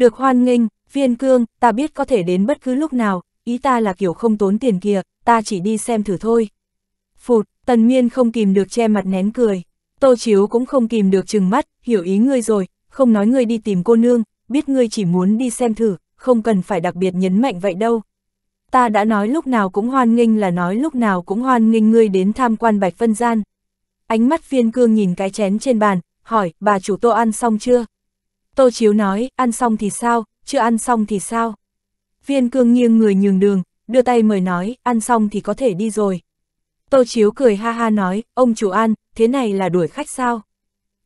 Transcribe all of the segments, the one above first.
Được hoan nghênh, viên cương, ta biết có thể đến bất cứ lúc nào, ý ta là kiểu không tốn tiền kìa, ta chỉ đi xem thử thôi. Phụt, tần nguyên không kìm được che mặt nén cười. Tô Chiếu cũng không kìm được chừng mắt, hiểu ý ngươi rồi, không nói ngươi đi tìm cô nương, biết ngươi chỉ muốn đi xem thử, không cần phải đặc biệt nhấn mạnh vậy đâu. Ta đã nói lúc nào cũng hoan nghênh là nói lúc nào cũng hoan nghênh ngươi đến tham quan Bạch phân Gian. Ánh mắt viên cương nhìn cái chén trên bàn, hỏi, bà chủ tô ăn xong chưa? Tô Chiếu nói, ăn xong thì sao, chưa ăn xong thì sao. Viên cương nghiêng người nhường đường, đưa tay mời nói, ăn xong thì có thể đi rồi. Tô Chiếu cười ha ha nói, ông chủ ăn, thế này là đuổi khách sao?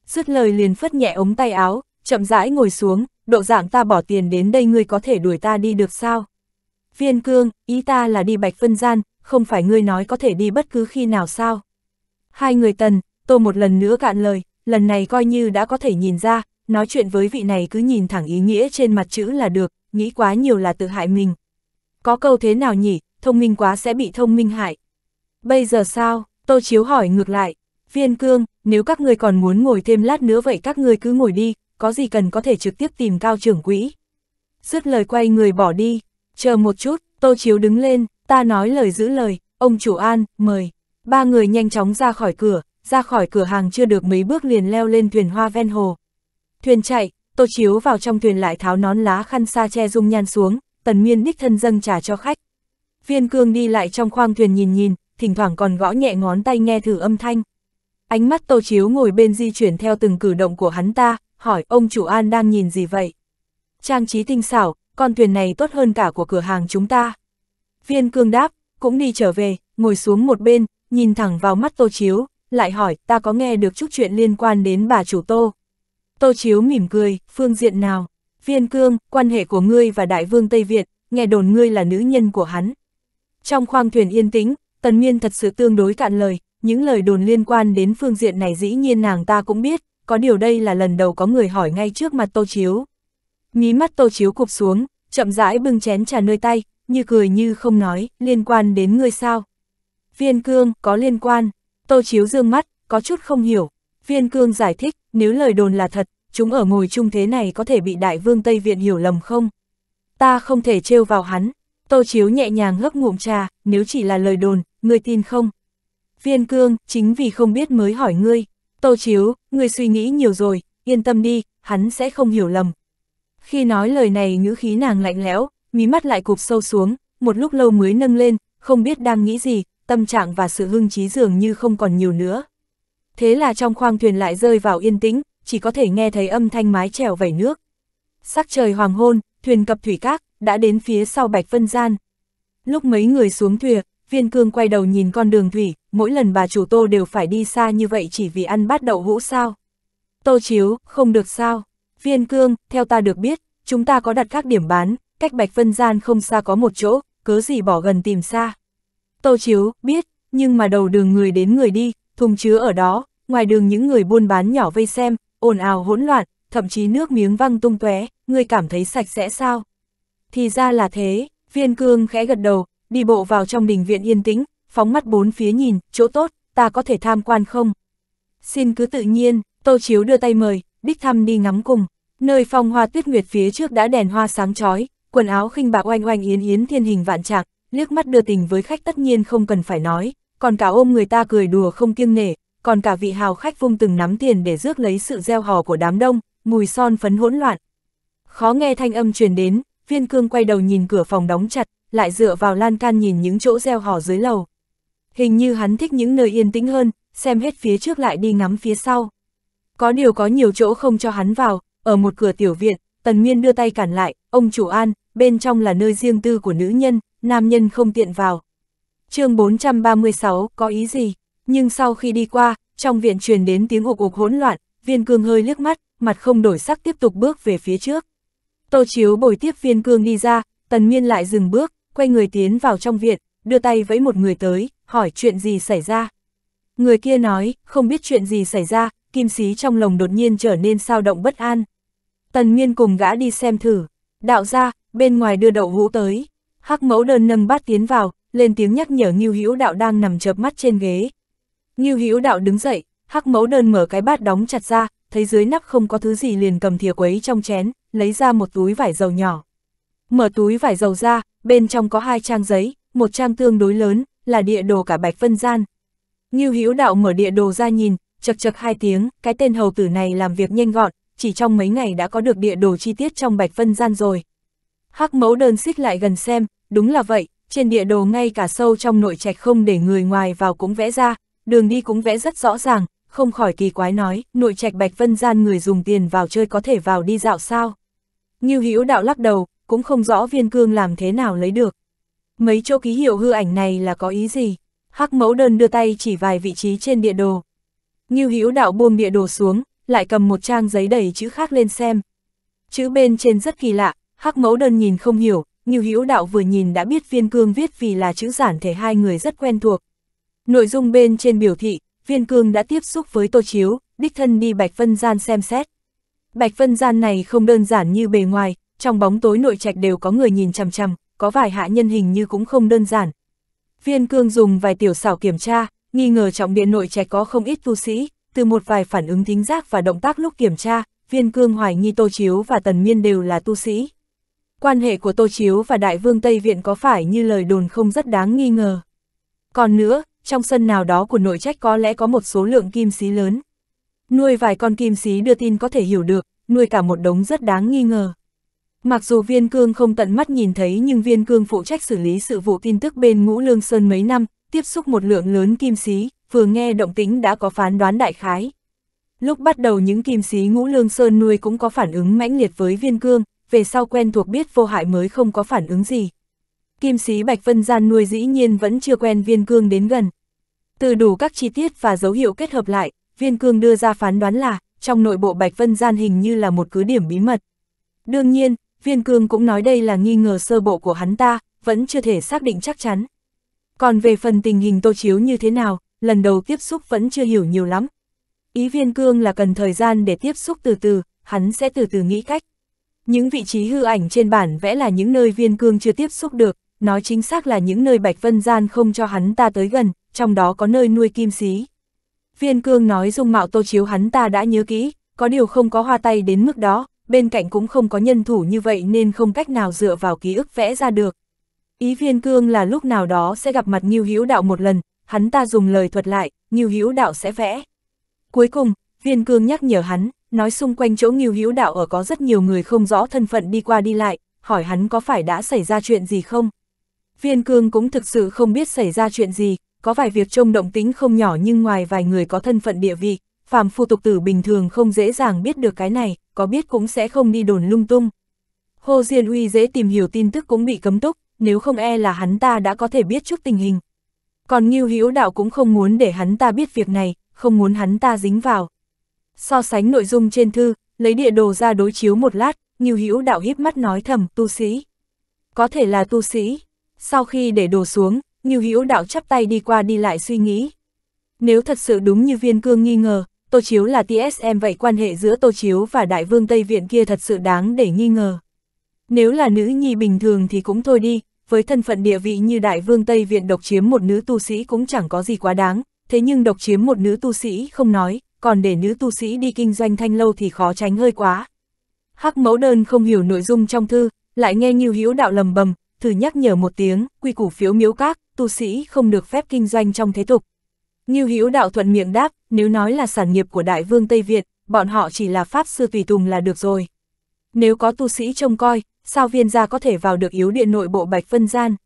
Dứt lời liền phất nhẹ ống tay áo, chậm rãi ngồi xuống, độ dạng ta bỏ tiền đến đây ngươi có thể đuổi ta đi được sao? Viên cương, ý ta là đi bạch phân gian, không phải ngươi nói có thể đi bất cứ khi nào sao? Hai người tần, tô một lần nữa cạn lời, lần này coi như đã có thể nhìn ra, nói chuyện với vị này cứ nhìn thẳng ý nghĩa trên mặt chữ là được, nghĩ quá nhiều là tự hại mình. Có câu thế nào nhỉ, thông minh quá sẽ bị thông minh hại. Bây giờ sao, Tô Chiếu hỏi ngược lại, viên cương, nếu các người còn muốn ngồi thêm lát nữa vậy các người cứ ngồi đi, có gì cần có thể trực tiếp tìm cao trưởng quỹ. Dứt lời quay người bỏ đi, chờ một chút, Tô Chiếu đứng lên, ta nói lời giữ lời, ông chủ an, mời. Ba người nhanh chóng ra khỏi cửa, ra khỏi cửa hàng chưa được mấy bước liền leo lên thuyền hoa ven hồ, Thuyền chạy, tô chiếu vào trong thuyền lại tháo nón lá khăn sa che dung nhan xuống, tần miên đích thân dâng trà cho khách. Viên cương đi lại trong khoang thuyền nhìn nhìn, thỉnh thoảng còn gõ nhẹ ngón tay nghe thử âm thanh. Ánh mắt tô chiếu ngồi bên di chuyển theo từng cử động của hắn ta, hỏi ông chủ an đang nhìn gì vậy? Trang trí tinh xảo, con thuyền này tốt hơn cả của cửa hàng chúng ta. Viên cương đáp, cũng đi trở về, ngồi xuống một bên, nhìn thẳng vào mắt tô chiếu, lại hỏi ta có nghe được chút chuyện liên quan đến bà chủ tô. Tô Chiếu mỉm cười, phương diện nào? Viên cương, quan hệ của ngươi và đại vương Tây Việt, nghe đồn ngươi là nữ nhân của hắn. Trong khoang thuyền yên tĩnh, Tần Miên thật sự tương đối cạn lời, những lời đồn liên quan đến phương diện này dĩ nhiên nàng ta cũng biết, có điều đây là lần đầu có người hỏi ngay trước mặt Tô Chiếu. Mí mắt Tô Chiếu cụp xuống, chậm rãi bưng chén trà nơi tay, như cười như không nói, liên quan đến ngươi sao? Viên cương, có liên quan. Tô Chiếu dương mắt, có chút không hiểu, Viên Cương giải thích, nếu lời đồn là thật, chúng ở ngồi chung thế này có thể bị đại vương Tây Viện hiểu lầm không? Ta không thể trêu vào hắn. Tô Chiếu nhẹ nhàng hấp ngụm trà, nếu chỉ là lời đồn, ngươi tin không? Viên Cương, chính vì không biết mới hỏi ngươi. Tô Chiếu, ngươi suy nghĩ nhiều rồi, yên tâm đi, hắn sẽ không hiểu lầm. Khi nói lời này ngữ khí nàng lạnh lẽo, mí mắt lại cụp sâu xuống, một lúc lâu mới nâng lên, không biết đang nghĩ gì, tâm trạng và sự hưng trí dường như không còn nhiều nữa thế là trong khoang thuyền lại rơi vào yên tĩnh, chỉ có thể nghe thấy âm thanh mái chèo vẩy nước. Sắc trời hoàng hôn, thuyền cập thủy các, đã đến phía sau Bạch Vân Gian. Lúc mấy người xuống thuyền, viên cương quay đầu nhìn con đường thủy, mỗi lần bà chủ tô đều phải đi xa như vậy chỉ vì ăn bát đậu hũ sao. Tô chiếu, không được sao. Viên cương, theo ta được biết, chúng ta có đặt các điểm bán, cách Bạch Vân Gian không xa có một chỗ, cớ gì bỏ gần tìm xa. Tô chiếu, biết, nhưng mà đầu đường người đến người đi, thùng chứa ở đó, ngoài đường những người buôn bán nhỏ vây xem, ồn ào hỗn loạn, thậm chí nước miếng văng tung tóe, người cảm thấy sạch sẽ sao? Thì ra là thế, viên cương khẽ gật đầu, đi bộ vào trong đình viện yên tĩnh, phóng mắt bốn phía nhìn, chỗ tốt, ta có thể tham quan không? Xin cứ tự nhiên, Tô Chiếu đưa tay mời, đích thăm đi ngắm cùng, nơi phong hoa tuyết nguyệt phía trước đã đèn hoa sáng chói quần áo khinh bạc oanh oanh yến yến thiên hình vạn trạng, liếc mắt đưa tình với khách tất nhiên không cần phải nói, còn cả ôm người ta cười đùa không kiêng nể, còn cả vị hào khách vung từng nắm tiền để rước lấy sự gieo hò của đám đông, mùi son phấn hỗn loạn. Khó nghe thanh âm truyền đến, viên cương quay đầu nhìn cửa phòng đóng chặt, lại dựa vào lan can nhìn những chỗ gieo hò dưới lầu. Hình như hắn thích những nơi yên tĩnh hơn, xem hết phía trước lại đi ngắm phía sau. Có điều có nhiều chỗ không cho hắn vào, ở một cửa tiểu viện, Tần Nguyên đưa tay cản lại, ông chủ an, bên trong là nơi riêng tư của nữ nhân, nam nhân không tiện vào chương 436 có ý gì, nhưng sau khi đi qua, trong viện truyền đến tiếng ục ục hỗn loạn, viên cương hơi liếc mắt, mặt không đổi sắc tiếp tục bước về phía trước. Tô chiếu bồi tiếp viên cương đi ra, tần miên lại dừng bước, quay người tiến vào trong viện, đưa tay vẫy một người tới, hỏi chuyện gì xảy ra. Người kia nói, không biết chuyện gì xảy ra, kim sĩ trong lòng đột nhiên trở nên sao động bất an. Tần nguyên cùng gã đi xem thử, đạo ra, bên ngoài đưa đậu hũ tới, hắc mẫu đơn nâng bát tiến vào, lên tiếng nhắc nhở Ngưu Hữu Đạo đang nằm chợp mắt trên ghế. Ngưu Hữu Đạo đứng dậy, hắc mẫu đơn mở cái bát đóng chặt ra, thấy dưới nắp không có thứ gì liền cầm thìa quấy trong chén, lấy ra một túi vải dầu nhỏ. Mở túi vải dầu ra, bên trong có hai trang giấy, một trang tương đối lớn, là địa đồ cả Bạch Vân Gian. Ngưu Hữu Đạo mở địa đồ ra nhìn, chật chật hai tiếng, cái tên hầu tử này làm việc nhanh gọn, chỉ trong mấy ngày đã có được địa đồ chi tiết trong Bạch Vân Gian rồi. Hắc mẫu đơn xích lại gần xem, đúng là vậy, trên địa đồ ngay cả sâu trong nội trạch không để người ngoài vào cũng vẽ ra, đường đi cũng vẽ rất rõ ràng, không khỏi kỳ quái nói, nội trạch Bạch Vân Gian người dùng tiền vào chơi có thể vào đi dạo sao. như Hữu đạo lắc đầu, cũng không rõ viên cương làm thế nào lấy được. Mấy chỗ ký hiệu hư ảnh này là có ý gì? Hắc mẫu đơn đưa tay chỉ vài vị trí trên địa đồ. như Hữu đạo buông địa đồ xuống, lại cầm một trang giấy đầy chữ khác lên xem. Chữ bên trên rất kỳ lạ, Hắc mẫu đơn nhìn không hiểu, như Hữu Đạo vừa nhìn đã biết viên cương viết vì là chữ giản thể hai người rất quen thuộc. Nội dung bên trên biểu thị, viên cương đã tiếp xúc với Tô Chiếu, đích thân đi Bạch phân Gian xem xét. Bạch phân Gian này không đơn giản như bề ngoài, trong bóng tối nội trạch đều có người nhìn chằm chằm, có vài hạ nhân hình như cũng không đơn giản. Viên cương dùng vài tiểu xảo kiểm tra, nghi ngờ trọng điện nội trạch có không ít tu sĩ, từ một vài phản ứng thính giác và động tác lúc kiểm tra, viên cương hoài nghi Tô Chiếu và Tần Miên đều là tu sĩ. Quan hệ của Tô Chiếu và Đại Vương Tây Viện có phải như lời đồn không rất đáng nghi ngờ. Còn nữa, trong sân nào đó của nội trách có lẽ có một số lượng kim sĩ lớn. Nuôi vài con kim sĩ đưa tin có thể hiểu được, nuôi cả một đống rất đáng nghi ngờ. Mặc dù viên cương không tận mắt nhìn thấy nhưng viên cương phụ trách xử lý sự vụ tin tức bên ngũ lương sơn mấy năm, tiếp xúc một lượng lớn kim sĩ, vừa nghe động tính đã có phán đoán đại khái. Lúc bắt đầu những kim sĩ ngũ lương sơn nuôi cũng có phản ứng mãnh liệt với viên cương, về sau quen thuộc biết vô hại mới không có phản ứng gì. Kim sĩ Bạch Vân Gian nuôi dĩ nhiên vẫn chưa quen viên cương đến gần. Từ đủ các chi tiết và dấu hiệu kết hợp lại, viên cương đưa ra phán đoán là, trong nội bộ Bạch Vân Gian hình như là một cứ điểm bí mật. Đương nhiên, viên cương cũng nói đây là nghi ngờ sơ bộ của hắn ta, vẫn chưa thể xác định chắc chắn. Còn về phần tình hình tô chiếu như thế nào, lần đầu tiếp xúc vẫn chưa hiểu nhiều lắm. Ý viên cương là cần thời gian để tiếp xúc từ từ, hắn sẽ từ từ nghĩ cách. Những vị trí hư ảnh trên bản vẽ là những nơi viên cương chưa tiếp xúc được, nói chính xác là những nơi Bạch Vân Gian không cho hắn ta tới gần, trong đó có nơi nuôi kim xí. Viên cương nói dung mạo tô chiếu hắn ta đã nhớ kỹ, có điều không có hoa tay đến mức đó, bên cạnh cũng không có nhân thủ như vậy nên không cách nào dựa vào ký ức vẽ ra được. Ý viên cương là lúc nào đó sẽ gặp mặt Nghiêu Hữu Đạo một lần, hắn ta dùng lời thuật lại, Nghiêu Hữu Đạo sẽ vẽ. Cuối cùng, viên cương nhắc nhở hắn, nói xung quanh chỗ nghiêu hữu đạo ở có rất nhiều người không rõ thân phận đi qua đi lại, hỏi hắn có phải đã xảy ra chuyện gì không. Viên cương cũng thực sự không biết xảy ra chuyện gì, có vài việc trông động tính không nhỏ nhưng ngoài vài người có thân phận địa vị, phàm phu tục tử bình thường không dễ dàng biết được cái này, có biết cũng sẽ không đi đồn lung tung. Hồ Diên Huy dễ tìm hiểu tin tức cũng bị cấm túc, nếu không e là hắn ta đã có thể biết chút tình hình. Còn Ngưu Hữu Đạo cũng không muốn để hắn ta biết việc này, không muốn hắn ta dính vào. So sánh nội dung trên thư, lấy địa đồ ra đối chiếu một lát, Ngưu Hữu đạo híp mắt nói thầm, tu sĩ. Có thể là tu sĩ. Sau khi để đồ xuống, Ngưu Hữu đạo chắp tay đi qua đi lại suy nghĩ. Nếu thật sự đúng như viên cương nghi ngờ, Tô Chiếu là TSM vậy quan hệ giữa Tô Chiếu và Đại Vương Tây Viện kia thật sự đáng để nghi ngờ. Nếu là nữ nhi bình thường thì cũng thôi đi, với thân phận địa vị như Đại Vương Tây Viện độc chiếm một nữ tu sĩ cũng chẳng có gì quá đáng, thế nhưng độc chiếm một nữ tu sĩ không nói, còn để nữ tu sĩ đi kinh doanh thanh lâu thì khó tránh hơi quá. Hắc mẫu đơn không hiểu nội dung trong thư, lại nghe như Hiếu đạo lầm bầm, thử nhắc nhở một tiếng, quy củ phiếu miếu các, tu sĩ không được phép kinh doanh trong thế tục. như Hiếu đạo thuận miệng đáp, nếu nói là sản nghiệp của Đại Vương Tây Việt, bọn họ chỉ là pháp sư tùy tùng là được rồi. Nếu có tu sĩ trông coi, sao viên gia có thể vào được yếu điện nội bộ Bạch phân Gian?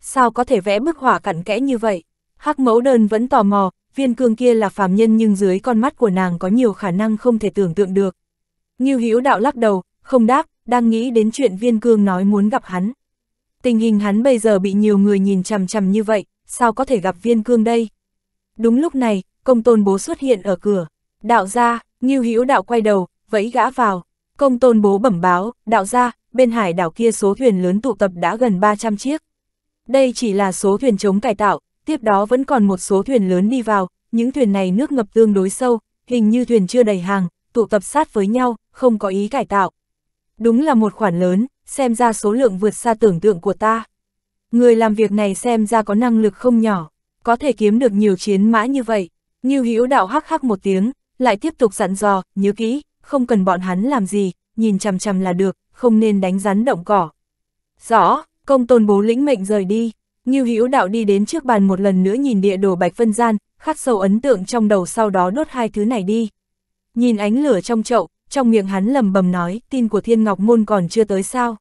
Sao có thể vẽ bức hỏa cặn kẽ như vậy? Hắc mẫu đơn vẫn tò mò, viên cương kia là phàm nhân nhưng dưới con mắt của nàng có nhiều khả năng không thể tưởng tượng được. Ngưu Hữu đạo lắc đầu, không đáp, đang nghĩ đến chuyện viên cương nói muốn gặp hắn. Tình hình hắn bây giờ bị nhiều người nhìn chằm chằm như vậy, sao có thể gặp viên cương đây? Đúng lúc này, công tôn bố xuất hiện ở cửa. Đạo ra, Ngưu Hữu đạo quay đầu, vẫy gã vào. Công tôn bố bẩm báo, đạo ra, bên hải đảo kia số thuyền lớn tụ tập đã gần 300 chiếc. Đây chỉ là số thuyền chống cải tạo, tiếp đó vẫn còn một số thuyền lớn đi vào, những thuyền này nước ngập tương đối sâu, hình như thuyền chưa đầy hàng, tụ tập sát với nhau, không có ý cải tạo. Đúng là một khoản lớn, xem ra số lượng vượt xa tưởng tượng của ta. Người làm việc này xem ra có năng lực không nhỏ, có thể kiếm được nhiều chiến mã như vậy. Như hữu đạo hắc hắc một tiếng, lại tiếp tục dặn dò, nhớ kỹ, không cần bọn hắn làm gì, nhìn chằm chằm là được, không nên đánh rắn động cỏ. Rõ, công tôn bố lĩnh mệnh rời đi. Ngưu Hữu Đạo đi đến trước bàn một lần nữa nhìn địa đồ Bạch phân Gian, khắc sâu ấn tượng trong đầu sau đó đốt hai thứ này đi. Nhìn ánh lửa trong chậu, trong miệng hắn lầm bầm nói, tin của Thiên Ngọc Môn còn chưa tới sao.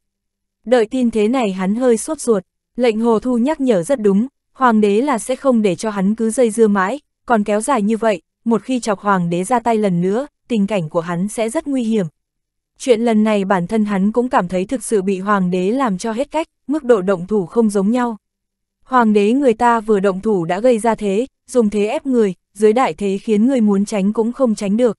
Đợi tin thế này hắn hơi sốt ruột, lệnh Hồ Thu nhắc nhở rất đúng, Hoàng đế là sẽ không để cho hắn cứ dây dưa mãi, còn kéo dài như vậy, một khi chọc Hoàng đế ra tay lần nữa, tình cảnh của hắn sẽ rất nguy hiểm. Chuyện lần này bản thân hắn cũng cảm thấy thực sự bị Hoàng đế làm cho hết cách, mức độ động thủ không giống nhau. Hoàng đế người ta vừa động thủ đã gây ra thế, dùng thế ép người, dưới đại thế khiến người muốn tránh cũng không tránh được.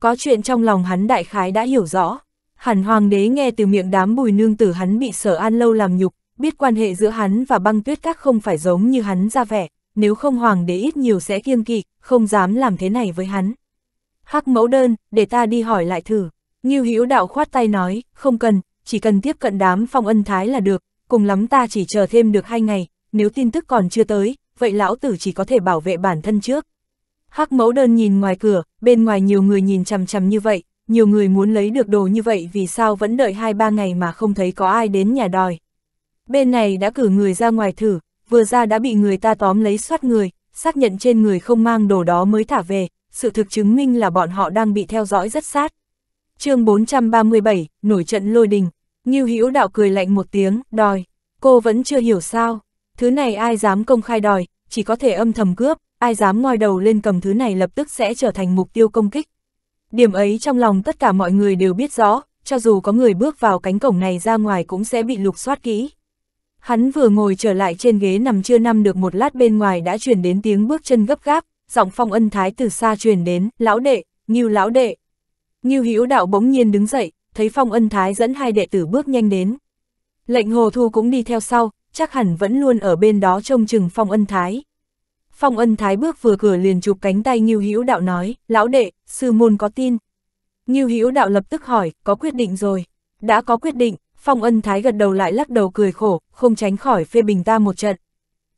Có chuyện trong lòng hắn đại khái đã hiểu rõ. Hẳn hoàng đế nghe từ miệng đám bùi nương tử hắn bị sở an lâu làm nhục, biết quan hệ giữa hắn và băng tuyết các không phải giống như hắn ra vẻ, nếu không hoàng đế ít nhiều sẽ kiêng kỵ, không dám làm thế này với hắn. Hắc mẫu đơn, để ta đi hỏi lại thử. Nghiêu hữu đạo khoát tay nói, không cần, chỉ cần tiếp cận đám phong ân thái là được, cùng lắm ta chỉ chờ thêm được hai ngày, nếu tin tức còn chưa tới, vậy lão tử chỉ có thể bảo vệ bản thân trước. Hắc mẫu đơn nhìn ngoài cửa, bên ngoài nhiều người nhìn chằm chằm như vậy, nhiều người muốn lấy được đồ như vậy vì sao vẫn đợi 2-3 ngày mà không thấy có ai đến nhà đòi. Bên này đã cử người ra ngoài thử, vừa ra đã bị người ta tóm lấy soát người, xác nhận trên người không mang đồ đó mới thả về, sự thực chứng minh là bọn họ đang bị theo dõi rất sát. chương 437, nổi trận lôi đình, Ngưu Hữu Đạo cười lạnh một tiếng, đòi, cô vẫn chưa hiểu sao. Thứ này ai dám công khai đòi, chỉ có thể âm thầm cướp, ai dám ngoi đầu lên cầm thứ này lập tức sẽ trở thành mục tiêu công kích. Điểm ấy trong lòng tất cả mọi người đều biết rõ, cho dù có người bước vào cánh cổng này ra ngoài cũng sẽ bị lục soát kỹ. Hắn vừa ngồi trở lại trên ghế nằm chưa nằm được một lát bên ngoài đã truyền đến tiếng bước chân gấp gáp, giọng phong ân thái từ xa truyền đến, lão đệ, nghiêu lão đệ. Nghiêu hữu đạo bỗng nhiên đứng dậy, thấy phong ân thái dẫn hai đệ tử bước nhanh đến. Lệnh hồ thu cũng đi theo sau, chắc hẳn vẫn luôn ở bên đó trông chừng Phong Ân Thái. Phong Ân Thái bước vừa cửa liền chụp cánh tay Ngưu Hữu Đạo nói, lão đệ, sư môn có tin. Ngưu Hữu Đạo lập tức hỏi, có quyết định rồi. Đã có quyết định, Phong Ân Thái gật đầu lại lắc đầu cười khổ, không tránh khỏi phê bình ta một trận.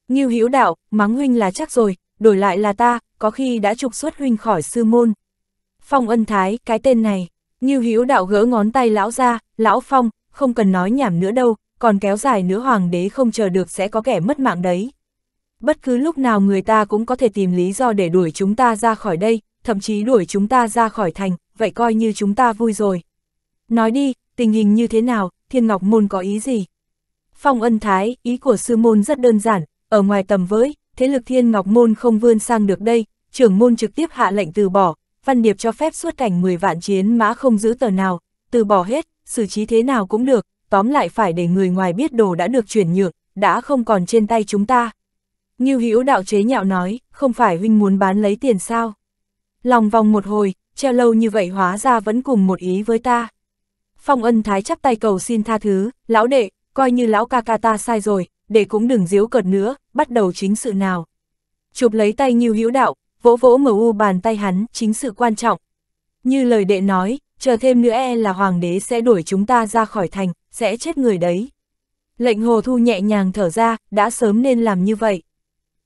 Ngưu Hữu Đạo, mắng huynh là chắc rồi, đổi lại là ta, có khi đã trục xuất huynh khỏi sư môn. Phong Ân Thái, cái tên này, Ngưu Hữu Đạo gỡ ngón tay lão ra, lão Phong, không cần nói nhảm nữa đâu, còn kéo dài nữa hoàng đế không chờ được sẽ có kẻ mất mạng đấy. Bất cứ lúc nào người ta cũng có thể tìm lý do để đuổi chúng ta ra khỏi đây, thậm chí đuổi chúng ta ra khỏi thành, vậy coi như chúng ta vui rồi. Nói đi, tình hình như thế nào, Thiên Ngọc Môn có ý gì? Phong ân thái, ý của sư môn rất đơn giản, ở ngoài tầm với, thế lực Thiên Ngọc Môn không vươn sang được đây, trưởng môn trực tiếp hạ lệnh từ bỏ, văn điệp cho phép xuất cảnh 10 vạn chiến mã không giữ tờ nào, từ bỏ hết, xử trí thế nào cũng được, tóm lại phải để người ngoài biết đồ đã được chuyển nhượng, đã không còn trên tay chúng ta. Ngưu Hữu đạo chế nhạo nói, không phải huynh muốn bán lấy tiền sao? Lòng vòng một hồi, treo lâu như vậy hóa ra vẫn cùng một ý với ta. Phong ân thái chắp tay cầu xin tha thứ, lão đệ, coi như lão ca ca ta sai rồi, để cũng đừng díu cợt nữa, bắt đầu chính sự nào. Chụp lấy tay Ngưu Hữu đạo, vỗ vỗ u bàn tay hắn, chính sự quan trọng. Như lời đệ nói, chờ thêm nữa e là hoàng đế sẽ đuổi chúng ta ra khỏi thành, sẽ chết người đấy. Lệnh hồ thu nhẹ nhàng thở ra, đã sớm nên làm như vậy.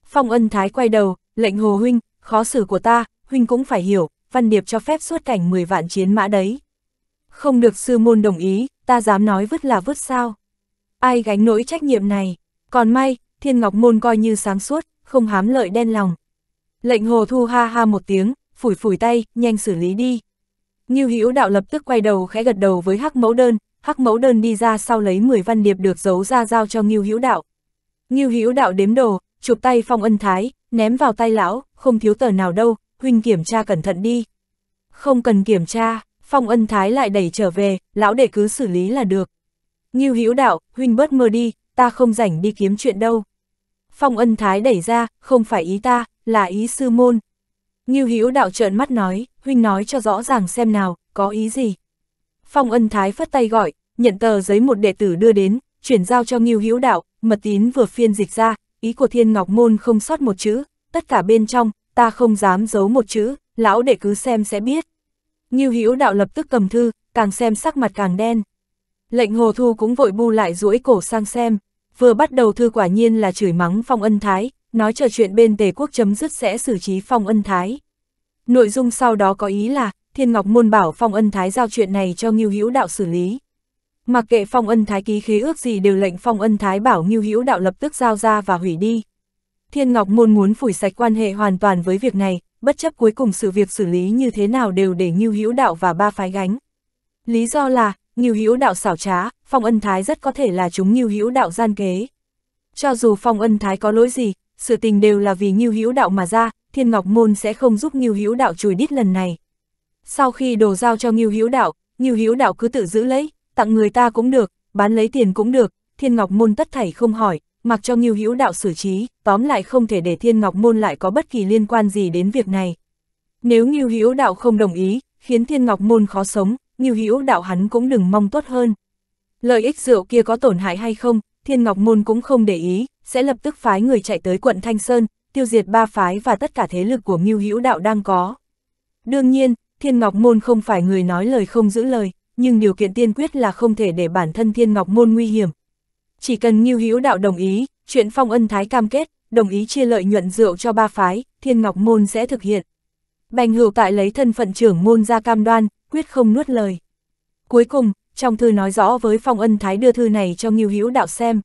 Phong ân thái quay đầu, lệnh hồ huynh, khó xử của ta, huynh cũng phải hiểu, văn điệp cho phép xuất cảnh 10 vạn chiến mã đấy. Không được sư môn đồng ý, ta dám nói vứt là vứt sao. Ai gánh nỗi trách nhiệm này, còn may, thiên ngọc môn coi như sáng suốt, không hám lợi đen lòng. Lệnh hồ thu ha ha một tiếng, phủi phủi tay, nhanh xử lý đi. Nghiêu Hữu đạo lập tức quay đầu khẽ gật đầu với hắc mẫu đơn, hắc mẫu đơn đi ra sau lấy 10 văn điệp được giấu ra giao cho Ngưu Hữu Đạo. Ngưu Hữu Đạo đếm đồ, chụp tay Phong Ân Thái, ném vào tay lão, không thiếu tờ nào đâu, huynh kiểm tra cẩn thận đi. Không cần kiểm tra, Phong Ân Thái lại đẩy trở về, lão để cứ xử lý là được. Ngưu Hữu Đạo, huynh bớt mơ đi, ta không rảnh đi kiếm chuyện đâu. Phong Ân Thái đẩy ra, không phải ý ta, là ý sư môn. Ngưu Hữu Đạo trợn mắt nói, huynh nói cho rõ ràng xem nào, có ý gì? Phong ân thái phất tay gọi, nhận tờ giấy một đệ tử đưa đến, chuyển giao cho Ngưu Hữu Đạo, mật tín vừa phiên dịch ra, ý của Thiên Ngọc Môn không sót một chữ, tất cả bên trong, ta không dám giấu một chữ, lão đệ cứ xem sẽ biết. Ngưu Hữu Đạo lập tức cầm thư, càng xem sắc mặt càng đen. Lệnh Hồ Thu cũng vội bu lại duỗi cổ sang xem, vừa bắt đầu thư quả nhiên là chửi mắng Phong Ân Thái, nói trò chuyện bên Tề Quốc chấm dứt sẽ xử trí Phong Ân Thái. Nội dung sau đó có ý là, Thiên Ngọc Môn bảo Phong Ân Thái giao chuyện này cho Ngưu Hữu Đạo xử lý. Mặc kệ Phong Ân Thái ký khế ước gì đều lệnh Phong Ân Thái bảo Ngưu Hữu Đạo lập tức giao ra và hủy đi. Thiên Ngọc Môn muốn phủi sạch quan hệ hoàn toàn với việc này, bất chấp cuối cùng sự việc xử lý như thế nào đều để Ngưu Hữu Đạo và ba phái gánh. Lý do là, Ngưu Hữu Đạo xảo trá, Phong Ân Thái rất có thể là chúng Ngưu Hữu Đạo gian kế. Cho dù Phong Ân Thái có lỗi gì, sự tình đều là vì Ngưu Hữu Đạo mà ra, Thiên Ngọc Môn sẽ không giúp Ngưu Hữu Đạo chùi đít lần này. Sau khi đồ giao cho Ngưu Hữu Đạo, Ngưu Hữu Đạo cứ tự giữ lấy, tặng người ta cũng được, bán lấy tiền cũng được, Thiên Ngọc Môn tất thảy không hỏi, mặc cho Ngưu Hữu Đạo xử trí, tóm lại không thể để Thiên Ngọc Môn lại có bất kỳ liên quan gì đến việc này. Nếu Ngưu Hữu Đạo không đồng ý, khiến Thiên Ngọc Môn khó sống, Ngưu Hữu Đạo hắn cũng đừng mong tốt hơn. Lợi ích rượu kia có tổn hại hay không, Thiên Ngọc Môn cũng không để ý, sẽ lập tức phái người chạy tới quận Thanh Sơn, tiêu diệt ba phái và tất cả thế lực của Ngưu Hữu Đạo đang có. Đương nhiên, Thiên Ngọc Môn không phải người nói lời không giữ lời, nhưng điều kiện tiên quyết là không thể để bản thân Thiên Ngọc Môn nguy hiểm. Chỉ cần Ngưu Hữu Đạo đồng ý, chuyện Phong Ân Thái cam kết, đồng ý chia lợi nhuận rượu cho ba phái, Thiên Ngọc Môn sẽ thực hiện. Bành Hữu Tại lấy thân phận trưởng môn ra cam đoan, quyết không nuốt lời. Cuối cùng, trong thư nói rõ với Phong Ân Thái đưa thư này cho Ngưu Hữu Đạo xem.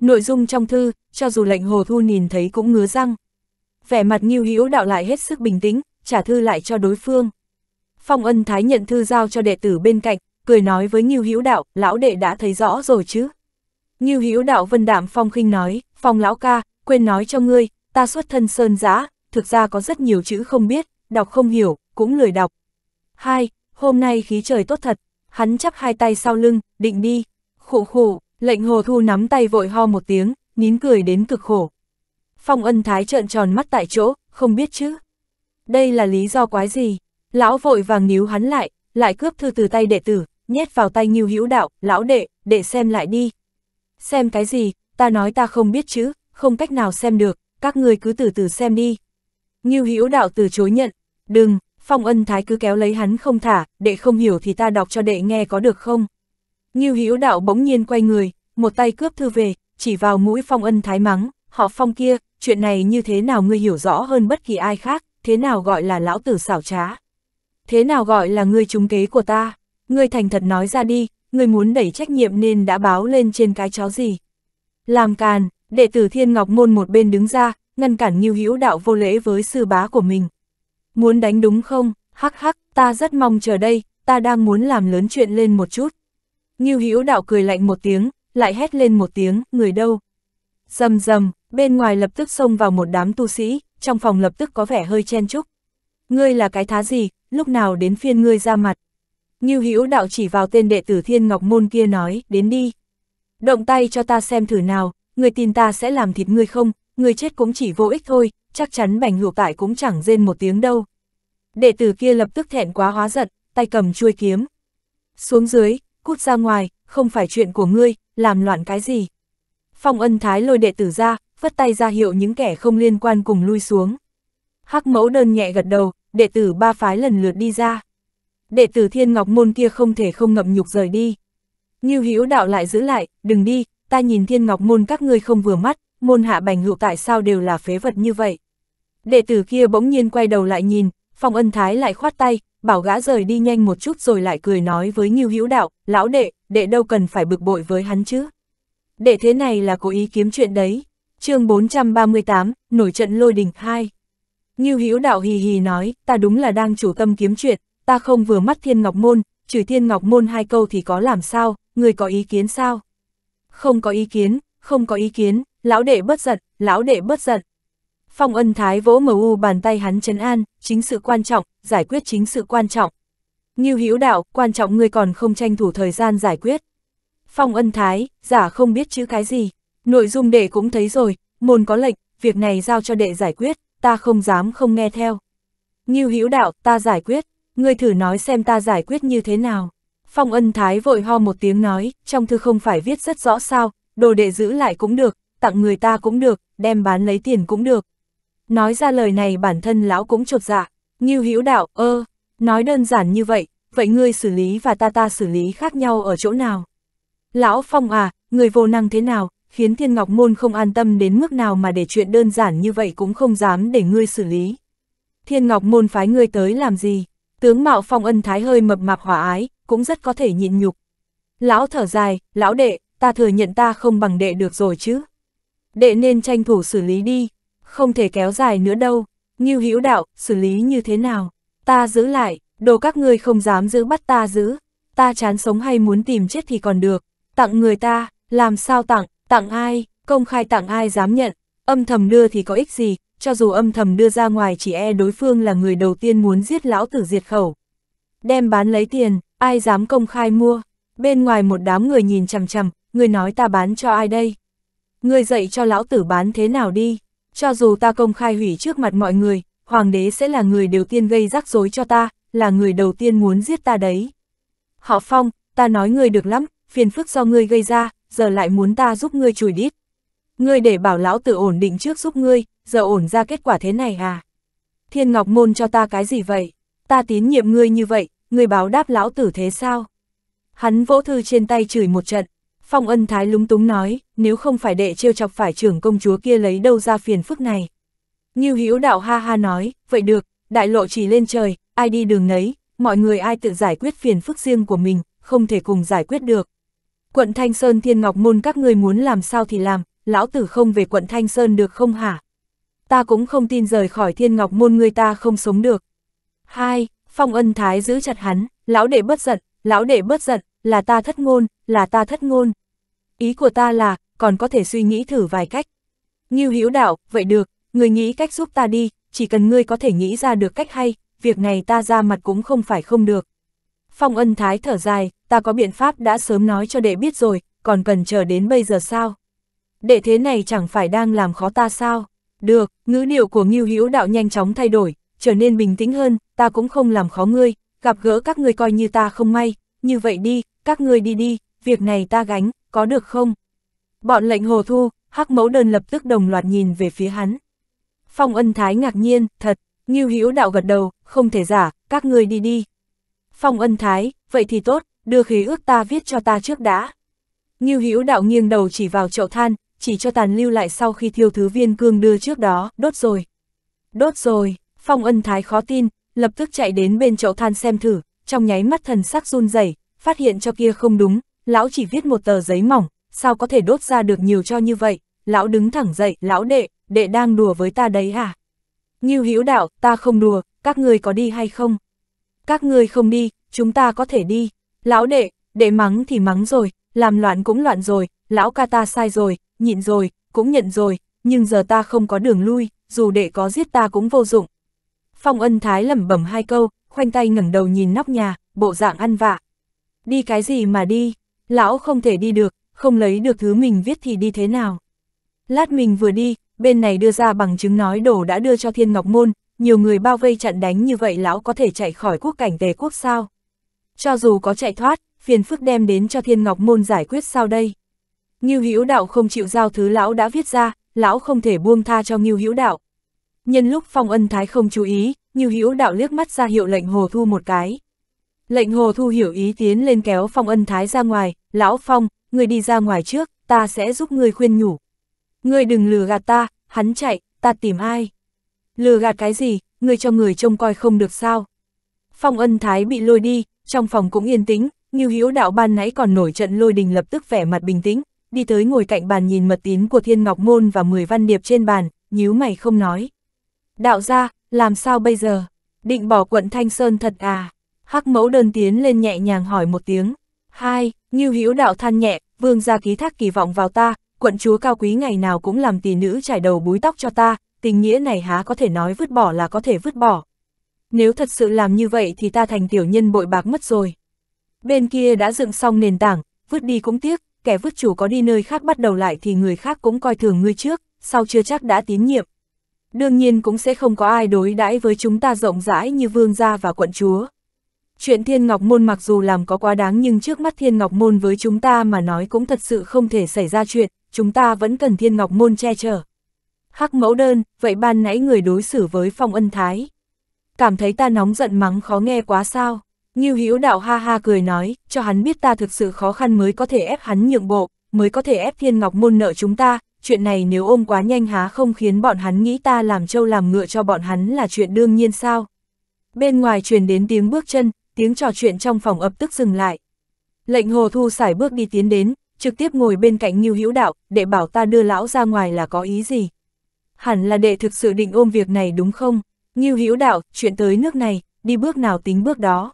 Nội dung trong thư, cho dù lệnh Hồ Thu nhìn thấy cũng ngứa răng. Vẻ mặt Ngưu Hữu Đạo lại hết sức bình tĩnh, trả thư lại cho đối phương. Phong ân thái nhận thư giao cho đệ tử bên cạnh, cười nói với Ngưu Hữu Đạo, lão đệ đã thấy rõ rồi chứ. Ngưu Hữu Đạo vân đạm Phong khinh nói, Phong lão ca, quên nói cho ngươi, ta xuất thân sơn giã, thực ra có rất nhiều chữ không biết, đọc không hiểu, cũng lười đọc. Hai, hôm nay khí trời tốt thật, hắn chắp hai tay sau lưng, định đi. Khụ khụ, lệnh hồ thu nắm tay vội ho một tiếng, nín cười đến cực khổ. Phong ân thái trợn tròn mắt tại chỗ, không biết chứ. Đây là lý do quái gì? Lão vội vàng níu hắn lại, lại cướp thư từ tay đệ tử, nhét vào tay Ngưu Hữu Đạo, lão đệ, để xem lại đi. Xem cái gì, ta nói ta không biết chữ, không cách nào xem được, các ngươi cứ từ từ xem đi. Ngưu Hữu Đạo từ chối nhận, đừng, Phong Ân Thái cứ kéo lấy hắn không thả, đệ không hiểu thì ta đọc cho đệ nghe có được không? Ngưu Hữu Đạo bỗng nhiên quay người, một tay cướp thư về, chỉ vào mũi Phong Ân Thái mắng, họ Phong kia, chuyện này như thế nào ngươi hiểu rõ hơn bất kỳ ai khác, thế nào gọi là lão tử xảo trá thế nào gọi là ngươi trúng kế của ta? Ngươi thành thật nói ra đi, ngươi muốn đẩy trách nhiệm nên đã báo lên trên cái chó gì? Làm càn, đệ tử Thiên Ngọc Môn một bên đứng ra, ngăn cản Ngưu Hữu Đạo vô lễ với sư bá của mình. Muốn đánh đúng không? Hắc hắc, ta rất mong chờ đây, ta đang muốn làm lớn chuyện lên một chút. Ngưu Hữu Đạo cười lạnh một tiếng, lại hét lên một tiếng, người đâu? Rầm rầm, bên ngoài lập tức xông vào một đám tu sĩ, trong phòng lập tức có vẻ hơi chen chúc. Ngươi là cái thá gì, lúc nào đến phiên ngươi ra mặt. Như Hữu đạo chỉ vào tên đệ tử Thiên Ngọc Môn kia nói, đến đi. Động tay cho ta xem thử nào, Người tin ta sẽ làm thịt ngươi không, Người chết cũng chỉ vô ích thôi, chắc chắn bành hữu tại cũng chẳng rên một tiếng đâu. Đệ tử kia lập tức thẹn quá hóa giận, tay cầm chuôi kiếm. Xuống dưới, cút ra ngoài, không phải chuyện của ngươi, làm loạn cái gì. Phong ân thái lôi đệ tử ra, vất tay ra hiệu những kẻ không liên quan cùng lui xuống. Hắc mẫu đơn nhẹ gật đầu, đệ tử ba phái lần lượt đi ra. Đệ tử thiên ngọc môn kia không thể không ngậm nhục rời đi. như Hữu đạo lại giữ lại, đừng đi, ta nhìn thiên ngọc môn các ngươi không vừa mắt, môn hạ bành hữu tại sao đều là phế vật như vậy. Đệ tử kia bỗng nhiên quay đầu lại nhìn, phong ân thái lại khoát tay, bảo gã rời đi nhanh một chút rồi lại cười nói với như Hữu đạo, lão đệ, đệ đâu cần phải bực bội với hắn chứ. Đệ thế này là cố ý kiếm chuyện đấy. chương 438, nổi trận lôi đình 2. Ngưu Hữu Đạo hì hì nói, ta đúng là đang chủ tâm kiếm chuyện, ta không vừa mắt Thiên Ngọc Môn, chửi Thiên Ngọc Môn hai câu thì có làm sao, người có ý kiến sao? Không có ý kiến, không có ý kiến, lão đệ bất giận, lão đệ bất giận. Phong ân thái vỗ mu bàn tay hắn chấn an, chính sự quan trọng, giải quyết chính sự quan trọng. Ngưu Hữu Đạo, quan trọng ngươi còn không tranh thủ thời gian giải quyết. Phong ân thái, giả không biết chữ cái gì, nội dung đệ cũng thấy rồi, môn có lệnh, việc này giao cho đệ giải quyết, ta không dám không nghe theo. Ngưu Hữu đạo, ta giải quyết, ngươi thử nói xem ta giải quyết như thế nào. Phong ân thái vội ho một tiếng nói, trong thư không phải viết rất rõ sao, đồ đệ giữ lại cũng được, tặng người ta cũng được, đem bán lấy tiền cũng được. Nói ra lời này bản thân lão cũng trột dạ, Ngưu Hữu đạo, ơ, nói đơn giản như vậy, vậy ngươi xử lý và ta ta xử lý khác nhau ở chỗ nào? Lão Phong à, người vô năng thế nào, khiến thiên ngọc môn không an tâm đến mức nào mà để chuyện đơn giản như vậy cũng không dám để ngươi xử lý. Thiên ngọc môn phái ngươi tới làm gì? Tướng mạo phong ân thái hơi mập mạp hỏa ái, cũng rất có thể nhịn nhục. Lão thở dài, lão đệ, ta thừa nhận ta không bằng đệ được rồi chứ. Đệ nên tranh thủ xử lý đi, không thể kéo dài nữa đâu. Ngưu hữu đạo, xử lý như thế nào? Ta giữ lại, đồ các ngươi không dám giữ bắt ta giữ. Ta chán sống hay muốn tìm chết thì còn được. Tặng người ta, làm sao tặng, Tặng ai, công khai tặng ai dám nhận, âm thầm đưa thì có ích gì, cho dù âm thầm đưa ra ngoài chỉ e đối phương là người đầu tiên muốn giết lão tử diệt khẩu. Đem bán lấy tiền, ai dám công khai mua, bên ngoài một đám người nhìn chằm chằm, người nói ta bán cho ai đây? Người dạy cho lão tử bán thế nào đi, cho dù ta công khai hủy trước mặt mọi người, hoàng đế sẽ là người đầu tiên gây rắc rối cho ta, là người đầu tiên muốn giết ta đấy. Họ Phong, ta nói người được lắm, phiền phức do ngươi gây ra, giờ lại muốn ta giúp ngươi chùi đít. Ngươi để bảo lão tử ổn định trước giúp ngươi, giờ ổn ra kết quả thế này à? Thiên Ngọc Môn cho ta cái gì vậy? Ta tín nhiệm ngươi như vậy, ngươi báo đáp lão tử thế sao? Hắn vỗ thư trên tay chửi một trận, Phong ân thái lúng túng nói, nếu không phải đệ trêu chọc phải trưởng công chúa kia lấy đâu ra phiền phức này. Như Hữu đạo ha ha nói, vậy được, đại lộ chỉ lên trời, ai đi đường nấy, mọi người ai tự giải quyết phiền phức riêng của mình, không thể cùng giải quyết được quận Thanh Sơn Thiên Ngọc Môn các người muốn làm sao thì làm, lão tử không về quận Thanh Sơn được không hả? Ta cũng không tin rời khỏi Thiên Ngọc Môn người ta không sống được. Hai, Phong Ân Thái giữ chặt hắn, lão đệ bất giận, lão đệ bất giận, là ta thất ngôn, là ta thất ngôn. Ý của ta là, còn có thể suy nghĩ thử vài cách. Nghiêu Hiếu đạo, vậy được, người nghĩ cách giúp ta đi, chỉ cần ngươi có thể nghĩ ra được cách hay, việc này ta ra mặt cũng không phải không được. Phong ân thái thở dài, ta có biện pháp đã sớm nói cho đệ biết rồi, còn cần chờ đến bây giờ sao? Đệ thế này chẳng phải đang làm khó ta sao? Được, ngữ điệu của Ngưu Hữu Đạo nhanh chóng thay đổi, trở nên bình tĩnh hơn, ta cũng không làm khó ngươi, gặp gỡ các ngươi coi như ta không may, như vậy đi, các ngươi đi đi, việc này ta gánh, có được không? Bọn lệnh hồ thu, hắc mẫu đơn lập tức đồng loạt nhìn về phía hắn. Phong ân thái ngạc nhiên, thật, Ngưu Hữu Đạo gật đầu, không thể giả, các ngươi đi đi. Phong ân thái, vậy thì tốt, đưa khí ước ta viết cho ta trước đã. Ngưu Hữu đạo nghiêng đầu chỉ vào chậu than, chỉ cho tàn lưu lại sau khi thiêu thứ viên cương đưa trước đó, đốt rồi. Đốt rồi, Phong Ân Thái khó tin, lập tức chạy đến bên chậu than xem thử, trong nháy mắt thần sắc run rẩy, phát hiện cho kia không đúng, lão chỉ viết một tờ giấy mỏng, sao có thể đốt ra được nhiều cho như vậy, lão đứng thẳng dậy, lão đệ, đệ đang đùa với ta đấy à? Ngưu Hữu đạo, ta không đùa, các người có đi hay không? Các người không đi, chúng ta có thể đi. Lão đệ, đệ mắng thì mắng rồi, làm loạn cũng loạn rồi, lão ca ta sai rồi, nhịn rồi, cũng nhận rồi, nhưng giờ ta không có đường lui, dù đệ có giết ta cũng vô dụng. Phong ân thái lẩm bẩm hai câu, khoanh tay ngẩng đầu nhìn nóc nhà, bộ dạng ăn vạ. Đi cái gì mà đi, lão không thể đi được, không lấy được thứ mình viết thì đi thế nào. Lát mình vừa đi, bên này đưa ra bằng chứng nói đổ đã đưa cho Thiên Ngọc Môn, nhiều người bao vây chặn đánh như vậy lão có thể chạy khỏi quốc cảnh tề quốc sao. Cho dù có chạy thoát, phiền phức đem đến cho Thiên Ngọc Môn giải quyết sao đây? Ngưu Hữu Đạo không chịu giao thứ lão đã viết ra, lão không thể buông tha cho Ngưu Hữu Đạo. Nhân lúc Phong Ân Thái không chú ý, Ngưu Hữu Đạo liếc mắt ra hiệu lệnh Hồ Thu một cái. Lệnh Hồ Thu hiểu ý tiến lên kéo Phong Ân Thái ra ngoài, "Lão Phong, người đi ra ngoài trước, ta sẽ giúp người khuyên nhủ. Người đừng lừa gạt ta, hắn chạy, ta tìm ai?" "Lừa gạt cái gì, người cho người trông coi không được sao?" Phong Ân Thái bị lôi đi, trong phòng cũng yên tĩnh, Ngưu Hữu Đạo ban nãy còn nổi trận lôi đình lập tức vẻ mặt bình tĩnh, đi tới ngồi cạnh bàn nhìn mật tín của Thiên Ngọc Môn và 10 văn điệp trên bàn, nhíu mày không nói. Đạo gia làm sao bây giờ? Định bỏ quận Thanh Sơn thật à? Hắc mẫu đơn tiến lên nhẹ nhàng hỏi một tiếng. Hai, Ngưu Hữu Đạo than nhẹ, vương gia ký thác kỳ vọng vào ta, quận chúa cao quý ngày nào cũng làm tỷ nữ trải đầu búi tóc cho ta, tình nghĩa này há có thể nói vứt bỏ là có thể vứt bỏ, nếu thật sự làm như vậy thì ta thành tiểu nhân bội bạc mất rồi. Bên kia đã dựng xong nền tảng, vứt đi cũng tiếc, kẻ vứt chủ có đi nơi khác bắt đầu lại thì người khác cũng coi thường ngươi trước, sau chưa chắc đã tín nhiệm. Đương nhiên cũng sẽ không có ai đối đãi với chúng ta rộng rãi như vương gia và quận chúa. Chuyện Thiên Ngọc Môn mặc dù làm có quá đáng nhưng trước mắt Thiên Ngọc Môn với chúng ta mà nói cũng thật sự không thể xảy ra chuyện, chúng ta vẫn cần Thiên Ngọc Môn che chở. Hắc mẫu đơn, vậy ban nãy người đối xử với Phong Ân Thái cảm thấy ta nóng giận mắng khó nghe quá sao. Ngưu Hữu đạo ha ha cười nói, cho hắn biết ta thực sự khó khăn mới có thể ép hắn nhượng bộ, mới có thể ép Thiên Ngọc môn nợ chúng ta, chuyện này nếu ôm quá nhanh há không khiến bọn hắn nghĩ ta làm trâu làm ngựa cho bọn hắn là chuyện đương nhiên sao. Bên ngoài truyền đến tiếng bước chân, tiếng trò chuyện trong phòng ập tức dừng lại. Lệnh Hồ Thu xải bước đi tiến đến, trực tiếp ngồi bên cạnh Ngưu Hữu đạo, để bảo ta đưa lão ra ngoài là có ý gì? Hẳn là đệ thực sự định ôm việc này đúng không? Ngưu Hữu Đạo, chuyện tới nước này, đi bước nào tính bước đó.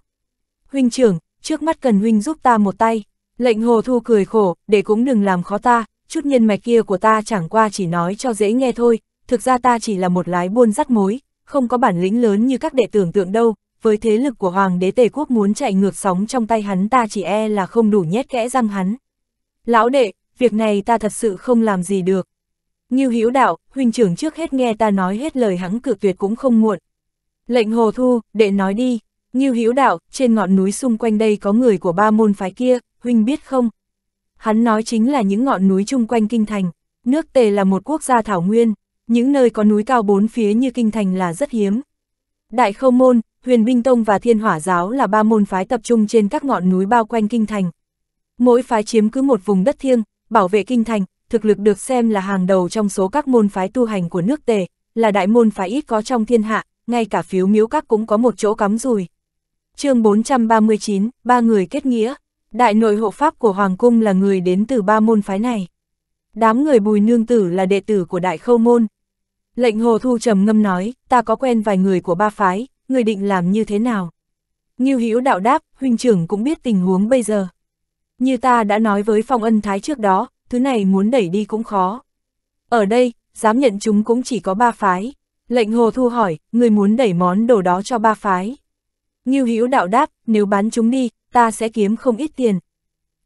Huynh trưởng, trước mắt cần huynh giúp ta một tay. Lệnh Hồ Thu cười khổ, để cũng đừng làm khó ta, chút nhân mạch kia của ta chẳng qua chỉ nói cho dễ nghe thôi, thực ra ta chỉ là một lái buôn rắc mối, không có bản lĩnh lớn như các đệ tưởng tượng đâu, với thế lực của Hoàng đế Tề Quốc muốn chạy ngược sóng trong tay hắn ta chỉ e là không đủ nhét kẽ răng hắn. Lão đệ, việc này ta thật sự không làm gì được. Ngưu Hữu Đạo, huynh trưởng trước hết nghe ta nói hết lời hắn cự tuyệt cũng không muộn. Lệnh Hồ Thu, đệ nói đi. Ngưu Hữu Đạo, trên ngọn núi xung quanh đây có người của ba môn phái kia, huynh biết không? Hắn nói chính là những ngọn núi chung quanh kinh thành. Nước Tề là một quốc gia thảo nguyên, những nơi có núi cao bốn phía như kinh thành là rất hiếm. Đại Khâu môn, Huyền Binh Tông và Thiên Hỏa giáo là ba môn phái tập trung trên các ngọn núi bao quanh kinh thành. Mỗi phái chiếm cứ một vùng đất thiêng, bảo vệ kinh thành, thực lực được xem là hàng đầu trong số các môn phái tu hành của nước tề, là đại môn phái ít có trong thiên hạ, ngay cả phiếu miếu các cũng có một chỗ cắm rùi. chương 439, ba người kết nghĩa, đại nội hộ pháp của Hoàng Cung là người đến từ ba môn phái này. Đám người bùi nương tử là đệ tử của đại khâu môn. Lệnh Hồ Thu trầm ngâm nói, ta có quen vài người của ba phái, người định làm như thế nào? Như Hữu đạo đáp, huynh trưởng cũng biết tình huống bây giờ. Như ta đã nói với Phong Ân Thái trước đó, thứ này muốn đẩy đi cũng khó. Ở đây, dám nhận chúng cũng chỉ có ba phái. Lệnh hồ thu hỏi, người muốn đẩy món đồ đó cho ba phái. Ngưu Hữu đạo đáp, nếu bán chúng đi, ta sẽ kiếm không ít tiền.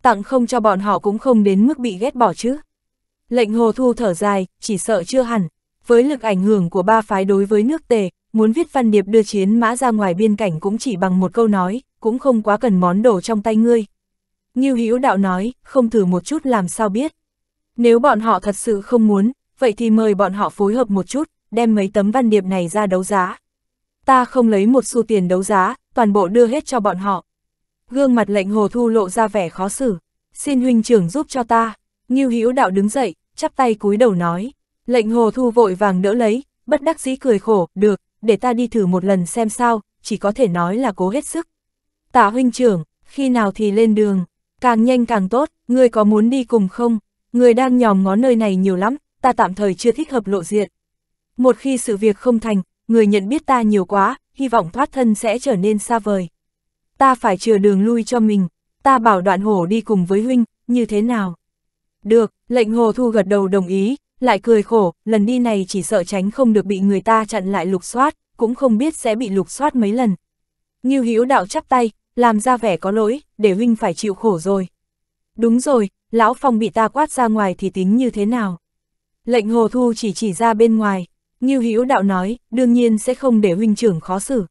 Tặng không cho bọn họ cũng không đến mức bị ghét bỏ chứ. Lệnh hồ thu thở dài, chỉ sợ chưa hẳn. Với lực ảnh hưởng của ba phái đối với nước tề, muốn viết văn điệp đưa chiến mã ra ngoài biên cảnh cũng chỉ bằng một câu nói, cũng không quá cần món đồ trong tay ngươi. Ngưu Hữu Đạo nói, không thử một chút làm sao biết. Nếu bọn họ thật sự không muốn, vậy thì mời bọn họ phối hợp một chút, đem mấy tấm văn điệp này ra đấu giá. Ta không lấy một xu tiền đấu giá, toàn bộ đưa hết cho bọn họ. Gương mặt lệnh hồ thu lộ ra vẻ khó xử. Xin huynh trưởng giúp cho ta. Ngưu Hữu Đạo đứng dậy, chắp tay cúi đầu nói. Lệnh hồ thu vội vàng đỡ lấy, bất đắc dĩ cười khổ, được, để ta đi thử một lần xem sao, chỉ có thể nói là cố hết sức. Tạ huynh trưởng, khi nào thì lên đường. Càng nhanh càng tốt, ngươi có muốn đi cùng không? Người đang nhòm ngó nơi này nhiều lắm, ta tạm thời chưa thích hợp lộ diện. Một khi sự việc không thành, người nhận biết ta nhiều quá, hy vọng thoát thân sẽ trở nên xa vời. Ta phải chừa đường lui cho mình, ta bảo đoạn hổ đi cùng với huynh, như thế nào? Được, lệnh hồ thu gật đầu đồng ý, lại cười khổ, lần đi này chỉ sợ tránh không được bị người ta chặn lại lục soát, cũng không biết sẽ bị lục soát mấy lần. như Hữu đạo chắp tay, làm ra vẻ có lỗi, để huynh phải chịu khổ rồi. Đúng rồi, lão phong bị ta quát ra ngoài thì tính như thế nào? Lệnh hồ thu chỉ chỉ ra bên ngoài, Nghiêu Hữu đạo nói, đương nhiên sẽ không để huynh trưởng khó xử.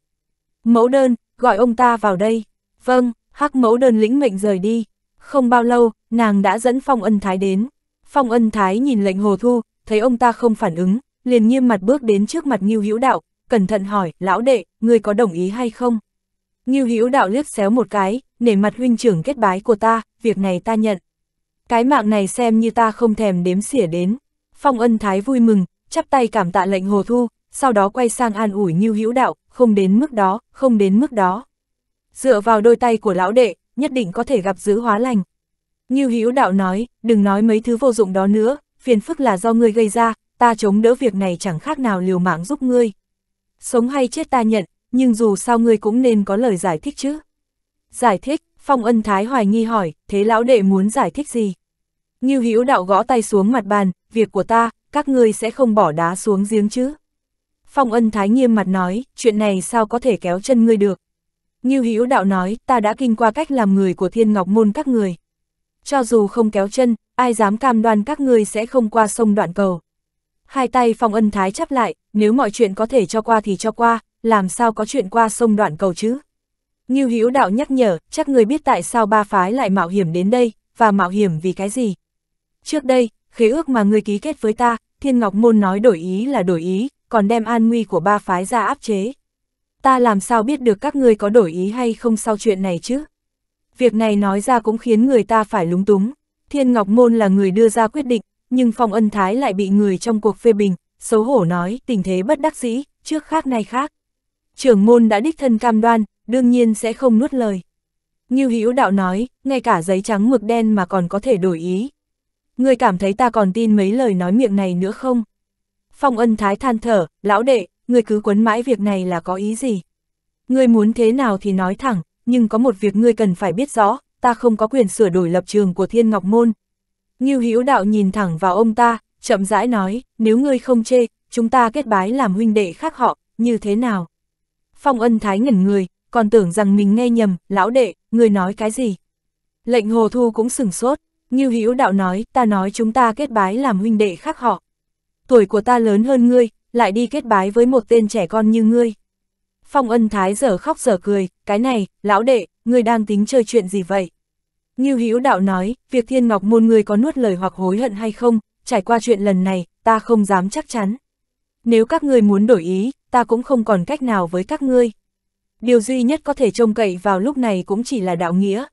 Mẫu đơn, gọi ông ta vào đây. Vâng, hắc mẫu đơn lĩnh mệnh rời đi. Không bao lâu, nàng đã dẫn Phong Ân Thái đến. Phong Ân Thái nhìn lệnh hồ thu, thấy ông ta không phản ứng, liền nghiêm mặt bước đến trước mặt Nghiêu Hữu đạo, cẩn thận hỏi, lão đệ, người có đồng ý hay không? Ngưu Hữu đạo liếc xéo một cái, nể mặt huynh trưởng kết bái của ta, việc này ta nhận. Cái mạng này xem như ta không thèm đếm xỉa đến. Phong ân thái vui mừng, chắp tay cảm tạ lệnh hồ thu, sau đó quay sang an ủi Ngưu Hữu đạo, không đến mức đó, không đến mức đó. Dựa vào đôi tay của lão đệ, nhất định có thể gặp giữ hóa lành. Ngưu Hữu đạo nói, đừng nói mấy thứ vô dụng đó nữa, phiền phức là do ngươi gây ra, ta chống đỡ việc này chẳng khác nào liều mạng giúp ngươi. Sống hay chết ta nhận, nhưng dù sao ngươi cũng nên có lời giải thích chứ. Giải thích, Phong Ân Thái hoài nghi hỏi, thế lão đệ muốn giải thích gì? như Hữu đạo gõ tay xuống mặt bàn, việc của ta, các ngươi sẽ không bỏ đá xuống giếng chứ? Phong Ân Thái nghiêm mặt nói, chuyện này sao có thể kéo chân ngươi được? như Hữu đạo nói, ta đã kinh qua cách làm người của Thiên Ngọc môn các người. Cho dù không kéo chân, ai dám cam đoan các ngươi sẽ không qua sông đoạn cầu. Hai tay Phong Ân Thái chắp lại, nếu mọi chuyện có thể cho qua thì cho qua, làm sao có chuyện qua sông đoạn cầu chứ? Ngưu Hữu Đạo nhắc nhở, chắc người biết tại sao ba phái lại mạo hiểm đến đây, và mạo hiểm vì cái gì? Trước đây, khế ước mà người ký kết với ta, Thiên Ngọc Môn nói đổi ý là đổi ý, còn đem an nguy của ba phái ra áp chế. Ta làm sao biết được các ngươi có đổi ý hay không sau chuyện này chứ? Việc này nói ra cũng khiến người ta phải lúng túng. Thiên Ngọc Môn là người đưa ra quyết định, nhưng Phong Ân Thái lại bị người trong cuộc phê bình, xấu hổ nói tình thế bất đắc dĩ, trước khác nay khác. Trưởng môn đã đích thân cam đoan, đương nhiên sẽ không nuốt lời. Như Hữu đạo nói, ngay cả giấy trắng mực đen mà còn có thể đổi ý. Ngươi cảm thấy ta còn tin mấy lời nói miệng này nữa không? Phong ân thái than thở, lão đệ, người cứ quấn mãi việc này là có ý gì? Ngươi muốn thế nào thì nói thẳng, nhưng có một việc ngươi cần phải biết rõ, ta không có quyền sửa đổi lập trường của Thiên Ngọc Môn. Ngưu Hữu Đạo nhìn thẳng vào ông ta, chậm rãi nói, nếu ngươi không chê, chúng ta kết bái làm huynh đệ khác họ, như thế nào? Phong ân thái ngẩn người, còn tưởng rằng mình nghe nhầm, lão đệ, người nói cái gì? Lệnh hồ thu cũng sửng sốt, như hữu đạo nói, ta nói chúng ta kết bái làm huynh đệ khác họ. Tuổi của ta lớn hơn ngươi, lại đi kết bái với một tên trẻ con như ngươi. Phong ân thái giờ khóc giờ cười, cái này, lão đệ, ngươi đang tính chơi chuyện gì vậy? Như hữu đạo nói, việc thiên ngọc môn ngươi có nuốt lời hoặc hối hận hay không, trải qua chuyện lần này, ta không dám chắc chắn nếu các ngươi muốn đổi ý, ta cũng không còn cách nào với các ngươi. Điều duy nhất có thể trông cậy vào lúc này cũng chỉ là đạo nghĩa.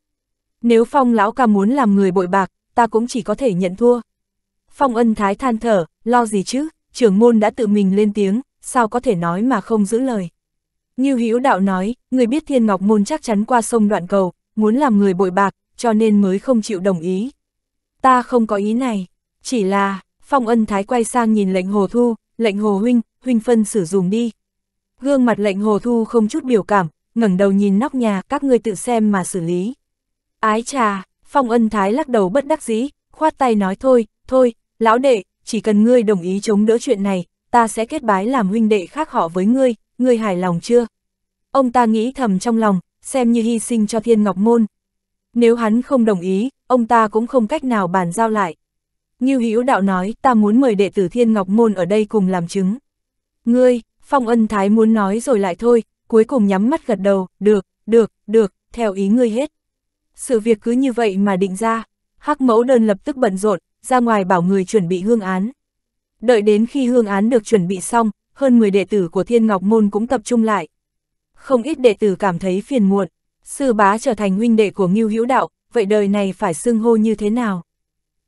Nếu Phong lão ca muốn làm người bội bạc, ta cũng chỉ có thể nhận thua. Phong ân thái than thở, lo gì chứ, trưởng môn đã tự mình lên tiếng, sao có thể nói mà không giữ lời. Như Hữu đạo nói, người biết thiên ngọc môn chắc chắn qua sông đoạn cầu, muốn làm người bội bạc, cho nên mới không chịu đồng ý. Ta không có ý này, chỉ là, Phong ân thái quay sang nhìn lệnh hồ thu, lệnh hồ huynh, huynh phân sử dùng đi. Gương mặt lệnh hồ thu không chút biểu cảm, ngẩng đầu nhìn nóc nhà, các ngươi tự xem mà xử lý. Ái trà, phong ân thái lắc đầu bất đắc dĩ, khoát tay nói thôi, thôi, lão đệ, chỉ cần ngươi đồng ý chống đỡ chuyện này, ta sẽ kết bái làm huynh đệ khác họ với ngươi, ngươi hài lòng chưa? Ông ta nghĩ thầm trong lòng, xem như hy sinh cho thiên ngọc môn. Nếu hắn không đồng ý, ông ta cũng không cách nào bàn giao lại. Ngưu Hữu Đạo nói, ta muốn mời đệ tử Thiên Ngọc Môn ở đây cùng làm chứng. Ngươi, Phong Ân Thái muốn nói rồi lại thôi, cuối cùng nhắm mắt gật đầu, được, được, được, theo ý ngươi hết. Sự việc cứ như vậy mà định ra, Hắc Mẫu Đơn lập tức bận rộn, ra ngoài bảo người chuẩn bị hương án. Đợi đến khi hương án được chuẩn bị xong, hơn 10 đệ tử của Thiên Ngọc Môn cũng tập trung lại. Không ít đệ tử cảm thấy phiền muộn, sư bá trở thành huynh đệ của Ngưu Hữu Đạo, vậy đời này phải xưng hô như thế nào?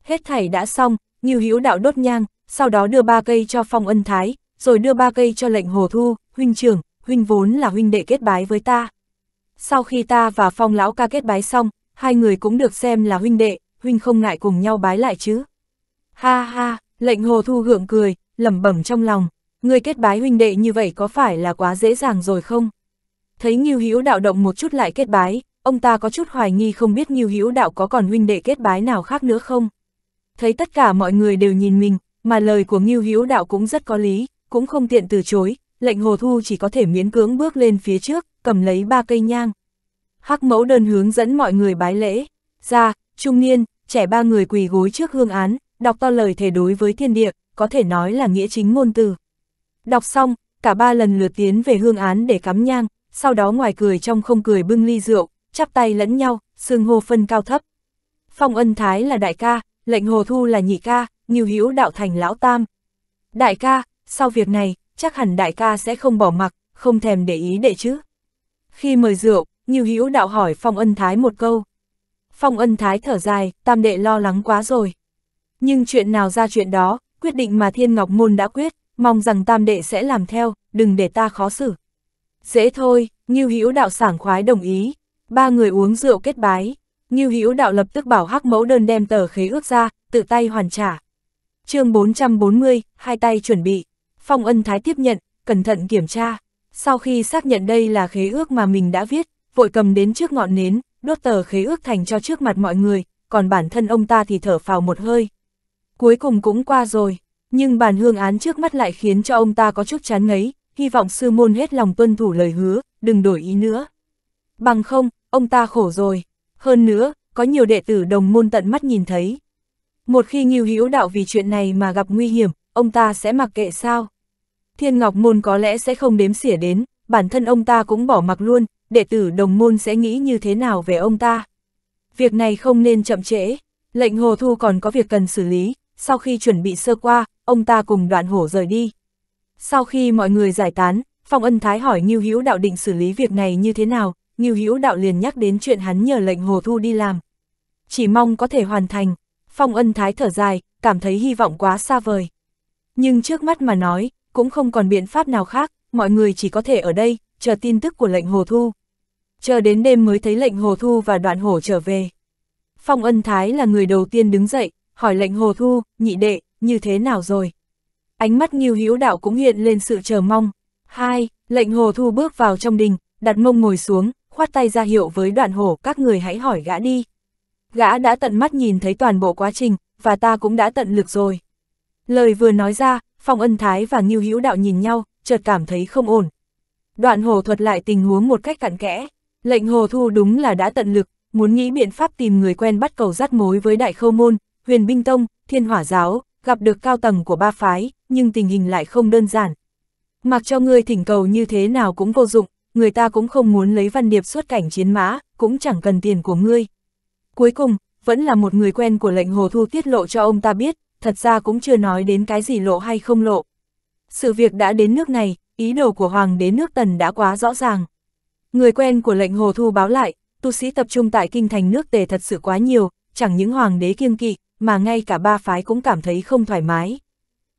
hết thảy đã xong, Ngưu Hữu Đạo đốt nhang, sau đó đưa ba cây cho Phong Ân Thái, rồi đưa ba cây cho lệnh Hồ Thu, huynh trưởng, huynh vốn là huynh đệ kết bái với ta. Sau khi ta và Phong lão ca kết bái xong, hai người cũng được xem là huynh đệ, huynh không ngại cùng nhau bái lại chứ. Ha ha, lệnh Hồ Thu gượng cười, lẩm bẩm trong lòng, người kết bái huynh đệ như vậy có phải là quá dễ dàng rồi không? Thấy Ngưu Hữu Đạo động một chút lại kết bái, ông ta có chút hoài nghi không biết Ngưu Hữu Đạo có còn huynh đệ kết bái nào khác nữa không? thấy tất cả mọi người đều nhìn mình, mà lời của Ngưu Hữu Đạo cũng rất có lý, cũng không tiện từ chối, lệnh Hồ Thu chỉ có thể miễn cưỡng bước lên phía trước, cầm lấy ba cây nhang. Hắc mẫu đơn hướng dẫn mọi người bái lễ, ra, trung niên, trẻ ba người quỳ gối trước hương án, đọc to lời thề đối với thiên địa, có thể nói là nghĩa chính ngôn từ. Đọc xong, cả ba lần lượt tiến về hương án để cắm nhang, sau đó ngoài cười trong không cười bưng ly rượu, chắp tay lẫn nhau, sương hô phân cao thấp. Phong ân thái là đại ca, lệnh hồ thu là nhị ca, nghiêu hữu đạo thành lão tam. Đại ca, sau việc này, chắc hẳn đại ca sẽ không bỏ mặc, không thèm để ý đệ chứ. Khi mời rượu, nghiêu hữu đạo hỏi Phong Ân Thái một câu. Phong Ân Thái thở dài, tam đệ lo lắng quá rồi. Nhưng chuyện nào ra chuyện đó, quyết định mà Thiên Ngọc Môn đã quyết, mong rằng tam đệ sẽ làm theo, đừng để ta khó xử. Dễ thôi, nghiêu hữu đạo sảng khoái đồng ý, ba người uống rượu kết bái. Ngưu Hữu Đạo lập tức bảo Hắc Mẫu Đơn đem tờ khế ước ra, tự tay hoàn trả. Chương 440, hai tay chuẩn bị. Phong Ân Thái tiếp nhận, cẩn thận kiểm tra. Sau khi xác nhận đây là khế ước mà mình đã viết, vội cầm đến trước ngọn nến, đốt tờ khế ước thành cho trước mặt mọi người, còn bản thân ông ta thì thở phào một hơi. Cuối cùng cũng qua rồi, nhưng bàn hương án trước mắt lại khiến cho ông ta có chút chán ngấy, hy vọng sư môn hết lòng tuân thủ lời hứa, đừng đổi ý nữa. Bằng không, ông ta khổ rồi. Hơn nữa, có nhiều đệ tử đồng môn tận mắt nhìn thấy. Một khi Ngưu Hữu Đạo vì chuyện này mà gặp nguy hiểm, ông ta sẽ mặc kệ sao? Thiên Ngọc Môn có lẽ sẽ không đếm xỉa đến, bản thân ông ta cũng bỏ mặc luôn, đệ tử đồng môn sẽ nghĩ như thế nào về ông ta? Việc này không nên chậm trễ, lệnh Hồ Thu còn có việc cần xử lý, sau khi chuẩn bị sơ qua, ông ta cùng đoạn hổ rời đi. Sau khi mọi người giải tán, Phong Ân Thái hỏi Ngưu Hữu Đạo định xử lý việc này như thế nào, Ngưu Hữu Đạo liền nhắc đến chuyện hắn nhờ lệnh Hồ Thu đi làm. Chỉ mong có thể hoàn thành, Phong Ân Thái thở dài, cảm thấy hy vọng quá xa vời. Nhưng trước mắt mà nói, cũng không còn biện pháp nào khác, mọi người chỉ có thể ở đây, chờ tin tức của lệnh Hồ Thu. Chờ đến đêm mới thấy lệnh Hồ Thu và đoạn hổ trở về. Phong Ân Thái là người đầu tiên đứng dậy, hỏi lệnh Hồ Thu, nhị đệ, như thế nào rồi? Ánh mắt Ngưu Hữu Đạo cũng hiện lên sự chờ mong. Hai, lệnh Hồ Thu bước vào trong đình, đặt mông ngồi xuống, khoát tay ra hiệu với đoạn hổ các người hãy hỏi gã đi. Gã đã tận mắt nhìn thấy toàn bộ quá trình, và ta cũng đã tận lực rồi. Lời vừa nói ra, Phong Ân Thái và Ngưu Hữu Đạo nhìn nhau, chợt cảm thấy không ổn. Đoạn hồ thuật lại tình huống một cách cặn kẽ. Lệnh hồ thu đúng là đã tận lực, muốn nghĩ biện pháp tìm người quen bắt cầu rắt mối với Đại Khâu Môn, Huyền Binh Tông, Thiên Hỏa Giáo, gặp được cao tầng của ba phái, nhưng tình hình lại không đơn giản. Mặc cho ngươi thỉnh cầu như thế nào cũng vô dụng, người ta cũng không muốn lấy Văn Điệp xuất cảnh chiến mã, cũng chẳng cần tiền của ngươi. Cuối cùng, vẫn là một người quen của lệnh Hồ Thu tiết lộ cho ông ta biết, thật ra cũng chưa nói đến cái gì lộ hay không lộ. Sự việc đã đến nước này, ý đồ của Hoàng đế nước Tần đã quá rõ ràng. Người quen của lệnh Hồ Thu báo lại, tu sĩ tập trung tại kinh thành nước tề thật sự quá nhiều, chẳng những Hoàng đế kiêng kỵ, mà ngay cả ba phái cũng cảm thấy không thoải mái.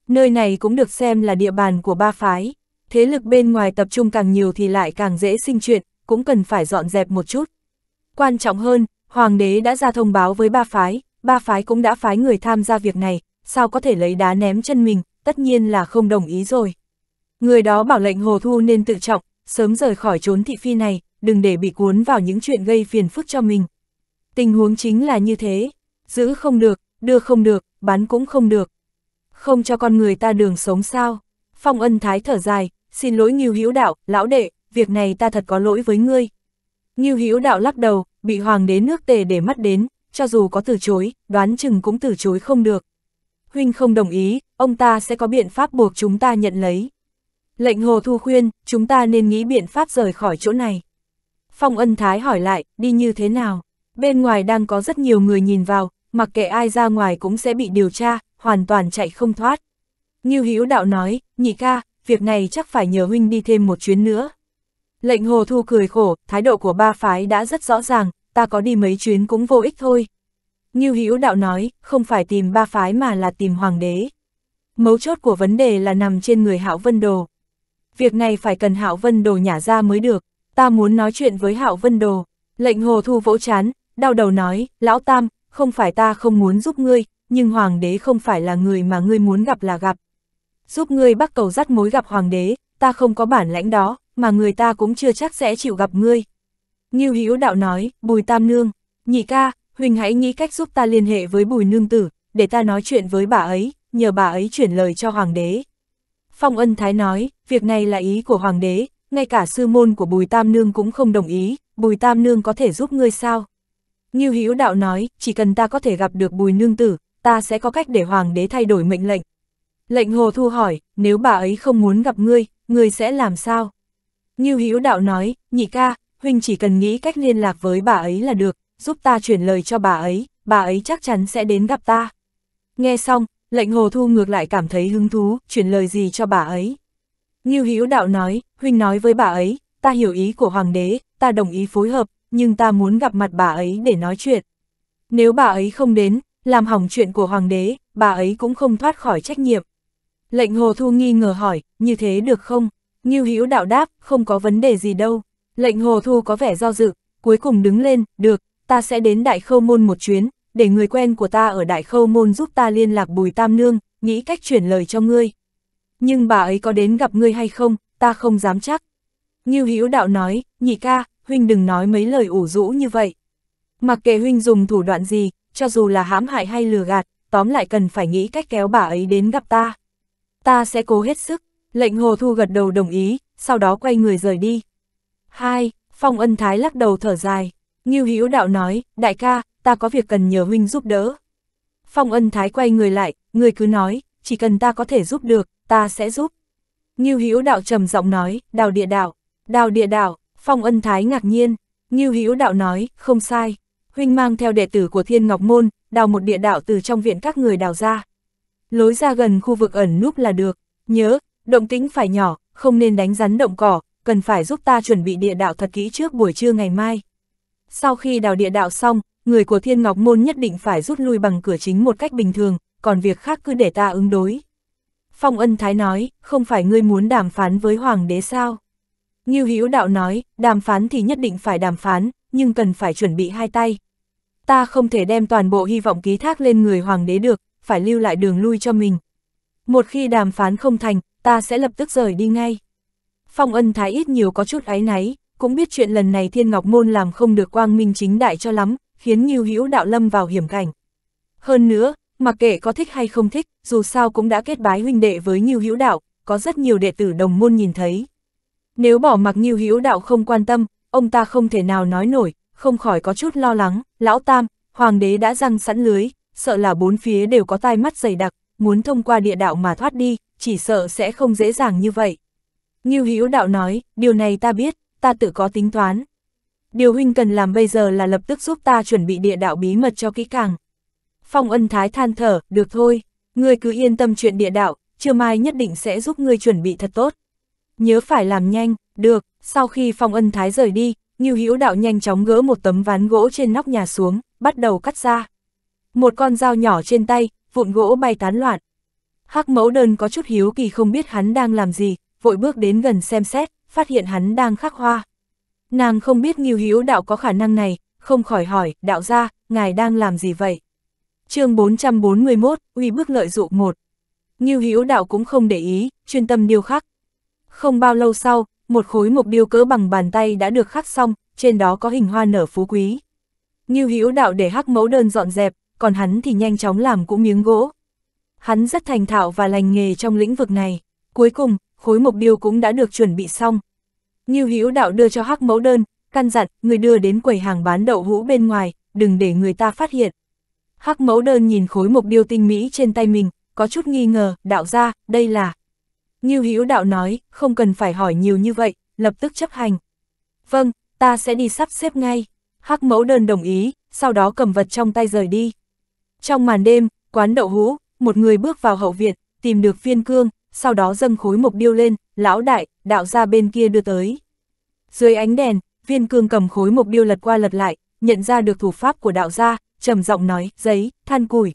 Nơi này cũng được xem là địa bàn của ba phái thế lực bên ngoài tập trung càng nhiều thì lại càng dễ sinh chuyện, cũng cần phải dọn dẹp một chút. Quan trọng hơn, Hoàng đế đã ra thông báo với ba phái, ba phái cũng đã phái người tham gia việc này, sao có thể lấy đá ném chân mình, tất nhiên là không đồng ý rồi. Người đó bảo lệnh Hồ Thu nên tự trọng, sớm rời khỏi trốn thị phi này, đừng để bị cuốn vào những chuyện gây phiền phức cho mình. Tình huống chính là như thế, giữ không được, đưa không được, bán cũng không được. Không cho con người ta đường sống sao? Phong ân thái thở dài, xin lỗi Ngưu Hữu Đạo, lão đệ, việc này ta thật có lỗi với ngươi. Ngưu Hữu Đạo lắc đầu, bị hoàng đế nước tề để mắt đến, cho dù có từ chối, đoán chừng cũng từ chối không được. Huynh không đồng ý, ông ta sẽ có biện pháp buộc chúng ta nhận lấy. Lệnh Hồ Thu khuyên, chúng ta nên nghĩ biện pháp rời khỏi chỗ này. Phong Ân Thái hỏi lại, đi như thế nào? Bên ngoài đang có rất nhiều người nhìn vào, mặc kệ ai ra ngoài cũng sẽ bị điều tra, hoàn toàn chạy không thoát. Ngưu Hữu Đạo nói, nhị ca, việc này chắc phải nhờ huynh đi thêm một chuyến nữa. Lệnh hồ thu cười khổ, thái độ của ba phái đã rất rõ ràng, ta có đi mấy chuyến cũng vô ích thôi. Như hữu đạo nói, không phải tìm ba phái mà là tìm hoàng đế. Mấu chốt của vấn đề là nằm trên người Hạo Vân Đồ. Việc này phải cần Hạo Vân Đồ nhả ra mới được, ta muốn nói chuyện với Hạo Vân Đồ. Lệnh hồ thu vỗ chán, đau đầu nói, lão tam, không phải ta không muốn giúp ngươi, nhưng hoàng đế không phải là người mà ngươi muốn gặp là gặp giúp ngươi bắt cầu dắt mối gặp hoàng đế, ta không có bản lãnh đó, mà người ta cũng chưa chắc sẽ chịu gặp ngươi. Ngưu Hữu Đạo nói, Bùi Tam Nương, nhị ca, Huỳnh hãy nghĩ cách giúp ta liên hệ với Bùi Nương Tử, để ta nói chuyện với bà ấy, nhờ bà ấy chuyển lời cho Hoàng đế. Phong Ân Thái nói, việc này là ý của Hoàng đế, ngay cả sư môn của Bùi Tam Nương cũng không đồng ý, Bùi Tam Nương có thể giúp ngươi sao? Ngưu Hữu Đạo nói, chỉ cần ta có thể gặp được Bùi Nương Tử, ta sẽ có cách để Hoàng đế thay đổi mệnh lệnh, Lệnh hồ thu hỏi, nếu bà ấy không muốn gặp ngươi, ngươi sẽ làm sao? Như Hữu đạo nói, nhị ca, huynh chỉ cần nghĩ cách liên lạc với bà ấy là được, giúp ta chuyển lời cho bà ấy, bà ấy chắc chắn sẽ đến gặp ta. Nghe xong, lệnh hồ thu ngược lại cảm thấy hứng thú, chuyển lời gì cho bà ấy. Như Hữu đạo nói, huynh nói với bà ấy, ta hiểu ý của hoàng đế, ta đồng ý phối hợp, nhưng ta muốn gặp mặt bà ấy để nói chuyện. Nếu bà ấy không đến, làm hỏng chuyện của hoàng đế, bà ấy cũng không thoát khỏi trách nhiệm. Lệnh Hồ Thu nghi ngờ hỏi, như thế được không? Ngưu Hữu đạo đáp, không có vấn đề gì đâu. Lệnh Hồ Thu có vẻ do dự, cuối cùng đứng lên, được, ta sẽ đến Đại Khâu Môn một chuyến, để người quen của ta ở Đại Khâu Môn giúp ta liên lạc Bùi Tam Nương, nghĩ cách chuyển lời cho ngươi. Nhưng bà ấy có đến gặp ngươi hay không, ta không dám chắc. Ngưu Hữu đạo nói, nhị ca, huynh đừng nói mấy lời ủ rũ như vậy. Mặc kệ huynh dùng thủ đoạn gì, cho dù là hãm hại hay lừa gạt, tóm lại cần phải nghĩ cách kéo bà ấy đến gặp ta ta sẽ cố hết sức, lệnh Hồ Thu gật đầu đồng ý, sau đó quay người rời đi. Hai, Phong Ân Thái lắc đầu thở dài, Ngưu Hữu Đạo nói, đại ca, ta có việc cần nhờ huynh giúp đỡ. Phong Ân Thái quay người lại, người cứ nói, chỉ cần ta có thể giúp được, ta sẽ giúp. Ngưu Hữu Đạo trầm giọng nói, đào địa đạo, đào địa đạo, Phong Ân Thái ngạc nhiên, Ngưu Hữu Đạo nói, không sai, huynh mang theo đệ tử của Thiên Ngọc Môn, đào một địa đạo từ trong viện các người đào ra lối ra gần khu vực ẩn núp là được. Nhớ, động tĩnh phải nhỏ, không nên đánh rắn động cỏ, cần phải giúp ta chuẩn bị địa đạo thật kỹ trước buổi trưa ngày mai. Sau khi đào địa đạo xong, người của Thiên Ngọc Môn nhất định phải rút lui bằng cửa chính một cách bình thường, còn việc khác cứ để ta ứng đối. Phong ân thái nói, không phải ngươi muốn đàm phán với hoàng đế sao? Ngưu Hữu đạo nói, đàm phán thì nhất định phải đàm phán, nhưng cần phải chuẩn bị hai tay. Ta không thể đem toàn bộ hy vọng ký thác lên người hoàng đế được, phải lưu lại đường lui cho mình. Một khi đàm phán không thành, ta sẽ lập tức rời đi ngay. Phong ân thái ít nhiều có chút áy náy, cũng biết chuyện lần này Thiên Ngọc Môn làm không được quang minh chính đại cho lắm, khiến Ngưu Hữu Đạo Lâm vào hiểm cảnh. Hơn nữa, mặc kệ có thích hay không thích, dù sao cũng đã kết bái huynh đệ với Ngưu Hữu Đạo, có rất nhiều đệ tử đồng môn nhìn thấy. Nếu bỏ mặc Ngưu Hữu Đạo không quan tâm, ông ta không thể nào nói nổi, không khỏi có chút lo lắng, lão tam, hoàng đế đã răng sẵn lưới, sợ là bốn phía đều có tai mắt dày đặc, muốn thông qua địa đạo mà thoát đi, chỉ sợ sẽ không dễ dàng như vậy. Ngưu Hữu đạo nói, điều này ta biết, ta tự có tính toán. Điều huynh cần làm bây giờ là lập tức giúp ta chuẩn bị địa đạo bí mật cho kỹ càng. Phong ân thái than thở, được thôi, ngươi cứ yên tâm chuyện địa đạo, chưa mai nhất định sẽ giúp ngươi chuẩn bị thật tốt. Nhớ phải làm nhanh, được, sau khi phong ân thái rời đi, Ngưu Hữu đạo nhanh chóng gỡ một tấm ván gỗ trên nóc nhà xuống, bắt đầu cắt ra một con dao nhỏ trên tay, vụn gỗ bay tán loạn. Hắc mẫu đơn có chút hiếu kỳ không biết hắn đang làm gì, vội bước đến gần xem xét, phát hiện hắn đang khắc hoa. Nàng không biết nghiêu hiếu đạo có khả năng này, không khỏi hỏi, đạo gia ngài đang làm gì vậy? chương 441, uy bức lợi dụ một Nghiêu hiếu đạo cũng không để ý, chuyên tâm điêu khắc. Không bao lâu sau, một khối mục điêu cỡ bằng bàn tay đã được khắc xong, trên đó có hình hoa nở phú quý. Nghiêu hiếu Đạo để Hắc Mẫu Đơn dọn dẹp, còn hắn thì nhanh chóng làm cũng miếng gỗ. Hắn rất thành thạo và lành nghề trong lĩnh vực này. Cuối cùng, khối mục điêu cũng đã được chuẩn bị xong. Như hữu đạo đưa cho hắc mẫu đơn, căn dặn, người đưa đến quầy hàng bán đậu hũ bên ngoài, đừng để người ta phát hiện. Hắc mẫu đơn nhìn khối mục điêu tinh mỹ trên tay mình, có chút nghi ngờ, đạo ra, đây là. Như hữu đạo nói, không cần phải hỏi nhiều như vậy, lập tức chấp hành. Vâng, ta sẽ đi sắp xếp ngay. Hắc mẫu đơn đồng ý, sau đó cầm vật trong tay rời đi. Trong màn đêm, quán đậu hú một người bước vào hậu viện, tìm được viên cương, sau đó dâng khối mộc điêu lên, lão đại, đạo ra bên kia đưa tới. Dưới ánh đèn, viên cương cầm khối mộc điêu lật qua lật lại, nhận ra được thủ pháp của đạo gia, trầm giọng nói, giấy, than củi.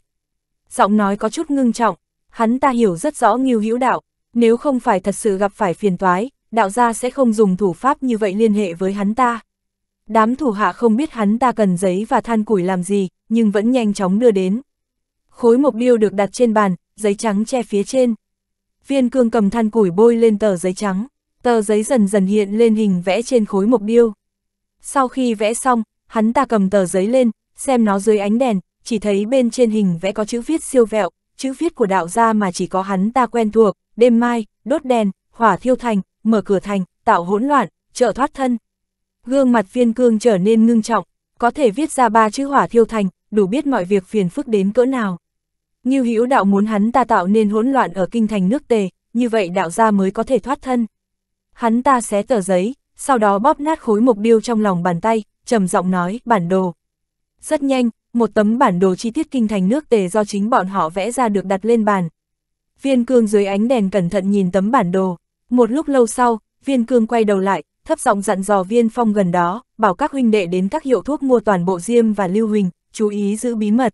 Giọng nói có chút ngưng trọng, hắn ta hiểu rất rõ nghiêu hữu đạo, nếu không phải thật sự gặp phải phiền toái, đạo gia sẽ không dùng thủ pháp như vậy liên hệ với hắn ta đám thủ hạ không biết hắn ta cần giấy và than củi làm gì, nhưng vẫn nhanh chóng đưa đến. Khối mộc điêu được đặt trên bàn, giấy trắng che phía trên. Viên cương cầm than củi bôi lên tờ giấy trắng, tờ giấy dần dần hiện lên hình vẽ trên khối mộc điêu. Sau khi vẽ xong, hắn ta cầm tờ giấy lên, xem nó dưới ánh đèn, chỉ thấy bên trên hình vẽ có chữ viết siêu vẹo, chữ viết của đạo gia mà chỉ có hắn ta quen thuộc, đêm mai, đốt đèn, hỏa thiêu thành, mở cửa thành, tạo hỗn loạn, trợ thoát thân. Gương mặt viên cương trở nên ngưng trọng, có thể viết ra ba chữ hỏa thiêu thành, đủ biết mọi việc phiền phức đến cỡ nào. Như hữu đạo muốn hắn ta tạo nên hỗn loạn ở kinh thành nước tề, như vậy đạo gia mới có thể thoát thân. Hắn ta xé tờ giấy, sau đó bóp nát khối mục điêu trong lòng bàn tay, trầm giọng nói, bản đồ. Rất nhanh, một tấm bản đồ chi tiết kinh thành nước tề do chính bọn họ vẽ ra được đặt lên bàn. Viên cương dưới ánh đèn cẩn thận nhìn tấm bản đồ. Một lúc lâu sau, viên cương quay đầu lại, thấp giọng dặn dò viên phong gần đó, bảo các huynh đệ đến các hiệu thuốc mua toàn bộ diêm và lưu huỳnh, chú ý giữ bí mật.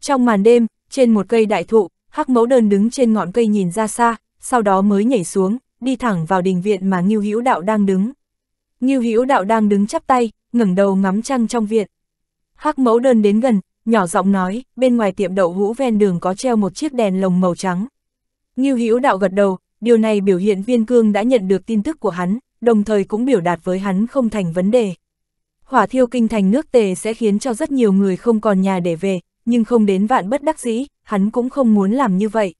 Trong màn đêm, trên một cây đại thụ, hắc mẫu đơn đứng trên ngọn cây nhìn ra xa, sau đó mới nhảy xuống, đi thẳng vào đình viện mà Ngưu Hữu Đạo đang đứng. Ngưu Hữu Đạo đang đứng chắp tay, ngẩng đầu ngắm trăng trong viện. Hắc mẫu đơn đến gần, nhỏ giọng nói, bên ngoài tiệm đậu hũ ven đường có treo một chiếc đèn lồng màu trắng. Ngưu Hữu Đạo gật đầu, điều này biểu hiện viên cương đã nhận được tin tức của hắn, đồng thời cũng biểu đạt với hắn không thành vấn đề. Hỏa thiêu kinh thành nước tề sẽ khiến cho rất nhiều người không còn nhà để về, nhưng không đến vạn bất đắc dĩ, hắn cũng không muốn làm như vậy.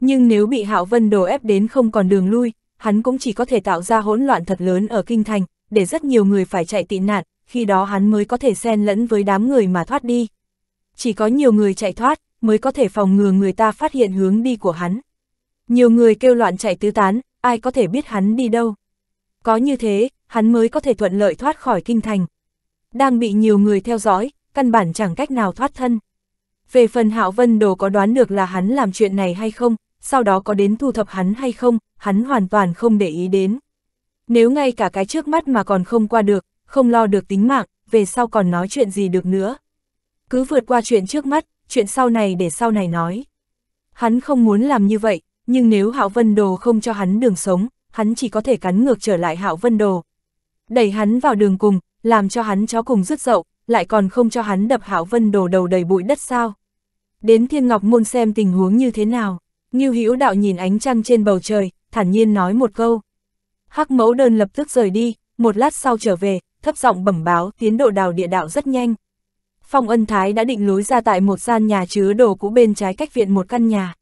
Nhưng nếu bị Hạo Vân đồ ép đến không còn đường lui, hắn cũng chỉ có thể tạo ra hỗn loạn thật lớn ở kinh thành, để rất nhiều người phải chạy tị nạn, khi đó hắn mới có thể xen lẫn với đám người mà thoát đi. Chỉ có nhiều người chạy thoát, mới có thể phòng ngừa người ta phát hiện hướng đi của hắn. Nhiều người kêu loạn chạy tứ tán, ai có thể biết hắn đi đâu. Có như thế, hắn mới có thể thuận lợi thoát khỏi kinh thành. Đang bị nhiều người theo dõi, căn bản chẳng cách nào thoát thân. Về phần Hạo Vân Đồ có đoán được là hắn làm chuyện này hay không, sau đó có đến thu thập hắn hay không, hắn hoàn toàn không để ý đến. Nếu ngay cả cái trước mắt mà còn không qua được, không lo được tính mạng, về sau còn nói chuyện gì được nữa. Cứ vượt qua chuyện trước mắt, chuyện sau này để sau này nói. Hắn không muốn làm như vậy, nhưng nếu Hạo Vân Đồ không cho hắn đường sống, hắn chỉ có thể cắn ngược trở lại Hạo Vân Đồ. Đẩy hắn vào đường cùng, làm cho hắn chó cùng rứt dậu, lại còn không cho hắn đập Hạo Vân Đồ đầu đầy bụi đất sao. Đến Thiên Ngọc Môn xem tình huống như thế nào, như Hữu Đạo nhìn ánh trăng trên bầu trời, thản nhiên nói một câu. Hắc mẫu đơn lập tức rời đi, một lát sau trở về, thấp giọng bẩm báo tiến độ đào địa đạo rất nhanh. Phong ân thái đã định lối ra tại một gian nhà chứa đồ cũ bên trái cách viện một căn nhà.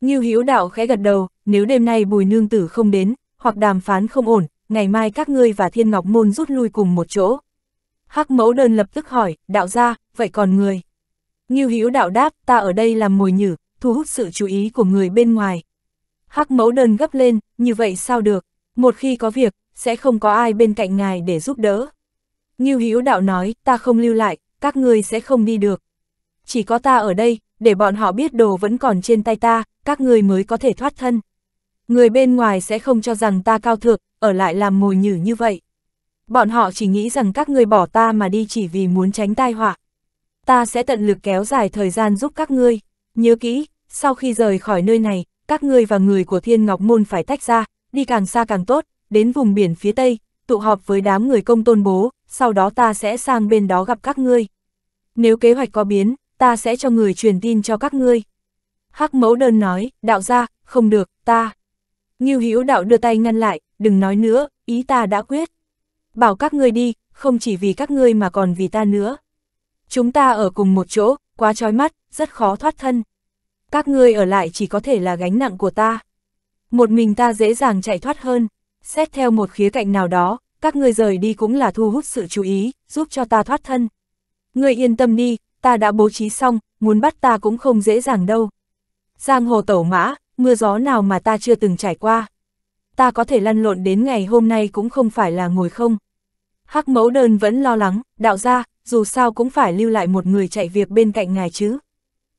như Hữu Đạo khẽ gật đầu, nếu đêm nay Bùi Nương Tử không đến, hoặc đàm phán không ổn, ngày mai các ngươi và Thiên Ngọc Môn rút lui cùng một chỗ. Hắc mẫu đơn lập tức hỏi, đạo gia vậy còn người? Nghiêu hữu đạo đáp, ta ở đây làm mồi nhử, thu hút sự chú ý của người bên ngoài. Hắc mẫu đơn gấp lên, như vậy sao được, một khi có việc, sẽ không có ai bên cạnh ngài để giúp đỡ. Nghiêu hữu đạo nói, ta không lưu lại, các ngươi sẽ không đi được. Chỉ có ta ở đây, để bọn họ biết đồ vẫn còn trên tay ta, các ngươi mới có thể thoát thân người bên ngoài sẽ không cho rằng ta cao thượng, ở lại làm mồi nhử như vậy. Bọn họ chỉ nghĩ rằng các ngươi bỏ ta mà đi chỉ vì muốn tránh tai họa. Ta sẽ tận lực kéo dài thời gian giúp các ngươi. Nhớ kỹ, sau khi rời khỏi nơi này, các ngươi và người của Thiên Ngọc Môn phải tách ra, đi càng xa càng tốt, đến vùng biển phía Tây, tụ họp với đám người công tôn bố, sau đó ta sẽ sang bên đó gặp các ngươi. Nếu kế hoạch có biến, ta sẽ cho người truyền tin cho các ngươi. Hắc mẫu đơn nói, đạo ra, không được, ta. Ngưu Hữu Đạo đưa tay ngăn lại, đừng nói nữa, ý ta đã quyết. Bảo các ngươi đi, không chỉ vì các ngươi mà còn vì ta nữa. Chúng ta ở cùng một chỗ, quá trói mắt, rất khó thoát thân. Các ngươi ở lại chỉ có thể là gánh nặng của ta. Một mình ta dễ dàng chạy thoát hơn, xét theo một khía cạnh nào đó, các ngươi rời đi cũng là thu hút sự chú ý, giúp cho ta thoát thân. Ngươi yên tâm đi, ta đã bố trí xong, muốn bắt ta cũng không dễ dàng đâu. Giang hồ tẩu mã, mưa gió nào mà ta chưa từng trải qua. Ta có thể lăn lộn đến ngày hôm nay cũng không phải là ngồi không. Hắc mẫu đơn vẫn lo lắng, đạo ra, dù sao cũng phải lưu lại một người chạy việc bên cạnh ngài chứ.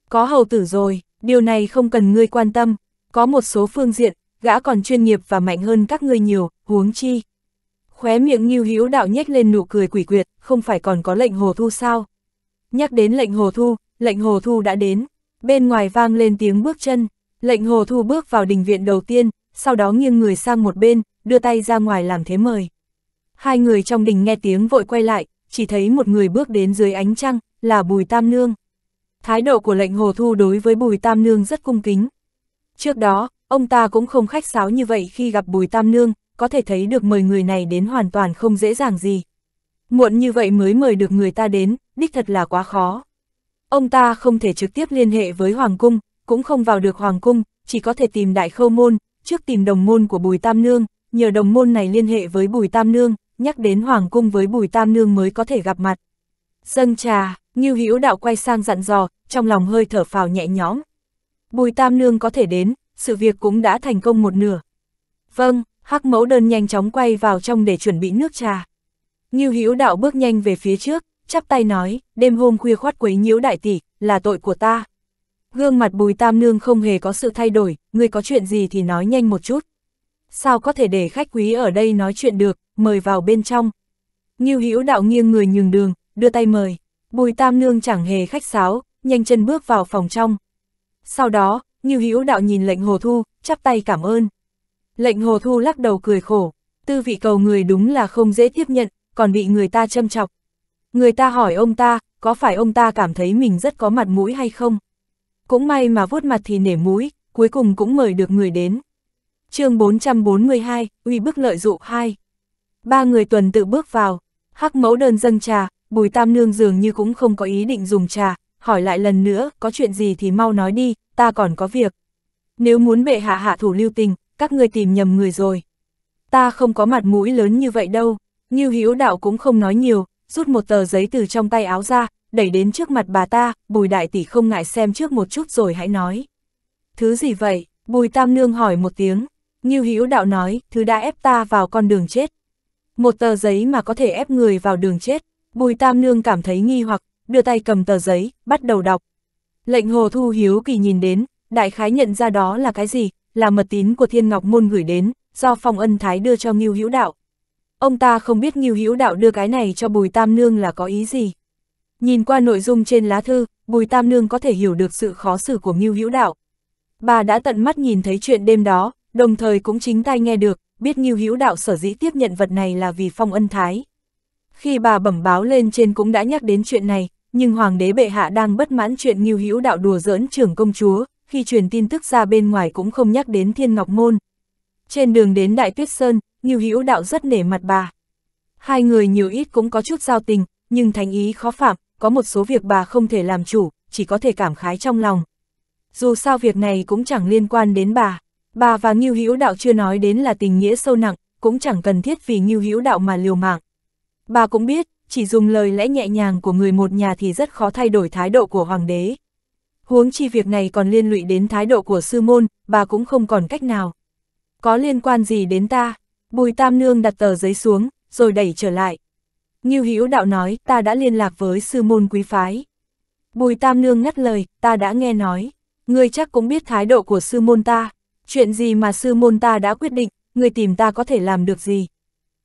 Có hầu tử rồi, điều này không cần ngươi quan tâm, có một số phương diện, gã còn chuyên nghiệp và mạnh hơn các ngươi nhiều, huống chi. Khóe miệng nghiêu hiếu đạo nhếch lên nụ cười quỷ quyệt, không phải còn có lệnh hồ thu sao. Nhắc đến lệnh hồ thu, lệnh hồ thu đã đến, bên ngoài vang lên tiếng bước chân, Lệnh hồ thu bước vào đình viện đầu tiên, sau đó nghiêng người sang một bên, đưa tay ra ngoài làm thế mời. Hai người trong đình nghe tiếng vội quay lại, chỉ thấy một người bước đến dưới ánh trăng, là Bùi Tam Nương. Thái độ của lệnh hồ thu đối với Bùi Tam Nương rất cung kính. Trước đó, ông ta cũng không khách sáo như vậy khi gặp Bùi Tam Nương, có thể thấy được mời người này đến hoàn toàn không dễ dàng gì. Muộn như vậy mới mời được người ta đến, đích thật là quá khó. Ông ta không thể trực tiếp liên hệ với Hoàng Cung, cũng không vào được hoàng cung, chỉ có thể tìm đại khâu môn, trước tìm đồng môn của Bùi Tam Nương, nhờ đồng môn này liên hệ với Bùi Tam Nương, nhắc đến hoàng cung với Bùi Tam Nương mới có thể gặp mặt. Dâng trà, Ngưu Hữu Đạo quay sang dặn dò, trong lòng hơi thở phào nhẹ nhõm. Bùi Tam Nương có thể đến, sự việc cũng đã thành công một nửa. Vâng, Hắc Mẫu Đơn nhanh chóng quay vào trong để chuẩn bị nước trà. Ngưu Hữu Đạo bước nhanh về phía trước, chắp tay nói, đêm hôm khuya khoát quấy nhiễu đại tỷ, là tội của ta. Gương mặt bùi tam nương không hề có sự thay đổi, người có chuyện gì thì nói nhanh một chút. Sao có thể để khách quý ở đây nói chuyện được, mời vào bên trong. Nghiêu hữu đạo nghiêng người nhường đường, đưa tay mời. Bùi tam nương chẳng hề khách sáo, nhanh chân bước vào phòng trong. Sau đó, Nghiêu hữu đạo nhìn lệnh hồ thu, chắp tay cảm ơn. Lệnh hồ thu lắc đầu cười khổ, tư vị cầu người đúng là không dễ tiếp nhận, còn bị người ta châm chọc. Người ta hỏi ông ta, có phải ông ta cảm thấy mình rất có mặt mũi hay không? Cũng may mà vuốt mặt thì nể mũi, cuối cùng cũng mời được người đến. chương 442, uy bức lợi dụ 2. Ba người tuần tự bước vào, hắc mẫu đơn dâng trà, bùi tam nương dường như cũng không có ý định dùng trà, hỏi lại lần nữa, có chuyện gì thì mau nói đi, ta còn có việc. Nếu muốn bệ hạ hạ thủ lưu tình, các người tìm nhầm người rồi. Ta không có mặt mũi lớn như vậy đâu, như hiếu đạo cũng không nói nhiều, rút một tờ giấy từ trong tay áo ra, đẩy đến trước mặt bà ta, bùi đại tỷ không ngại xem trước một chút rồi hãy nói. Thứ gì vậy? Bùi tam nương hỏi một tiếng. Nghiêu hữu đạo nói, thứ đã ép ta vào con đường chết. Một tờ giấy mà có thể ép người vào đường chết. Bùi tam nương cảm thấy nghi hoặc, đưa tay cầm tờ giấy, bắt đầu đọc. Lệnh hồ thu hiếu kỳ nhìn đến, đại khái nhận ra đó là cái gì, là mật tín của thiên ngọc môn gửi đến, do phong ân thái đưa cho Nghiêu hữu đạo. Ông ta không biết Nghiêu hữu đạo đưa cái này cho bùi tam nương là có ý gì. Nhìn qua nội dung trên lá thư, Bùi Tam Nương có thể hiểu được sự khó xử của Ngưu Hữu Đạo. Bà đã tận mắt nhìn thấy chuyện đêm đó, đồng thời cũng chính tay nghe được, biết Ngưu Hữu Đạo sở dĩ tiếp nhận vật này là vì phong ân thái. Khi bà bẩm báo lên trên cũng đã nhắc đến chuyện này, nhưng hoàng đế bệ hạ đang bất mãn chuyện Ngưu Hữu Đạo đùa giỡn trưởng công chúa, khi truyền tin tức ra bên ngoài cũng không nhắc đến Thiên Ngọc môn. Trên đường đến Đại Tuyết Sơn, Ngưu Hữu Đạo rất nể mặt bà. Hai người nhiều ít cũng có chút giao tình, nhưng thành ý khó phạm, có một số việc bà không thể làm chủ, chỉ có thể cảm khái trong lòng. Dù sao việc này cũng chẳng liên quan đến bà. Bà và Ngưu Hữu Đạo chưa nói đến là tình nghĩa sâu nặng, cũng chẳng cần thiết vì Ngưu Hữu Đạo mà liều mạng. Bà cũng biết, chỉ dùng lời lẽ nhẹ nhàng của người một nhà thì rất khó thay đổi thái độ của hoàng đế. Huống chi việc này còn liên lụy đến thái độ của sư môn, bà cũng không còn cách nào. Có liên quan gì đến ta? Bùi Tam Nương đặt tờ giấy xuống, rồi đẩy trở lại. Ngưu Hữu Đạo nói, ta đã liên lạc với sư môn quý phái. Bùi Tam Nương ngắt lời, ta đã nghe nói. Ngươi chắc cũng biết thái độ của sư môn ta. Chuyện gì mà sư môn ta đã quyết định, ngươi tìm ta có thể làm được gì?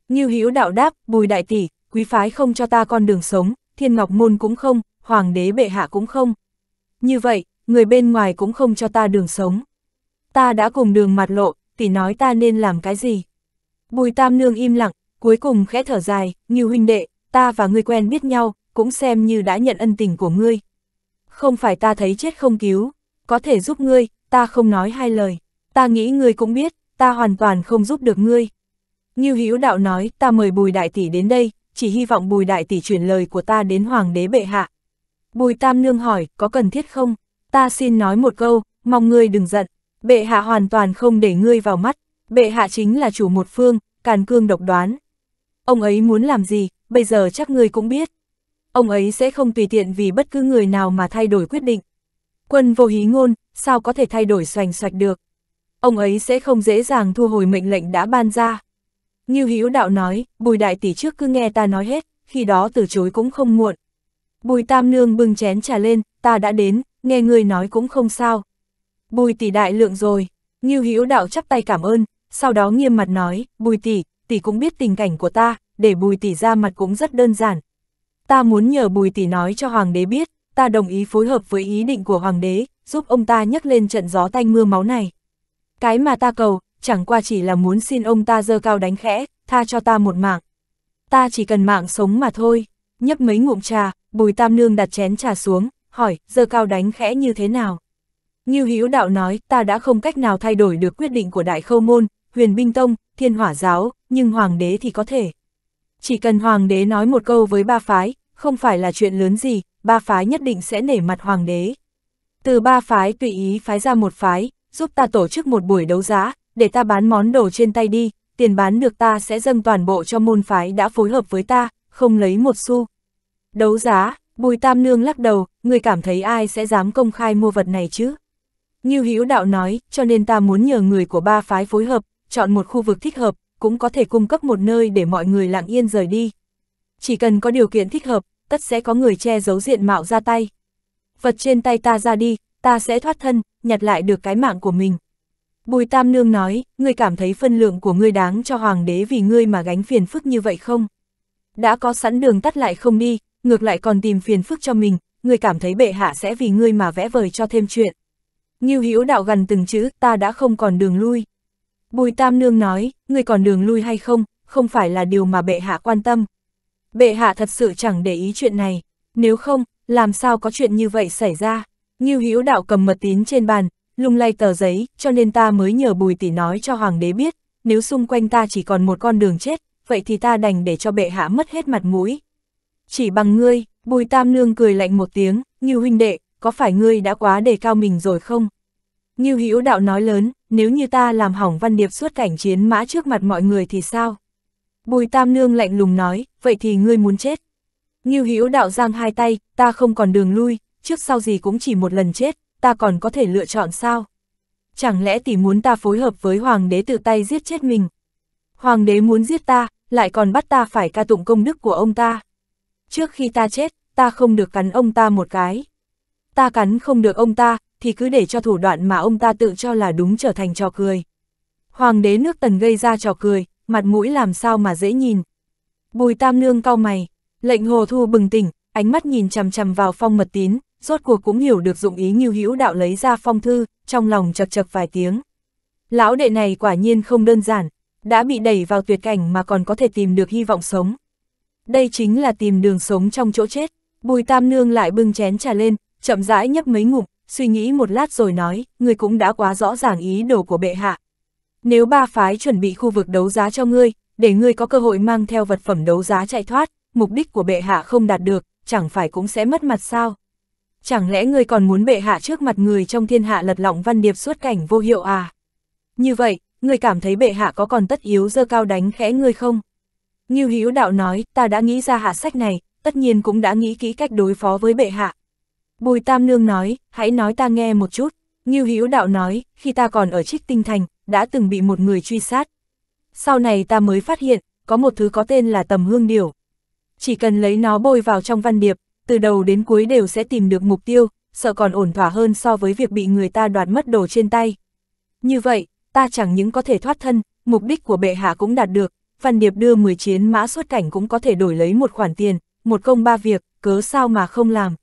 Ngưu Hữu Đạo đáp, bùi đại tỷ, quý phái không cho ta con đường sống, thiên ngọc môn cũng không, hoàng đế bệ hạ cũng không. Như vậy, người bên ngoài cũng không cho ta đường sống. Ta đã cùng đường mặt lộ, tỷ nói ta nên làm cái gì? Bùi Tam Nương im lặng, cuối cùng khẽ thở dài, như huynh đệ, ta và ngươi quen biết nhau, cũng xem như đã nhận ân tình của ngươi. Không phải ta thấy chết không cứu, có thể giúp ngươi, ta không nói hai lời, ta nghĩ ngươi cũng biết, ta hoàn toàn không giúp được ngươi. Như Hữu đạo nói, ta mời Bùi đại tỷ đến đây, chỉ hy vọng Bùi đại tỷ truyền lời của ta đến hoàng đế bệ hạ. Bùi Tam nương hỏi, có cần thiết không? Ta xin nói một câu, mong ngươi đừng giận. Bệ hạ hoàn toàn không để ngươi vào mắt, bệ hạ chính là chủ một phương, càn cương độc đoán, ông ấy muốn làm gì, bây giờ chắc ngươi cũng biết. Ông ấy sẽ không tùy tiện vì bất cứ người nào mà thay đổi quyết định. Quân vô hí ngôn, sao có thể thay đổi xoành xoạch được. Ông ấy sẽ không dễ dàng thu hồi mệnh lệnh đã ban ra. như Hữu Đạo nói, Bùi Đại Tỷ trước cứ nghe ta nói hết, khi đó từ chối cũng không muộn. Bùi Tam Nương bưng chén trà lên, ta đã đến, nghe người nói cũng không sao. Bùi Tỷ đại lượng rồi, như Hữu Đạo chắp tay cảm ơn, sau đó nghiêm mặt nói, Bùi Tỷ, tỷ cũng biết tình cảnh của ta, để bùi tỷ ra mặt cũng rất đơn giản. Ta muốn nhờ bùi tỷ nói cho hoàng đế biết, ta đồng ý phối hợp với ý định của hoàng đế, giúp ông ta nhấc lên trận gió tanh mưa máu này. Cái mà ta cầu, chẳng qua chỉ là muốn xin ông ta dơ cao đánh khẽ, tha cho ta một mạng. Ta chỉ cần mạng sống mà thôi. Nhấp mấy ngụm trà, bùi tam nương đặt chén trà xuống, hỏi, dơ cao đánh khẽ như thế nào? Như Hữu đạo nói, ta đã không cách nào thay đổi được quyết định của đại khâu môn, huyền binh tông, thiên hỏa giáo, nhưng hoàng đế thì có thể. Chỉ cần hoàng đế nói một câu với ba phái, không phải là chuyện lớn gì, ba phái nhất định sẽ nể mặt hoàng đế. Từ ba phái tùy ý phái ra một phái, giúp ta tổ chức một buổi đấu giá, để ta bán món đồ trên tay đi, tiền bán được ta sẽ dâng toàn bộ cho môn phái đã phối hợp với ta, không lấy một xu. Đấu giá, Bùi Tam Nương lắc đầu, người cảm thấy ai sẽ dám công khai mua vật này chứ? Như Hữu Đạo nói, cho nên ta muốn nhờ người của ba phái phối hợp, chọn một khu vực thích hợp, cũng có thể cung cấp một nơi để mọi người lặng yên rời đi. Chỉ cần có điều kiện thích hợp, tất sẽ có người che giấu diện mạo ra tay. Vật trên tay ta ra đi, ta sẽ thoát thân, nhặt lại được cái mạng của mình. Bùi Tam Nương nói, ngươi cảm thấy phân lượng của ngươi đáng cho hoàng đế vì ngươi mà gánh phiền phức như vậy không? Đã có sẵn đường tắt lại không đi, ngược lại còn tìm phiền phức cho mình, ngươi cảm thấy bệ hạ sẽ vì ngươi mà vẽ vời cho thêm chuyện. như hiểu đạo gần từng chữ, ta đã không còn đường lui. Bùi Tam Nương nói, người còn đường lui hay không, không phải là điều mà bệ hạ quan tâm. Bệ hạ thật sự chẳng để ý chuyện này, nếu không, làm sao có chuyện như vậy xảy ra. Ngưu Hữu Đạo cầm mật tín trên bàn, lung lay tờ giấy, cho nên ta mới nhờ Bùi tỷ nói cho hoàng đế biết, nếu xung quanh ta chỉ còn một con đường chết, vậy thì ta đành để cho bệ hạ mất hết mặt mũi. Chỉ bằng ngươi, Bùi Tam Nương cười lạnh một tiếng, Ngưu huynh đệ, có phải ngươi đã quá đề cao mình rồi không? Ngưu Hữu Đạo nói lớn, nếu như ta làm hỏng văn điệp suốt cảnh chiến mã trước mặt mọi người thì sao? Bùi Tam Nương lạnh lùng nói, vậy thì ngươi muốn chết. Ngưu Hữu Đạo giang hai tay, ta không còn đường lui, trước sau gì cũng chỉ một lần chết, ta còn có thể lựa chọn sao? Chẳng lẽ tỷ muốn ta phối hợp với hoàng đế tự tay giết chết mình? Hoàng đế muốn giết ta, lại còn bắt ta phải ca tụng công đức của ông ta. Trước khi ta chết, ta không được cắn ông ta một cái. Ta cắn không được ông ta, thì cứ để cho thủ đoạn mà ông ta tự cho là đúng trở thành trò cười. Hoàng đế nước tần gây ra trò cười, mặt mũi làm sao mà dễ nhìn. Bùi tam nương cau mày, lệnh hồ thu bừng tỉnh, ánh mắt nhìn chằm chằm vào phong mật tín, rốt cuộc cũng hiểu được dụng ý nghiêu hữu đạo lấy ra phong thư, trong lòng chật chật vài tiếng. Lão đệ này quả nhiên không đơn giản, đã bị đẩy vào tuyệt cảnh mà còn có thể tìm được hy vọng sống. Đây chính là tìm đường sống trong chỗ chết, bùi tam nương lại bưng chén trà lên, chậm rãi nhấp mấy ngụm, suy nghĩ một lát rồi nói, ngươi cũng đã quá rõ ràng ý đồ của bệ hạ. Nếu ba phái chuẩn bị khu vực đấu giá cho ngươi, để ngươi có cơ hội mang theo vật phẩm đấu giá chạy thoát, mục đích của bệ hạ không đạt được, chẳng phải cũng sẽ mất mặt sao? Chẳng lẽ ngươi còn muốn bệ hạ trước mặt người trong thiên hạ lật lọng văn điệp suốt cảnh vô hiệu à? Như vậy, ngươi cảm thấy bệ hạ có còn tất yếu dơ cao đánh khẽ ngươi không? Ngưu Hữu Đạo nói, ta đã nghĩ ra hạ sách này, tất nhiên cũng đã nghĩ kỹ cách đối phó với bệ hạ. Bùi Tam Nương nói, hãy nói ta nghe một chút. Ngưu Hữu Đạo nói, khi ta còn ở Trích Tinh Thành, đã từng bị một người truy sát. Sau này ta mới phát hiện, có một thứ có tên là tầm hương điểu. Chỉ cần lấy nó bôi vào trong văn điệp, từ đầu đến cuối đều sẽ tìm được mục tiêu, sợ còn ổn thỏa hơn so với việc bị người ta đoạt mất đồ trên tay. Như vậy, ta chẳng những có thể thoát thân, mục đích của bệ hạ cũng đạt được, văn điệp đưa 10 chiến mã xuất cảnh cũng có thể đổi lấy một khoản tiền, một công ba việc, cớ sao mà không làm.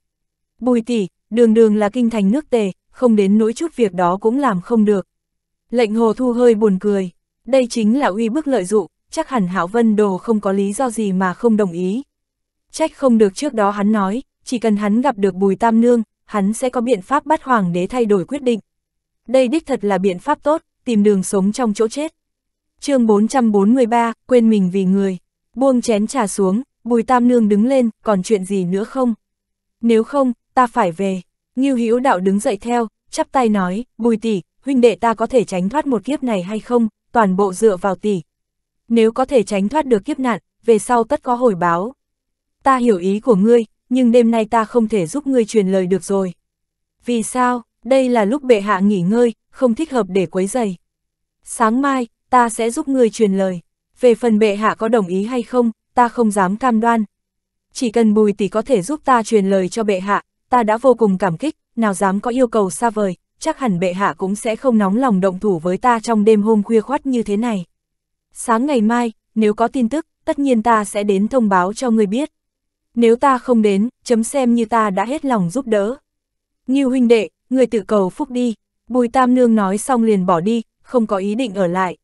Bùi tỷ, đường đường là kinh thành nước tề, không đến nỗi chút việc đó cũng làm không được. Lệnh hồ thu hơi buồn cười, đây chính là uy bức lợi dụ, chắc hẳn Hảo Vân Đồ không có lý do gì mà không đồng ý. Trách không được trước đó hắn nói, chỉ cần hắn gặp được Bùi Tam Nương, hắn sẽ có biện pháp bắt Hoàng đế thay đổi quyết định. Đây đích thật là biện pháp tốt, tìm đường sống trong chỗ chết. chương 443, quên mình vì người. Buông chén trà xuống, Bùi Tam Nương đứng lên, còn chuyện gì nữa không? Nếu không, ta phải về. Ngưu Hữu Đạo đứng dậy theo, chắp tay nói, bùi tỷ, huynh đệ ta có thể tránh thoát một kiếp này hay không, toàn bộ dựa vào tỷ. Nếu có thể tránh thoát được kiếp nạn, về sau tất có hồi báo. Ta hiểu ý của ngươi, nhưng đêm nay ta không thể giúp ngươi truyền lời được rồi. Vì sao, đây là lúc bệ hạ nghỉ ngơi, không thích hợp để quấy giày. Sáng mai, ta sẽ giúp ngươi truyền lời. Về phần bệ hạ có đồng ý hay không, ta không dám cam đoan. Chỉ cần bùi tỷ có thể giúp ta truyền lời cho bệ hạ, ta đã vô cùng cảm kích, nào dám có yêu cầu xa vời, chắc hẳn bệ hạ cũng sẽ không nóng lòng động thủ với ta trong đêm hôm khuya khoát như thế này. Sáng ngày mai, nếu có tin tức, tất nhiên ta sẽ đến thông báo cho người biết. Nếu ta không đến, chấm xem như ta đã hết lòng giúp đỡ. Như huynh đệ, người tự cầu phúc đi, bùi tam nương nói xong liền bỏ đi, không có ý định ở lại.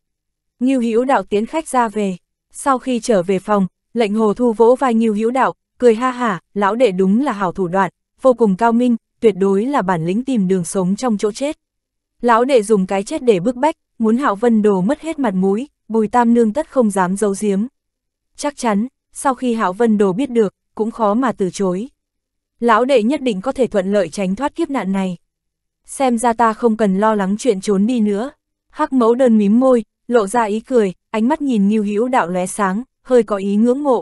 Nghiêu Hữu Đạo tiến khách ra về, sau khi trở về phòng, lệnh Hồ Thu vỗ vai Nghiêu Hữu Đạo, cười ha hả, lão đệ đúng là hảo thủ đoạn, vô cùng cao minh, tuyệt đối là bản lĩnh tìm đường sống trong chỗ chết. Lão đệ dùng cái chết để bức bách, muốn Hạo Vân Đồ mất hết mặt mũi, Bùi Tam Nương tất không dám giấu giếm. Chắc chắn, sau khi Hạo Vân Đồ biết được, cũng khó mà từ chối. Lão đệ nhất định có thể thuận lợi tránh thoát kiếp nạn này. Xem ra ta không cần lo lắng chuyện trốn đi nữa. Hắc mẫu đơn mím môi, lộ ra ý cười, ánh mắt nhìn Ngưu Hữu Đạo lóe sáng, hơi có ý ngưỡng mộ.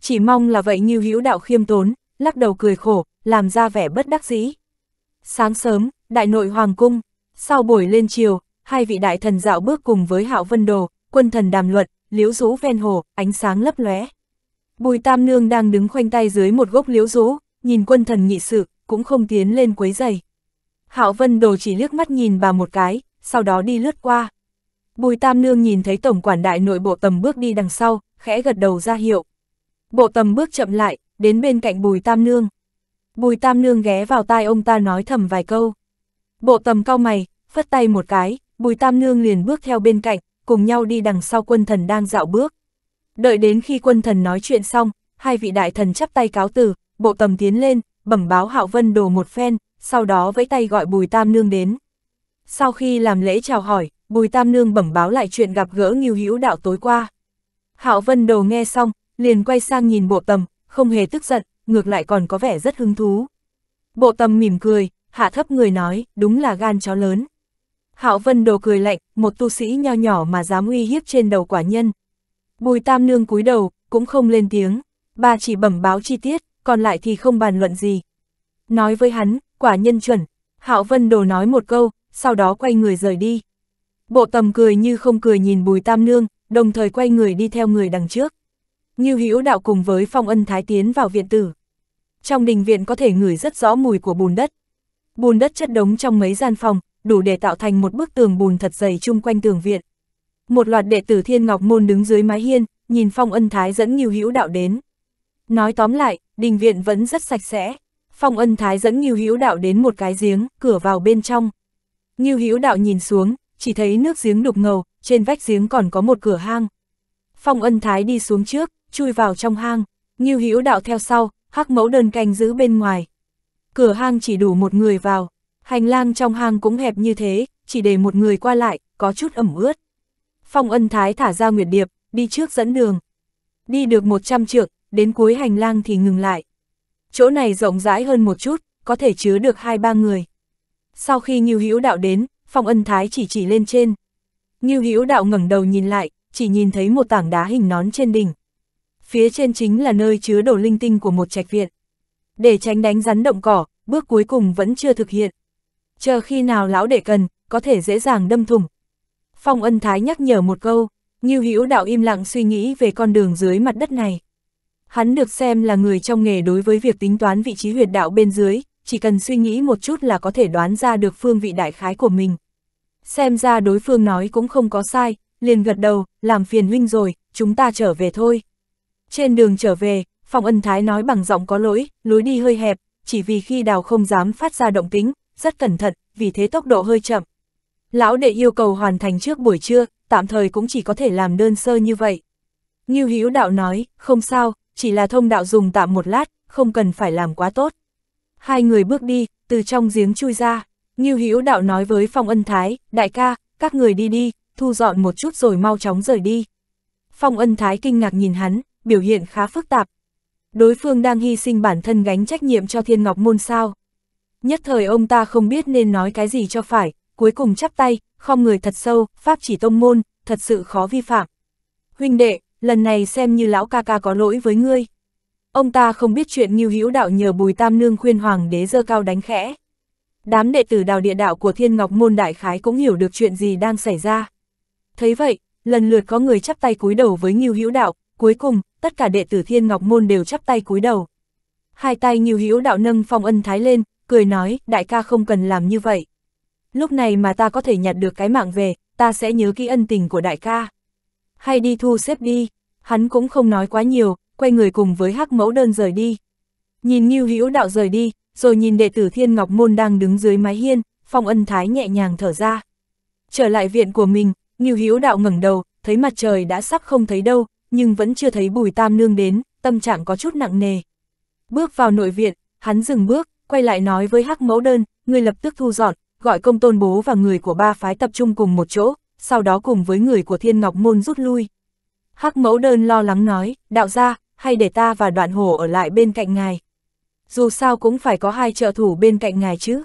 Chỉ mong là vậy Ngưu Hữu Đạo khiêm tốn, lắc đầu cười khổ, làm ra vẻ bất đắc dĩ. Sáng sớm, đại nội hoàng cung, sau buổi lên chiều, hai vị đại thần dạo bước cùng với Hạo Vân Đồ, quân thần đàm luận, liễu rũ ven hồ, ánh sáng lấp lóe. Bùi Tam Nương đang đứng khoanh tay dưới một gốc liễu rũ, nhìn quân thần nghị sự, cũng không tiến lên quấy giày. Hạo Vân Đồ chỉ liếc mắt nhìn bà một cái, sau đó đi lướt qua. Bùi Tam Nương nhìn thấy Tổng quản đại nội bộ tầm bước đi đằng sau, khẽ gật đầu ra hiệu. Bộ tầm bước chậm lại, đến bên cạnh Bùi Tam Nương. Bùi Tam Nương ghé vào tai ông ta nói thầm vài câu. Bộ tầm cao mày, phất tay một cái, Bùi Tam Nương liền bước theo bên cạnh, cùng nhau đi đằng sau quân thần đang dạo bước. Đợi đến khi quân thần nói chuyện xong, hai vị đại thần chắp tay cáo từ, bộ tầm tiến lên, bẩm báo Hạo Vân đồ một phen, sau đó vẫy tay gọi Bùi Tam Nương đến. Sau khi làm lễ chào hỏi, Bùi Tam Nương bẩm báo lại chuyện gặp gỡ Ngưu Hữu Đạo tối qua. Hạo Vân Đồ nghe xong, liền quay sang nhìn bộ tầm, không hề tức giận, ngược lại còn có vẻ rất hứng thú. Bộ tâm mỉm cười, hạ thấp người nói, đúng là gan chó lớn. Hạo Vân đồ cười lạnh, một tu sĩ nho nhỏ mà dám uy hiếp trên đầu quả nhân. Bùi Tam Nương cúi đầu, cũng không lên tiếng, bà chỉ bẩm báo chi tiết, còn lại thì không bàn luận gì. Nói với hắn, quả nhân chuẩn, Hạo Vân đồ nói một câu, sau đó quay người rời đi. Bộ tầm cười như không cười nhìn Bùi Tam Nương, đồng thời quay người đi theo người đằng trước. Ngưu Hữu Đạo cùng với Phong Ân Thái tiến vào viện tử. Trong đình viện có thể ngửi rất rõ mùi của bùn đất. Bùn đất chất đống trong mấy gian phòng, đủ để tạo thành một bức tường bùn thật dày chung quanh tường viện. Một loạt đệ tử Thiên Ngọc môn đứng dưới mái hiên, nhìn Phong Ân Thái dẫn Ngưu Hữu Đạo đến. Nói tóm lại, đình viện vẫn rất sạch sẽ. Phong Ân Thái dẫn Ngưu Hữu Đạo đến một cái giếng, cửa vào bên trong. Ngưu Hữu Đạo nhìn xuống, chỉ thấy nước giếng đục ngầu, trên vách giếng còn có một cửa hang. Phong Ân Thái đi xuống trước, chui vào trong hang, Ngưu Hữu Đạo theo sau, Hắc Mẫu đơn canh giữ bên ngoài. Cửa hang chỉ đủ một người vào, hành lang trong hang cũng hẹp như thế, chỉ để một người qua lại, có chút ẩm ướt. Phong Ân Thái thả ra Nguyệt Điệp, đi trước dẫn đường. Đi được 100 trượng, đến cuối hành lang thì ngừng lại. Chỗ này rộng rãi hơn một chút, có thể chứa được hai ba người. Sau khi Ngưu Hữu Đạo đến, Phong Ân Thái chỉ chỉ lên trên. Ngưu Hữu Đạo ngẩng đầu nhìn lại, chỉ nhìn thấy một tảng đá hình nón trên đỉnh phía trên chính là nơi chứa đồ linh tinh của một trạch viện. Để tránh đánh rắn động cỏ, bước cuối cùng vẫn chưa thực hiện. Chờ khi nào lão đệ cần, có thể dễ dàng đâm thủng. Phong ân thái nhắc nhở một câu, như Hữu đạo im lặng suy nghĩ về con đường dưới mặt đất này. Hắn được xem là người trong nghề đối với việc tính toán vị trí huyệt đạo bên dưới, chỉ cần suy nghĩ một chút là có thể đoán ra được phương vị đại khái của mình. Xem ra đối phương nói cũng không có sai, liền gật đầu, làm phiền huynh rồi, chúng ta trở về thôi. Trên đường trở về, Phong Ân Thái nói bằng giọng có lỗi, lối đi hơi hẹp, chỉ vì khi đào không dám phát ra động tính, rất cẩn thận, vì thế tốc độ hơi chậm. Lão đệ yêu cầu hoàn thành trước buổi trưa, tạm thời cũng chỉ có thể làm đơn sơ như vậy. Như Hữu đạo nói, không sao, chỉ là thông đạo dùng tạm một lát, không cần phải làm quá tốt. Hai người bước đi, từ trong giếng chui ra, Như Hữu đạo nói với Phong Ân Thái, đại ca, các người đi đi, thu dọn một chút rồi mau chóng rời đi. Phong Ân Thái kinh ngạc nhìn hắn, biểu hiện khá phức tạp. Đối phương đang hy sinh bản thân gánh trách nhiệm cho thiên ngọc môn sao. Nhất thời ông ta không biết nên nói cái gì cho phải, cuối cùng chắp tay, không người thật sâu, pháp chỉ tông môn, thật sự khó vi phạm. Huynh đệ, lần này xem như lão ca ca có lỗi với ngươi. Ông ta không biết chuyện nghiêu hữu đạo nhờ bùi tam nương khuyên hoàng đế dơ cao đánh khẽ. Đám đệ tử đào địa đạo của thiên ngọc môn đại khái cũng hiểu được chuyện gì đang xảy ra. Thấy vậy, lần lượt có người chắp tay cúi đầu với nghiêu hữu đạo, cuối cùng, tất cả đệ tử Thiên Ngọc Môn đều chắp tay cúi đầu. Hai tay Nghiêu Hữu đạo nâng Phong Ân Thái lên, cười nói, đại ca không cần làm như vậy. Lúc này mà ta có thể nhặt được cái mạng về, ta sẽ nhớ kỹ ân tình của đại ca. Hay đi thu xếp đi, hắn cũng không nói quá nhiều, quay người cùng với hắc mẫu đơn rời đi. Nhìn Nghiêu Hữu đạo rời đi, rồi nhìn đệ tử Thiên Ngọc Môn đang đứng dưới mái hiên, Phong Ân Thái nhẹ nhàng thở ra. Trở lại viện của mình, Nghiêu Hữu đạo ngẩng đầu, thấy mặt trời đã sắp không thấy đâu, nhưng vẫn chưa thấy bùi tam nương đến, tâm trạng có chút nặng nề. Bước vào nội viện, hắn dừng bước, quay lại nói với hắc mẫu đơn, người lập tức thu dọn, gọi công tôn bố và người của ba phái tập trung cùng một chỗ, sau đó cùng với người của thiên ngọc môn rút lui. Hắc mẫu đơn lo lắng nói, đạo gia hay để ta và đoạn hổ ở lại bên cạnh ngài. Dù sao cũng phải có hai trợ thủ bên cạnh ngài chứ.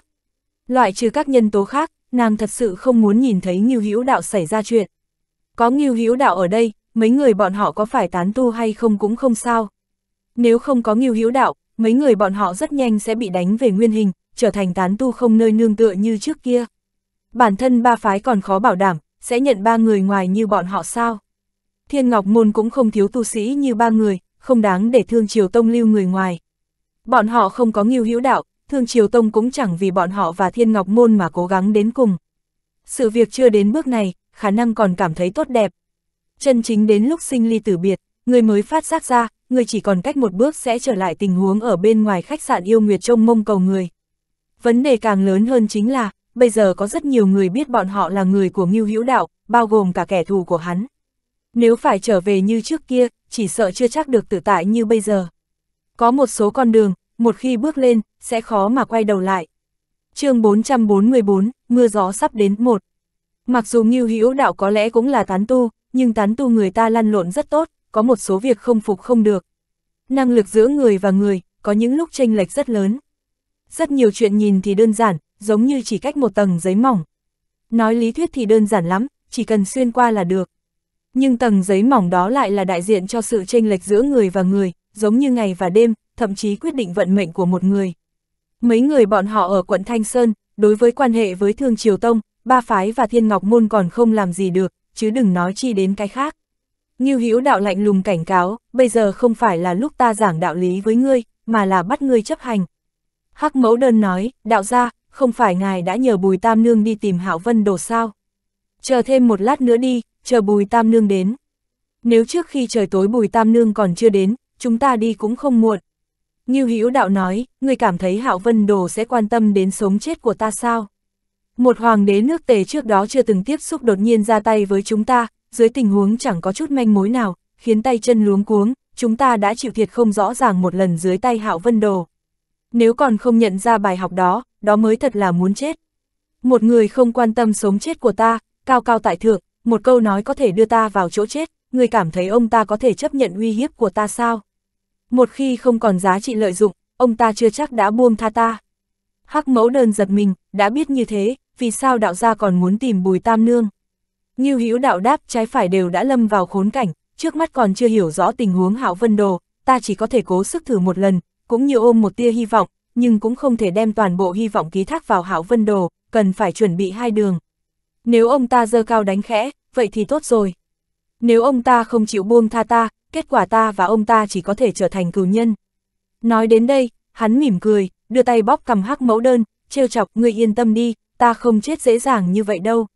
Loại trừ các nhân tố khác, nàng thật sự không muốn nhìn thấy Ngưu Hữu Đạo xảy ra chuyện. Có Ngưu Hữu Đạo ở đây, mấy người bọn họ có phải tán tu hay không cũng không sao. Nếu không có nghiêu hữu đạo, mấy người bọn họ rất nhanh sẽ bị đánh về nguyên hình, trở thành tán tu không nơi nương tựa như trước kia. Bản thân ba phái còn khó bảo đảm, sẽ nhận ba người ngoài như bọn họ sao. Thiên Ngọc Môn cũng không thiếu tu sĩ như ba người, không đáng để Thương Triều Tông lưu người ngoài. Bọn họ không có nghiêu hữu đạo, Thương Triều Tông cũng chẳng vì bọn họ và Thiên Ngọc Môn mà cố gắng đến cùng. Sự việc chưa đến bước này, khả năng còn cảm thấy tốt đẹp, chân chính đến lúc sinh ly tử biệt, người mới phát giác ra, người chỉ còn cách một bước sẽ trở lại tình huống ở bên ngoài khách sạn yêu nguyệt trông mông cầu người. Vấn đề càng lớn hơn chính là, bây giờ có rất nhiều người biết bọn họ là người của Ngưu Hữu Đạo, bao gồm cả kẻ thù của hắn. Nếu phải trở về như trước kia, chỉ sợ chưa chắc được tự tại như bây giờ. Có một số con đường, một khi bước lên, sẽ khó mà quay đầu lại. chương 444, mưa gió sắp đến một. Mặc dù Ngưu Hữu Đạo có lẽ cũng là tán tu, nhưng tán tu người ta lăn lộn rất tốt, có một số việc không phục không được. Năng lực giữa người và người, có những lúc chênh lệch rất lớn. Rất nhiều chuyện nhìn thì đơn giản, giống như chỉ cách một tầng giấy mỏng. Nói lý thuyết thì đơn giản lắm, chỉ cần xuyên qua là được. Nhưng tầng giấy mỏng đó lại là đại diện cho sự chênh lệch giữa người và người, giống như ngày và đêm, thậm chí quyết định vận mệnh của một người. Mấy người bọn họ ở quận Thanh Sơn, đối với quan hệ với Thương Triều Tông, Ba Phái và Thiên Ngọc Môn còn không làm gì được, chứ đừng nói chi đến cái khác. Ngưu Hữu đạo lạnh lùng cảnh cáo, bây giờ không phải là lúc ta giảng đạo lý với ngươi, mà là bắt ngươi chấp hành. Hắc mẫu đơn nói, đạo gia, không phải ngài đã nhờ Bùi Tam Nương đi tìm Hạo Vân đồ sao? Chờ thêm một lát nữa đi, chờ Bùi Tam Nương đến. Nếu trước khi trời tối Bùi Tam Nương còn chưa đến, chúng ta đi cũng không muộn. Ngưu Hữu đạo nói, ngươi cảm thấy Hạo Vân đồ sẽ quan tâm đến sống chết của ta sao? Một hoàng đế nước tề trước đó chưa từng tiếp xúc đột nhiên ra tay với chúng ta, dưới tình huống chẳng có chút manh mối nào, khiến tay chân luống cuống, chúng ta đã chịu thiệt không rõ ràng một lần dưới tay Hạo Vân Đồ. Nếu còn không nhận ra bài học đó, đó mới thật là muốn chết. Một người không quan tâm sống chết của ta, cao cao tại thượng, một câu nói có thể đưa ta vào chỗ chết, người cảm thấy ông ta có thể chấp nhận uy hiếp của ta sao? Một khi không còn giá trị lợi dụng, ông ta chưa chắc đã buông tha ta. Hắc mẫu đơn giật mình, đã biết như thế, vì sao đạo gia còn muốn tìm bùi tam nương. Như hữu đạo đáp trái phải đều đã lâm vào khốn cảnh, trước mắt còn chưa hiểu rõ tình huống hạo vân đồ, ta chỉ có thể cố sức thử một lần, cũng như ôm một tia hy vọng, nhưng cũng không thể đem toàn bộ hy vọng ký thác vào hạo vân đồ, cần phải chuẩn bị hai đường. Nếu ông ta dơ cao đánh khẽ, vậy thì tốt rồi. Nếu ông ta không chịu buông tha ta, kết quả ta và ông ta chỉ có thể trở thành cừu nhân. Nói đến đây, hắn mỉm cười, đưa tay bóp cầm hắc mẫu đơn, trêu chọc, người yên tâm đi, ta không chết dễ dàng như vậy đâu.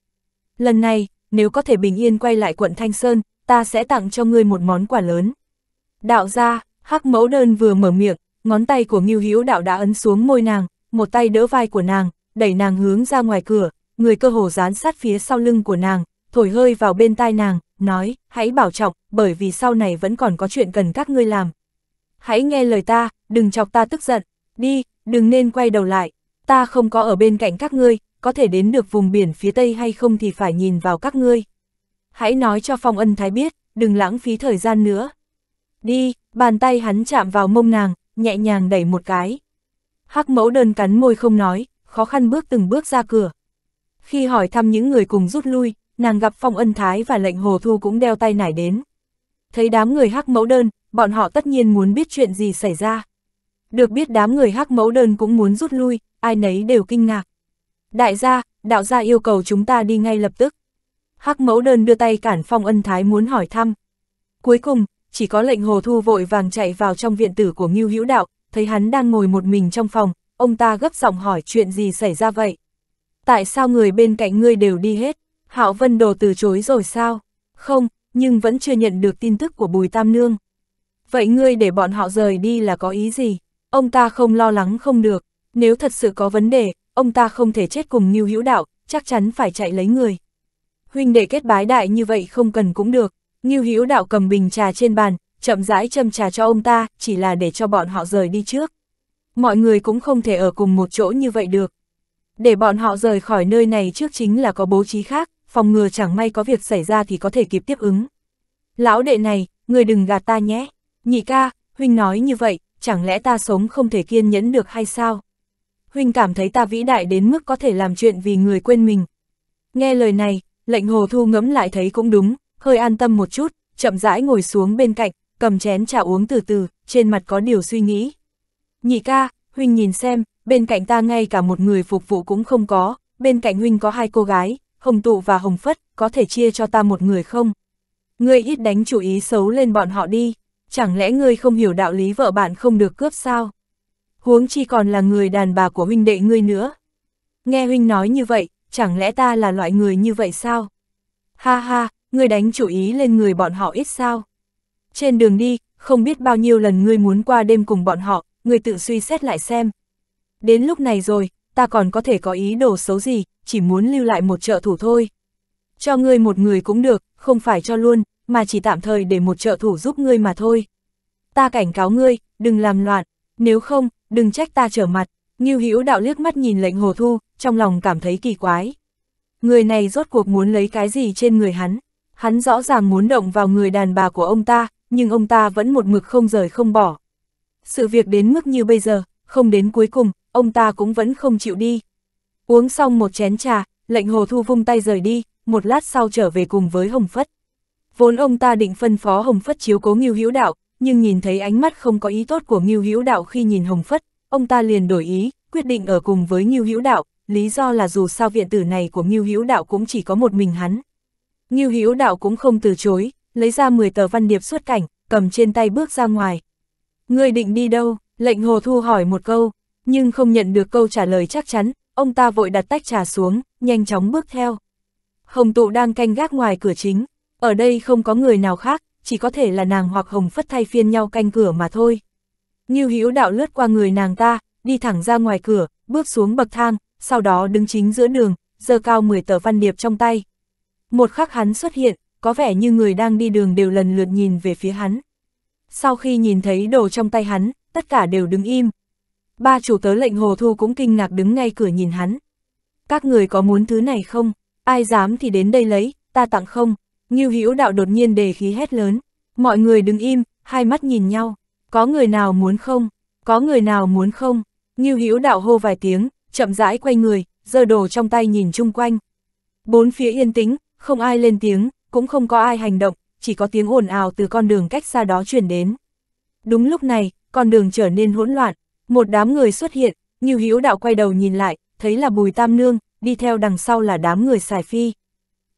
Lần này, nếu có thể bình yên quay lại quận Thanh Sơn, ta sẽ tặng cho ngươi một món quà lớn. Đạo ra, hắc mẫu đơn vừa mở miệng, ngón tay của Ngưu Hữu đạo đã ấn xuống môi nàng, một tay đỡ vai của nàng, đẩy nàng hướng ra ngoài cửa, người cơ hồ dán sát phía sau lưng của nàng, thổi hơi vào bên tai nàng, nói, hãy bảo trọng, bởi vì sau này vẫn còn có chuyện cần các ngươi làm. Hãy nghe lời ta, đừng chọc ta tức giận, đi, đừng nên quay đầu lại, ta không có ở bên cạnh các ngươi, có thể đến được vùng biển phía tây hay không thì phải nhìn vào các ngươi. Hãy nói cho Phong Ân Thái biết, đừng lãng phí thời gian nữa. Đi, bàn tay hắn chạm vào mông nàng, nhẹ nhàng đẩy một cái. Hắc mẫu đơn cắn môi không nói, khó khăn bước từng bước ra cửa. Khi hỏi thăm những người cùng rút lui, nàng gặp Phong Ân Thái và lệnh Hồ Thu cũng đeo tay nải đến. Thấy đám người hắc mẫu đơn, bọn họ tất nhiên muốn biết chuyện gì xảy ra. Được biết đám người hắc mẫu đơn cũng muốn rút lui, ai nấy đều kinh ngạc. Đại gia, đạo gia yêu cầu chúng ta đi ngay lập tức. Hắc mẫu đơn đưa tay cản phong ân thái muốn hỏi thăm. Cuối cùng, chỉ có lệnh hồ thu vội vàng chạy vào trong viện tử của Ngưu Hữu Đạo, thấy hắn đang ngồi một mình trong phòng, ông ta gấp giọng hỏi chuyện gì xảy ra vậy. Tại sao người bên cạnh ngươi đều đi hết? Hạo Vân Đồ từ chối rồi sao? Không, nhưng vẫn chưa nhận được tin tức của Bùi Tam Nương. Vậy ngươi để bọn họ rời đi là có ý gì? Ông ta không lo lắng không được, nếu thật sự có vấn đề, ông ta không thể chết cùng Ngưu Hữu Đạo, chắc chắn phải chạy lấy người. Huynh đệ kết bái đại như vậy không cần cũng được, Ngưu Hữu Đạo cầm bình trà trên bàn, chậm rãi châm trà cho ông ta, chỉ là để cho bọn họ rời đi trước. Mọi người cũng không thể ở cùng một chỗ như vậy được. Để bọn họ rời khỏi nơi này trước chính là có bố trí khác, phòng ngừa chẳng may có việc xảy ra thì có thể kịp tiếp ứng. Lão đệ này, người đừng gạt ta nhé. Nhị ca, huynh nói như vậy, chẳng lẽ ta sống không thể kiên nhẫn được hay sao? huynh cảm thấy ta vĩ đại đến mức có thể làm chuyện vì người quên mình. Nghe lời này, lệnh hồ thu ngẫm lại thấy cũng đúng, hơi an tâm một chút, chậm rãi ngồi xuống bên cạnh, cầm chén trà uống từ từ, trên mặt có điều suy nghĩ. Nhị ca, huynh nhìn xem, bên cạnh ta ngay cả một người phục vụ cũng không có, bên cạnh huynh có hai cô gái, Hồng Tụ và Hồng Phất, có thể chia cho ta một người không? Ngươi ít đánh chủ ý xấu lên bọn họ đi, chẳng lẽ ngươi không hiểu đạo lý vợ bạn không được cướp sao? huống chi còn là người đàn bà của huynh đệ ngươi nữa. Nghe huynh nói như vậy, chẳng lẽ ta là loại người như vậy sao? Ha ha, ngươi đánh chủ ý lên người bọn họ ít sao? Trên đường đi, không biết bao nhiêu lần ngươi muốn qua đêm cùng bọn họ, ngươi tự suy xét lại xem. Đến lúc này rồi, ta còn có thể có ý đồ xấu gì, chỉ muốn lưu lại một trợ thủ thôi. Cho ngươi một người cũng được, không phải cho luôn, mà chỉ tạm thời để một trợ thủ giúp ngươi mà thôi. Ta cảnh cáo ngươi, đừng làm loạn, nếu không, đừng trách ta trở mặt, Ngưu Hữu đạo liếc mắt nhìn lệnh hồ thu, trong lòng cảm thấy kỳ quái. Người này rốt cuộc muốn lấy cái gì trên người hắn, hắn rõ ràng muốn động vào người đàn bà của ông ta, nhưng ông ta vẫn một mực không rời không bỏ. Sự việc đến mức như bây giờ, không đến cuối cùng, ông ta cũng vẫn không chịu đi. Uống xong một chén trà, lệnh hồ thu vung tay rời đi, một lát sau trở về cùng với Hồng Phất. Vốn ông ta định phân phó Hồng Phất chiếu cố Ngưu Hữu Đạo, nhưng nhìn thấy ánh mắt không có ý tốt của Ngưu Hữu Đạo khi nhìn Hồng Phất, ông ta liền đổi ý, quyết định ở cùng với Ngưu Hữu Đạo, lý do là dù sao viện tử này của Ngưu Hữu Đạo cũng chỉ có một mình hắn. Ngưu Hữu Đạo cũng không từ chối, lấy ra 10 tờ văn điệp xuất cảnh, cầm trên tay bước ra ngoài. Ngươi định đi đâu? Lệnh Hồ Thu hỏi một câu, nhưng không nhận được câu trả lời chắc chắn, ông ta vội đặt tách trà xuống, nhanh chóng bước theo. Hồng Tụ đang canh gác ngoài cửa chính, ở đây không có người nào khác, chỉ có thể là nàng hoặc Hồng Phất thay phiên nhau canh cửa mà thôi. Như Hữu Đạo lướt qua người nàng ta, đi thẳng ra ngoài cửa, bước xuống bậc thang, sau đó đứng chính giữa đường, giơ cao 10 tờ văn điệp trong tay. Một khắc hắn xuất hiện, có vẻ như người đang đi đường đều lần lượt nhìn về phía hắn. Sau khi nhìn thấy đồ trong tay hắn, tất cả đều đứng im. Ba chủ tớ lệnh Hồ Thu cũng kinh ngạc đứng ngay cửa nhìn hắn. Các người có muốn thứ này không? Ai dám thì đến đây lấy, ta tặng không, Ngưu Hữu Đạo đột nhiên đề khí hét lớn, mọi người đứng im, hai mắt nhìn nhau, có người nào muốn không? Có người nào muốn không? Ngưu Hữu Đạo hô vài tiếng, chậm rãi quay người, giơ đồ trong tay nhìn chung quanh. Bốn phía yên tĩnh, không ai lên tiếng, cũng không có ai hành động, chỉ có tiếng ồn ào từ con đường cách xa đó truyền đến. Đúng lúc này, con đường trở nên hỗn loạn, một đám người xuất hiện, Ngưu Hữu Đạo quay đầu nhìn lại, thấy là Bùi Tam Nương, đi theo đằng sau là đám người xài phi.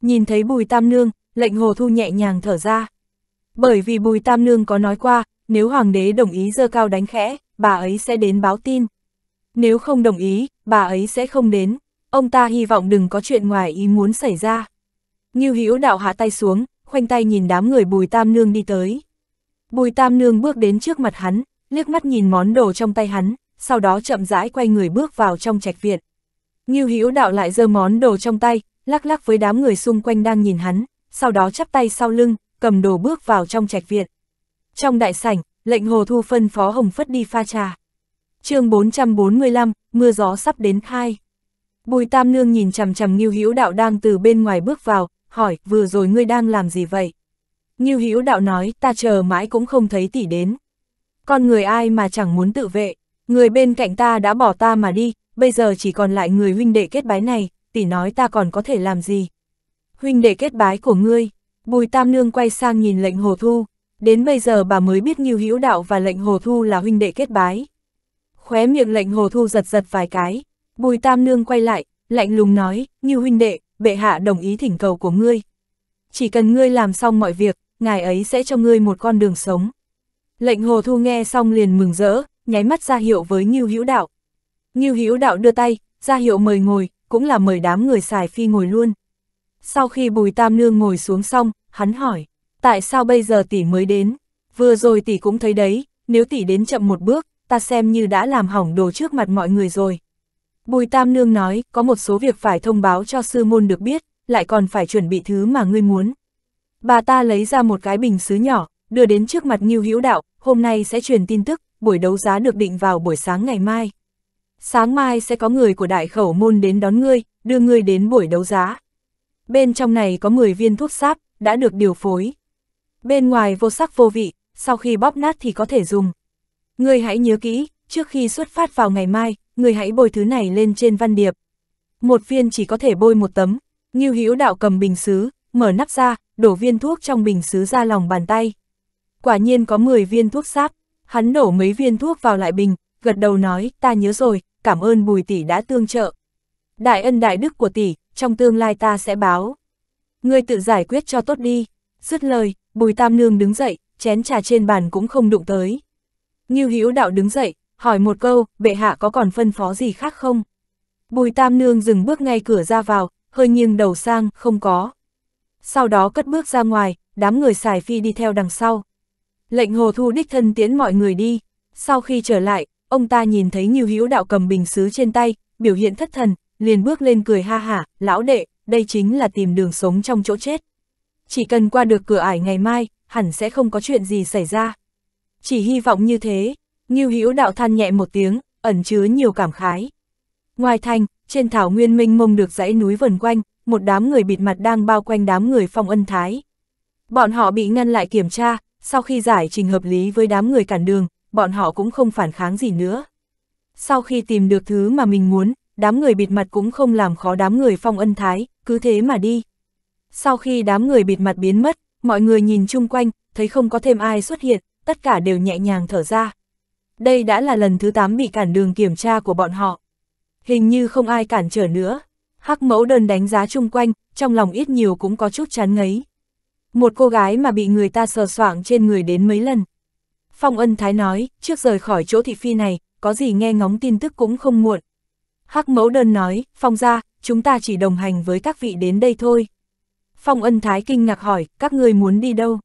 Nhìn thấy Bùi Tam Nương, lệnh Hồ Thu nhẹ nhàng thở ra. Bởi vì Bùi Tam Nương có nói qua, nếu Hoàng đế đồng ý dơ cao đánh khẽ, bà ấy sẽ đến báo tin. Nếu không đồng ý, bà ấy sẽ không đến, ông ta hy vọng đừng có chuyện ngoài ý muốn xảy ra. Như Hữu đạo hạ tay xuống, khoanh tay nhìn đám người Bùi Tam Nương đi tới. Bùi Tam Nương bước đến trước mặt hắn, liếc mắt nhìn món đồ trong tay hắn, sau đó chậm rãi quay người bước vào trong trạch viện. Như Hữu đạo lại giơ món đồ trong tay, lắc lắc với đám người xung quanh đang nhìn hắn, sau đó chắp tay sau lưng, cầm đồ bước vào trong trạch viện. Trong đại sảnh, lệnh Hồ Thu phân phó Hồng Phất đi pha trà. chương 445, mưa gió sắp đến khai. Bùi Tam Nương nhìn chằm chằm Ngưu Hữu Đạo đang từ bên ngoài bước vào, hỏi, vừa rồi ngươi đang làm gì vậy? Ngưu Hữu Đạo nói, ta chờ mãi cũng không thấy tỷ đến. Con người ai mà chẳng muốn tự vệ, người bên cạnh ta đã bỏ ta mà đi, bây giờ chỉ còn lại người huynh đệ kết bái này, tỷ nói ta còn có thể làm gì, huynh đệ kết bái của ngươi. Bùi Tam Nương quay sang nhìn lệnh hồ thu, đến bây giờ bà mới biết Ngưu Hữu Đạo và lệnh hồ thu là huynh đệ kết bái. Khóe miệng lệnh hồ thu giật giật vài cái, bùi Tam Nương quay lại, lạnh lùng nói, Ngưu huynh đệ, bệ hạ đồng ý thỉnh cầu của ngươi. Chỉ cần ngươi làm xong mọi việc, ngài ấy sẽ cho ngươi một con đường sống. Lệnh hồ thu nghe xong liền mừng rỡ, nháy mắt ra hiệu với Ngưu Hữu Đạo. Ngưu Hữu Đạo đưa tay, ra hiệu mời ngồi, cũng là mời đám người xài phi ngồi luôn. Sau khi Bùi Tam Nương ngồi xuống xong, hắn hỏi, tại sao bây giờ tỷ mới đến? Vừa rồi tỷ cũng thấy đấy, nếu tỷ đến chậm một bước, ta xem như đã làm hỏng đồ trước mặt mọi người rồi. Bùi Tam Nương nói, có một số việc phải thông báo cho sư môn được biết, lại còn phải chuẩn bị thứ mà ngươi muốn. Bà ta lấy ra một cái bình sứ nhỏ, đưa đến trước mặt Nghiêu Hữu Đạo, hôm nay sẽ truyền tin tức, buổi đấu giá được định vào buổi sáng ngày mai. Sáng mai sẽ có người của đại khẩu môn đến đón ngươi, đưa ngươi đến buổi đấu giá. Bên trong này có 10 viên thuốc sáp, đã được điều phối. Bên ngoài vô sắc vô vị, sau khi bóp nát thì có thể dùng. Người hãy nhớ kỹ, trước khi xuất phát vào ngày mai, người hãy bôi thứ này lên trên văn điệp. Một viên chỉ có thể bôi một tấm. Ngưu Hữu Đạo cầm bình sứ mở nắp ra, đổ viên thuốc trong bình sứ ra lòng bàn tay. Quả nhiên có 10 viên thuốc sáp, hắn đổ mấy viên thuốc vào lại bình, gật đầu nói, ta nhớ rồi, cảm ơn Bùi tỷ đã tương trợ. Đại ân đại đức của tỷ, trong tương lai ta sẽ báo. Ngươi tự giải quyết cho tốt đi. Dứt lời, Bùi Tam Nương đứng dậy, chén trà trên bàn cũng không đụng tới. Ngưu Hữu Đạo đứng dậy, hỏi một câu, bệ hạ có còn phân phó gì khác không? Bùi Tam Nương dừng bước ngay cửa ra vào, hơi nghiêng đầu sang, không có. Sau đó cất bước ra ngoài, đám người xài phi đi theo đằng sau. Lệnh Hồ Thu đích thân tiến mọi người đi. Sau khi trở lại, ông ta nhìn thấy Ngưu Hữu Đạo cầm bình sứ trên tay, biểu hiện thất thần, liền bước lên cười ha hả, lão đệ, đây chính là tìm đường sống trong chỗ chết. Chỉ cần qua được cửa ải ngày mai, hẳn sẽ không có chuyện gì xảy ra. Chỉ hy vọng như thế, Ngưu Hữu đạo than nhẹ một tiếng, ẩn chứa nhiều cảm khái. Ngoài thành, trên thảo nguyên minh mông được dãy núi vần quanh, một đám người bịt mặt đang bao quanh đám người phong ân thái. Bọn họ bị ngăn lại kiểm tra, sau khi giải trình hợp lý với đám người cản đường, bọn họ cũng không phản kháng gì nữa. Sau khi tìm được thứ mà mình muốn, đám người bịt mặt cũng không làm khó đám người phong ân thái, cứ thế mà đi. Sau khi đám người bịt mặt biến mất, mọi người nhìn chung quanh, thấy không có thêm ai xuất hiện, tất cả đều nhẹ nhàng thở ra. Đây đã là lần thứ 8 bị cản đường kiểm tra của bọn họ. Hình như không ai cản trở nữa. Hắc mẫu đơn đánh giá chung quanh, trong lòng ít nhiều cũng có chút chán ngấy. Một cô gái mà bị người ta sờ soạng trên người đến mấy lần. Phong ân thái nói, trước rời khỏi chỗ thị phi này, có gì nghe ngóng tin tức cũng không muộn. Hắc mẫu đơn nói, phong ra, chúng ta chỉ đồng hành với các vị đến đây thôi. Phong ân thái kinh ngạc hỏi, các người muốn đi đâu?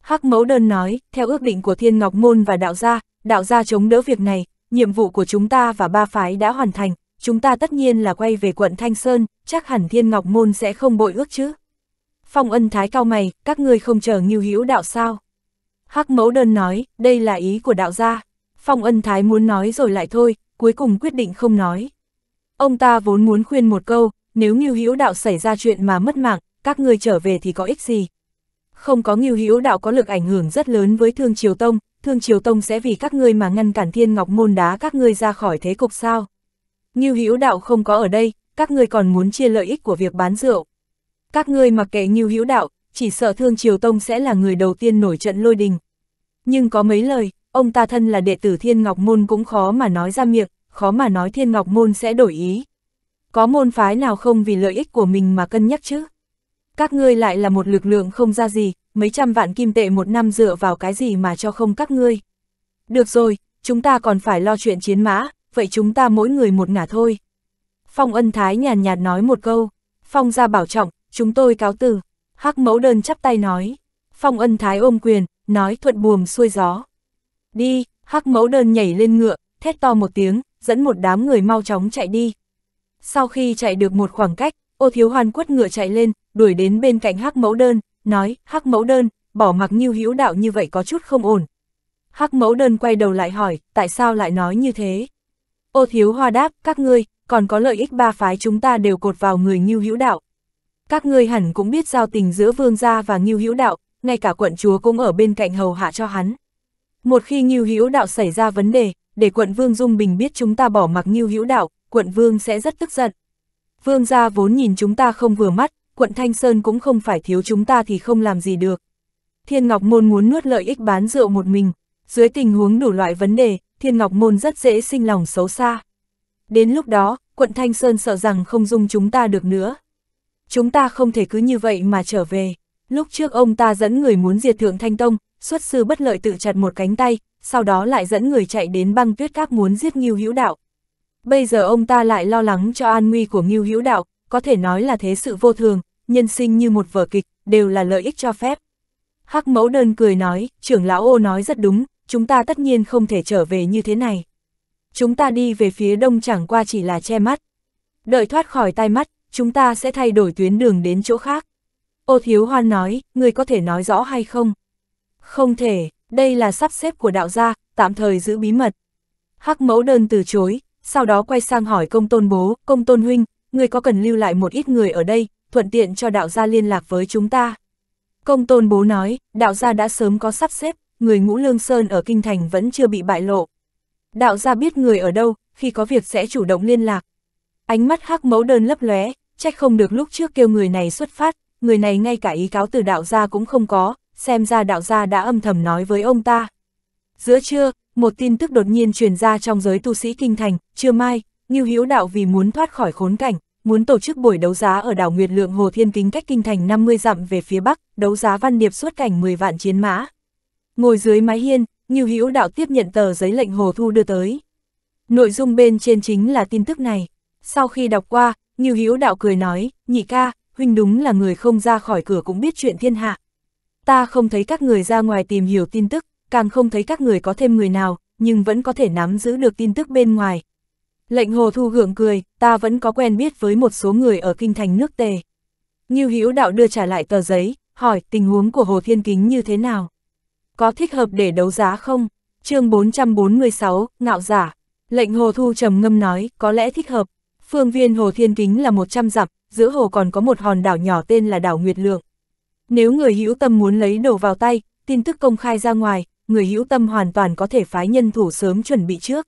Hắc mẫu đơn nói, theo ước định của Thiên Ngọc Môn và Đạo Gia, Đạo Gia chống đỡ việc này, nhiệm vụ của chúng ta và ba phái đã hoàn thành, chúng ta tất nhiên là quay về quận Thanh Sơn, chắc hẳn Thiên Ngọc Môn sẽ không bội ước chứ. Phong ân thái cao mày, các người không chờ nghiêu hữu đạo sao? Hắc mẫu đơn nói, đây là ý của đạo gia. Phong ân thái muốn nói rồi lại thôi, cuối cùng quyết định không nói. Ông ta vốn muốn khuyên một câu, nếu Ngưu Hữu Đạo xảy ra chuyện mà mất mạng, các ngươi trở về thì có ích gì? Không có Ngưu Hữu Đạo có lực ảnh hưởng rất lớn với Thương Triều Tông, Thương Triều Tông sẽ vì các ngươi mà ngăn cản Thiên Ngọc môn đá các ngươi ra khỏi thế cục sao? Ngưu Hữu Đạo không có ở đây, các ngươi còn muốn chia lợi ích của việc bán rượu. Các ngươi mặc kệ Ngưu Hữu Đạo, chỉ sợ Thương Triều Tông sẽ là người đầu tiên nổi trận lôi đình. Nhưng có mấy lời, ông ta thân là đệ tử Thiên Ngọc môn cũng khó mà nói ra miệng, khó mà nói thiên ngọc môn sẽ đổi ý. Có môn phái nào không vì lợi ích của mình mà cân nhắc chứ? Các ngươi lại là một lực lượng không ra gì, mấy trăm vạn kim tệ một năm dựa vào cái gì mà cho không các ngươi. Được rồi, chúng ta còn phải lo chuyện chiến mã, vậy chúng ta mỗi người một ngả thôi. Phong ân thái nhàn nhạt nói một câu, Phong ra bảo trọng, chúng tôi cáo từ. hắc mẫu đơn chắp tay nói, Phong ân thái ôm quyền, nói thuận buồm xuôi gió. Đi, hắc mẫu đơn nhảy lên ngựa, thét to một tiếng, dẫn một đám người mau chóng chạy đi. Sau khi chạy được một khoảng cách, ô thiếu hoan quất ngựa chạy lên, đuổi đến bên cạnh hắc mẫu đơn, nói, hắc mẫu đơn, bỏ mặc như hữu đạo như vậy có chút không ổn. Hắc mẫu đơn quay đầu lại hỏi, tại sao lại nói như thế? Ô thiếu hoa đáp, các ngươi, còn có lợi ích ba phái chúng ta đều cột vào người như hữu đạo. Các ngươi hẳn cũng biết giao tình giữa vương gia và như hữu đạo, ngay cả quận chúa cũng ở bên cạnh hầu hạ cho hắn. Một khi Ngưu Hữu Đạo xảy ra vấn đề, để quận vương Dung Bình biết chúng ta bỏ mặc như Hữu Đạo, quận vương sẽ rất tức giận. Vương gia vốn nhìn chúng ta không vừa mắt, quận Thanh Sơn cũng không phải thiếu chúng ta thì không làm gì được. Thiên Ngọc Môn muốn nuốt lợi ích bán rượu một mình, dưới tình huống đủ loại vấn đề, Thiên Ngọc Môn rất dễ sinh lòng xấu xa. Đến lúc đó, quận Thanh Sơn sợ rằng không dung chúng ta được nữa. Chúng ta không thể cứ như vậy mà trở về. Lúc trước ông ta dẫn người muốn diệt thượng Thanh Tông, xuất sư bất lợi tự chặt một cánh tay, sau đó lại dẫn người chạy đến băng tuyết các muốn giết Ngưu Hữu Đạo. Bây giờ ông ta lại lo lắng cho an nguy của Ngưu Hữu Đạo, có thể nói là thế sự vô thường, nhân sinh như một vở kịch, đều là lợi ích cho phép. Hắc mẫu đơn cười nói, trưởng lão ô nói rất đúng, chúng ta tất nhiên không thể trở về như thế này. Chúng ta đi về phía đông chẳng qua chỉ là che mắt. Đợi thoát khỏi tai mắt, chúng ta sẽ thay đổi tuyến đường đến chỗ khác. Ô Thiếu Hoan nói, người có thể nói rõ hay không? Không thể, đây là sắp xếp của đạo gia, tạm thời giữ bí mật. Hắc mẫu đơn từ chối, sau đó quay sang hỏi công tôn bố, công tôn huynh, người có cần lưu lại một ít người ở đây, thuận tiện cho đạo gia liên lạc với chúng ta. Công tôn bố nói, đạo gia đã sớm có sắp xếp, người ngũ lương sơn ở kinh thành vẫn chưa bị bại lộ. Đạo gia biết người ở đâu, khi có việc sẽ chủ động liên lạc. Ánh mắt hắc mẫu đơn lấp lóe, trách không được lúc trước kêu người này xuất phát, người này ngay cả ý cáo từ đạo gia cũng không có, xem ra đạo gia đã âm thầm nói với ông ta. Giữa trưa, một tin tức đột nhiên truyền ra trong giới tu sĩ kinh thành, trưa mai, Ngưu hiếu Đạo vì muốn thoát khỏi khốn cảnh, muốn tổ chức buổi đấu giá ở đảo Nguyệt Lượng Hồ Thiên Kính cách kinh thành 50 dặm về phía bắc, đấu giá văn điệp xuất cảnh 10 vạn chiến mã. Ngồi dưới mái hiên, Ngưu hiếu Đạo tiếp nhận tờ giấy lệnh Hồ Thu đưa tới. Nội dung bên trên chính là tin tức này. Sau khi đọc qua, Ngưu hiếu Đạo cười nói, "Nhị ca, huynh đúng là người không ra khỏi cửa cũng biết chuyện thiên hạ." ta không thấy các người ra ngoài tìm hiểu tin tức, càng không thấy các người có thêm người nào, nhưng vẫn có thể nắm giữ được tin tức bên ngoài. Lệnh hồ thu gượng cười, ta vẫn có quen biết với một số người ở kinh thành nước tề. Như Hữu đạo đưa trả lại tờ giấy, hỏi tình huống của Hồ Thiên Kính như thế nào? Có thích hợp để đấu giá không? chương 446, ngạo giả. Lệnh Hồ Thu trầm ngâm nói, có lẽ thích hợp. Phương viên Hồ Thiên Kính là 100 dặm, giữa hồ còn có một hòn đảo nhỏ tên là đảo Nguyệt Lượng. Nếu người hữu tâm muốn lấy đồ vào tay, tin tức công khai ra ngoài, người hữu tâm hoàn toàn có thể phái nhân thủ sớm chuẩn bị trước.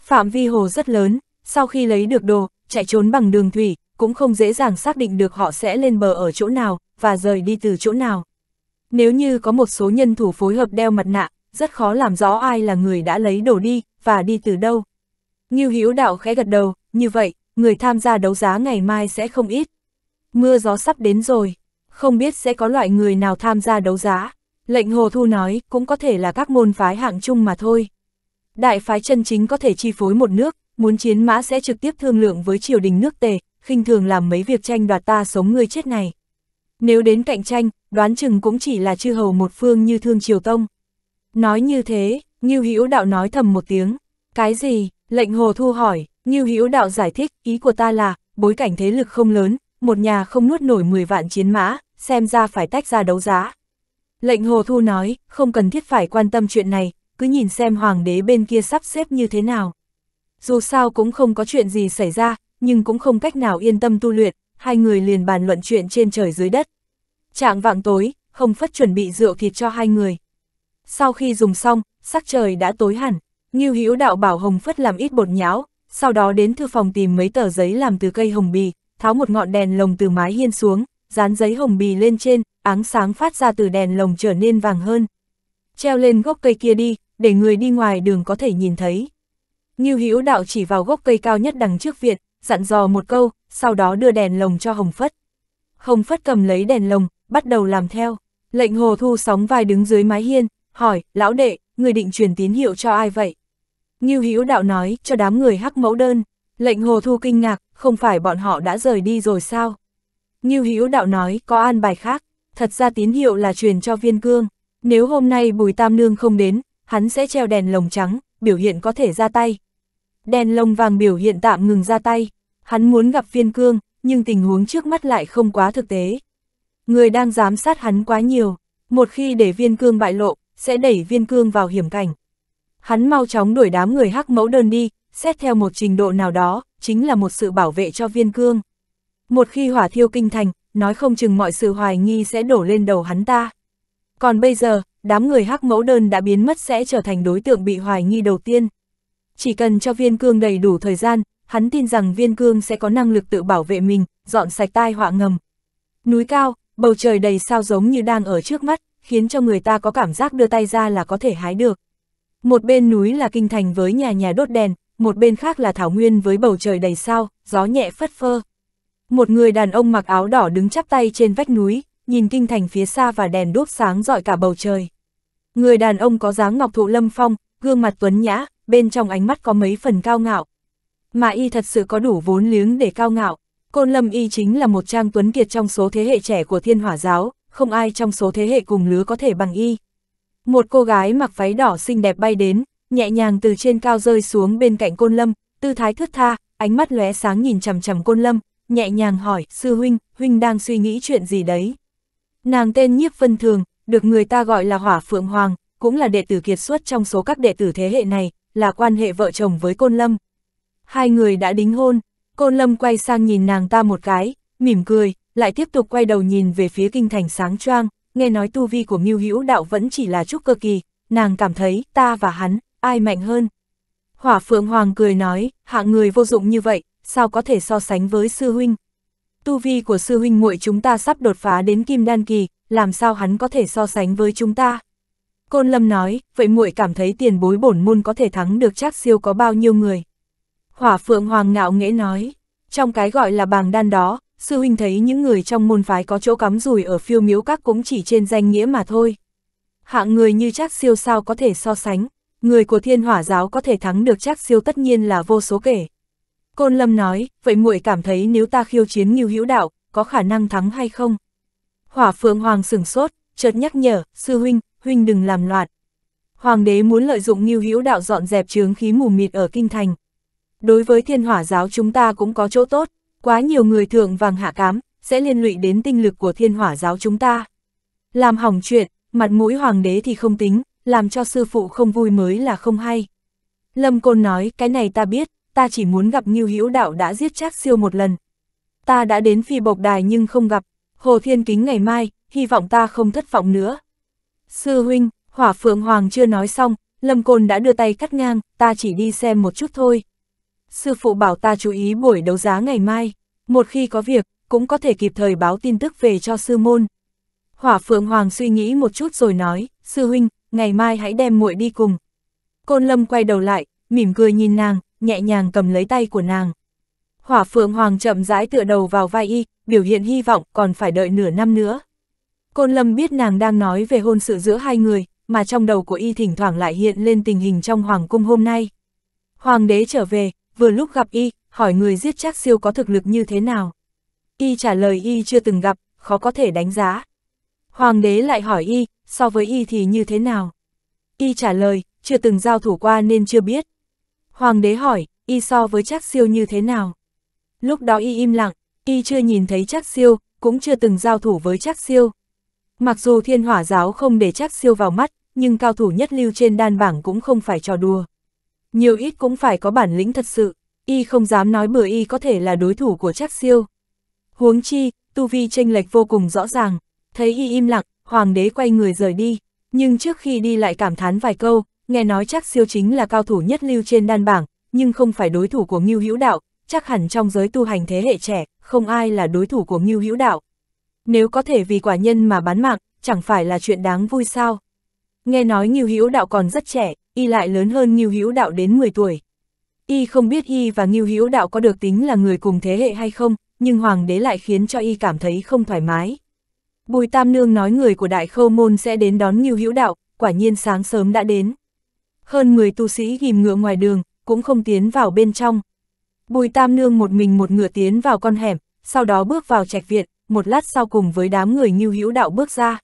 Phạm vi hồ rất lớn, sau khi lấy được đồ, chạy trốn bằng đường thủy, cũng không dễ dàng xác định được họ sẽ lên bờ ở chỗ nào, và rời đi từ chỗ nào. Nếu như có một số nhân thủ phối hợp đeo mặt nạ, rất khó làm rõ ai là người đã lấy đồ đi, và đi từ đâu. Như hữu đạo khẽ gật đầu, như vậy, người tham gia đấu giá ngày mai sẽ không ít. Mưa gió sắp đến rồi không biết sẽ có loại người nào tham gia đấu giá. Lệnh Hồ Thu nói, cũng có thể là các môn phái hạng chung mà thôi. Đại phái chân chính có thể chi phối một nước, muốn chiến mã sẽ trực tiếp thương lượng với triều đình nước tề, khinh thường làm mấy việc tranh đoạt ta sống người chết này. Nếu đến cạnh tranh, đoán chừng cũng chỉ là chư hầu một phương như thương triều tông. Nói như thế, Ngưu Hữu Đạo nói thầm một tiếng. Cái gì? Lệnh Hồ Thu hỏi, Ngưu Hữu Đạo giải thích, ý của ta là, bối cảnh thế lực không lớn, một nhà không nuốt nổi 10 vạn chiến mã, xem ra phải tách ra đấu giá. Lệnh Hồ Thu nói, không cần thiết phải quan tâm chuyện này, cứ nhìn xem hoàng đế bên kia sắp xếp như thế nào. Dù sao cũng không có chuyện gì xảy ra, nhưng cũng không cách nào yên tâm tu luyện, hai người liền bàn luận chuyện trên trời dưới đất. Trạng vạng tối, Hồng Phất chuẩn bị rượu thịt cho hai người. Sau khi dùng xong, sắc trời đã tối hẳn, Ngưu Hữu Đạo bảo Hồng Phất làm ít bột nháo, sau đó đến thư phòng tìm mấy tờ giấy làm từ cây hồng bì, tháo một ngọn đèn lồng từ mái hiên xuống, dán giấy hồng bì lên trên, áng sáng phát ra từ đèn lồng trở nên vàng hơn. Treo lên gốc cây kia đi, để người đi ngoài đường có thể nhìn thấy. Ngưu Hữu Đạo chỉ vào gốc cây cao nhất đằng trước viện, dặn dò một câu, sau đó đưa đèn lồng cho Hồng Phất. Hồng Phất cầm lấy đèn lồng, bắt đầu làm theo. Lệnh Hồ Thu sóng vai đứng dưới mái hiên, hỏi, lão đệ, người định truyền tín hiệu cho ai vậy? Ngưu Hữu Đạo nói, cho đám người hắc mẫu đơn. Lệnh Hồ Thu kinh ngạc, không phải bọn họ đã rời đi rồi sao? Ngưu Hữu Đạo nói có an bài khác, thật ra tín hiệu là truyền cho viên cương. Nếu hôm nay Bùi Tam Nương không đến, hắn sẽ treo đèn lồng trắng, biểu hiện có thể ra tay. Đèn lồng vàng biểu hiện tạm ngừng ra tay. Hắn muốn gặp viên cương, nhưng tình huống trước mắt lại không quá thực tế. Người đang giám sát hắn quá nhiều, một khi để viên cương bại lộ, sẽ đẩy viên cương vào hiểm cảnh. Hắn mau chóng đuổi đám người hắc mẫu đơn đi, xét theo một trình độ nào đó, chính là một sự bảo vệ cho viên cương. Một khi hỏa thiêu kinh thành, nói không chừng mọi sự hoài nghi sẽ đổ lên đầu hắn ta. Còn bây giờ, đám người hắc mẫu đơn đã biến mất sẽ trở thành đối tượng bị hoài nghi đầu tiên. Chỉ cần cho viên cương đầy đủ thời gian, hắn tin rằng viên cương sẽ có năng lực tự bảo vệ mình, dọn sạch tai họa ngầm. Núi cao, bầu trời đầy sao giống như đang ở trước mắt, khiến cho người ta có cảm giác đưa tay ra là có thể hái được. Một bên núi là kinh thành với nhà nhà đốt đèn, một bên khác là thảo nguyên với bầu trời đầy sao, gió nhẹ phất phơ. Một người đàn ông mặc áo đỏ đứng chắp tay trên vách núi, nhìn kinh thành phía xa và đèn đốt sáng rọi cả bầu trời. Người đàn ông có dáng ngọc thụ lâm phong, gương mặt tuấn nhã, bên trong ánh mắt có mấy phần cao ngạo. Mà y thật sự có đủ vốn liếng để cao ngạo. Côn Lâm y chính là một trang tuấn kiệt trong số thế hệ trẻ của thiên hỏa giáo, không ai trong số thế hệ cùng lứa có thể bằng y. Một cô gái mặc váy đỏ xinh đẹp bay đến, nhẹ nhàng từ trên cao rơi xuống bên cạnh Côn Lâm, tư thái thướt tha, ánh mắt lóe sáng nhìn chằm chằm Côn Lâm, nhẹ nhàng hỏi, sư huynh, huynh đang suy nghĩ chuyện gì đấy? Nàng tên nhiếp vân thường, được người ta gọi là hỏa phượng hoàng, cũng là đệ tử kiệt xuất trong số các đệ tử thế hệ này, là quan hệ vợ chồng với Côn Lâm. Hai người đã đính hôn, Côn Lâm quay sang nhìn nàng ta một cái, mỉm cười, lại tiếp tục quay đầu nhìn về phía kinh thành sáng choang, nghe nói tu vi của Mưu Hữu Đạo vẫn chỉ là chút cơ kỳ, nàng cảm thấy ta và hắn, ai mạnh hơn. Hỏa Phượng Hoàng cười nói, hạng người vô dụng như vậy, sao có thể so sánh với sư huynh. Tu vi của sư huynh muội chúng ta sắp đột phá đến kim đan kỳ, làm sao hắn có thể so sánh với chúng ta. Côn Lâm nói, vậy muội cảm thấy tiền bối bổn môn có thể thắng được Trác Siêu có bao nhiêu người. Hỏa Phượng Hoàng ngạo nghễ nói, trong cái gọi là bàng đan đó, sư huynh thấy những người trong môn phái có chỗ cắm rùi ở phiêu miếu các cũng chỉ trên danh nghĩa mà thôi. Hạng người như Trác Siêu sao có thể so sánh, người của thiên hỏa giáo có thể thắng được Trác Siêu tất nhiên là vô số kể. Côn Lâm nói, vậy muội cảm thấy nếu ta khiêu chiến Ngưu Hữu Đạo, có khả năng thắng hay không? Hỏa Phượng Hoàng sửng sốt, chợt nhắc nhở, sư huynh, huynh đừng làm loạn. Hoàng đế muốn lợi dụng Ngưu Hữu Đạo dọn dẹp chướng khí mù mịt ở kinh thành. Đối với Thiên Hỏa giáo chúng ta cũng có chỗ tốt, quá nhiều người thượng vàng hạ cám, sẽ liên lụy đến tinh lực của Thiên Hỏa giáo chúng ta. Làm hỏng chuyện, mặt mũi hoàng đế thì không tính, làm cho sư phụ không vui mới là không hay. Lâm Côn nói, cái này ta biết, ta chỉ muốn gặp Ngưu Hữu Đạo đã giết Trác Siêu một lần. Ta đã đến phi bộc đài nhưng không gặp, Hồ Thiên Kính ngày mai, hy vọng ta không thất vọng nữa. Sư huynh, Hỏa Phượng Hoàng chưa nói xong, Lâm Côn đã đưa tay cắt ngang, ta chỉ đi xem một chút thôi. Sư phụ bảo ta chú ý buổi đấu giá ngày mai, một khi có việc, cũng có thể kịp thời báo tin tức về cho sư môn. Hỏa Phượng Hoàng suy nghĩ một chút rồi nói, sư huynh, ngày mai hãy đem muội đi cùng. Côn Lâm quay đầu lại, mỉm cười nhìn nàng, nhẹ nhàng cầm lấy tay của nàng. Hỏa Phượng Hoàng chậm rãi tựa đầu vào vai y, biểu hiện hy vọng còn phải đợi nửa năm nữa. Côn Lâm biết nàng đang nói về hôn sự giữa hai người, mà trong đầu của y thỉnh thoảng lại hiện lên tình hình trong Hoàng cung hôm nay. Hoàng đế trở về, vừa lúc gặp y, hỏi người giết Trác siêu có thực lực như thế nào. Y trả lời y chưa từng gặp, khó có thể đánh giá. Hoàng đế lại hỏi y, so với y thì như thế nào? Y trả lời, chưa từng giao thủ qua nên chưa biết. Hoàng đế hỏi, y so với Trác siêu như thế nào? Lúc đó y im lặng, y chưa nhìn thấy Trác siêu, cũng chưa từng giao thủ với Trác siêu. Mặc dù thiên hỏa giáo không để Trác siêu vào mắt, nhưng cao thủ nhất lưu trên đan bảng cũng không phải trò đùa. Nhiều ít cũng phải có bản lĩnh thật sự, y không dám nói bừa y có thể là đối thủ của Trác siêu. Huống chi, tu vi tranh lệch vô cùng rõ ràng, thấy y im lặng, hoàng đế quay người rời đi, nhưng trước khi đi lại cảm thán vài câu, nghe nói chắc siêu chính là cao thủ nhất lưu trên đan bảng, nhưng không phải đối thủ của Ngưu Hữu Đạo, chắc hẳn trong giới tu hành thế hệ trẻ, không ai là đối thủ của Ngưu Hữu Đạo. Nếu có thể vì quả nhân mà bán mạng, chẳng phải là chuyện đáng vui sao? Nghe nói Ngưu Hữu Đạo còn rất trẻ, y lại lớn hơn Ngưu Hữu Đạo đến 10 tuổi. Y không biết y và Ngưu Hữu Đạo có được tính là người cùng thế hệ hay không, nhưng hoàng đế lại khiến cho y cảm thấy không thoải mái. Bùi Tam Nương nói người của Đại Khâu môn sẽ đến đón Ngưu Hữu Đạo, quả nhiên sáng sớm đã đến hơn 10 tu sĩ ghim ngựa ngoài đường, cũng không tiến vào bên trong. Bùi Tam Nương một mình một ngựa tiến vào con hẻm, sau đó bước vào trạch viện, một lát sau cùng với đám người Ngưu Hữu Đạo bước ra.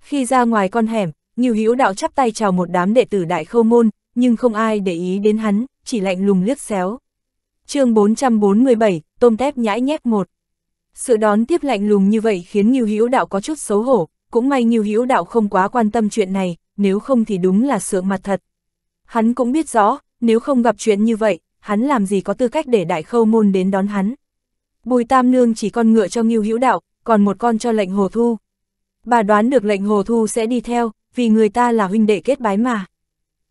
Khi ra ngoài con hẻm, Ngưu Hữu Đạo chắp tay chào một đám đệ tử Đại Khâu môn, nhưng không ai để ý đến hắn, chỉ lạnh lùng liếc xéo. Chương 447, tôm tép nhãi nhép một. Sự đón tiếp lạnh lùng như vậy khiến Ngưu Hữu Đạo có chút xấu hổ, cũng may Ngưu Hữu Đạo không quá quan tâm chuyện này, nếu không thì đúng là sượng mặt thật. Hắn cũng biết rõ, nếu không gặp chuyện như vậy, hắn làm gì có tư cách để đại khâu môn đến đón hắn. Bùi Tam Nương chỉ con ngựa cho Ngưu Hữu Đạo, còn một con cho lệnh Hồ Thu. Bà đoán được lệnh Hồ Thu sẽ đi theo, vì người ta là huynh đệ kết bái mà.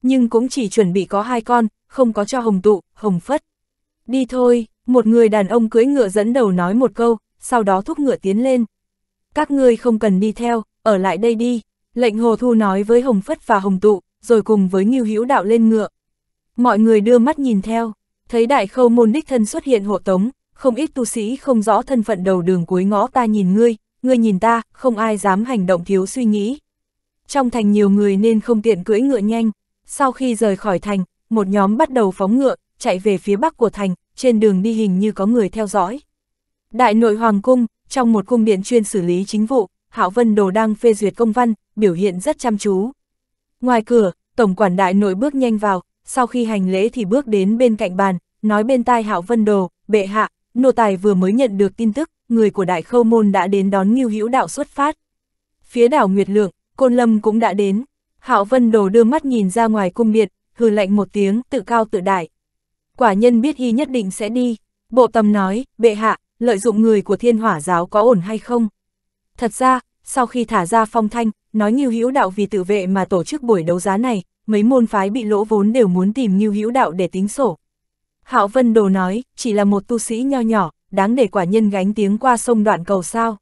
Nhưng cũng chỉ chuẩn bị có hai con, không có cho Hồng Tụ, Hồng Phất. Đi thôi, một người đàn ông cưỡi ngựa dẫn đầu nói một câu, sau đó thúc ngựa tiến lên. Các ngươi không cần đi theo, ở lại đây đi. Lệnh Hồ Thu nói với Hồng Phất và Hồng Tụ, rồi cùng với Ngưu Hữu Đạo lên ngựa. Mọi người đưa mắt nhìn theo, thấy đại khâu môn đích thân xuất hiện hộ tống, không ít tu sĩ không rõ thân phận đầu đường cuối ngõ ta nhìn ngươi, ngươi nhìn ta, không ai dám hành động thiếu suy nghĩ. Trong thành nhiều người nên không tiện cưỡi ngựa nhanh, sau khi rời khỏi thành, một nhóm bắt đầu phóng ngựa, chạy về phía bắc của thành, trên đường đi hình như có người theo dõi. Đại nội Hoàng Cung, trong một cung điện chuyên xử lý chính vụ, Hạo Vân Đồ đang phê duyệt công văn, biểu hiện rất chăm chú, Ngoài cửa, tổng quản đại nội bước nhanh vào, sau khi hành lễ thì bước đến bên cạnh bàn, nói bên tai Hạo Vân Đồ, bệ hạ, nô tài vừa mới nhận được tin tức, người của đại khâu môn đã đến đón Ngưu Hữu Đạo xuất phát. Phía đảo Nguyệt Lượng, Côn Lâm cũng đã đến. Hạo Vân Đồ đưa mắt nhìn ra ngoài cung điện, hừ lạnh một tiếng, tự cao tự đại. Quả nhân biết hy nhất định sẽ đi. Bộ tầm nói, bệ hạ, lợi dụng người của thiên hỏa giáo có ổn hay không? Thật ra, sau khi thả ra phong thanh, Nói Ngưu Hữu Đạo vì tự vệ mà tổ chức buổi đấu giá này, mấy môn phái bị lỗ vốn đều muốn tìm Ngưu Hữu Đạo để tính sổ. Hạo Vân Đồ nói, chỉ là một tu sĩ nho nhỏ, đáng để quả nhân gánh tiếng qua sông đoạn cầu sao.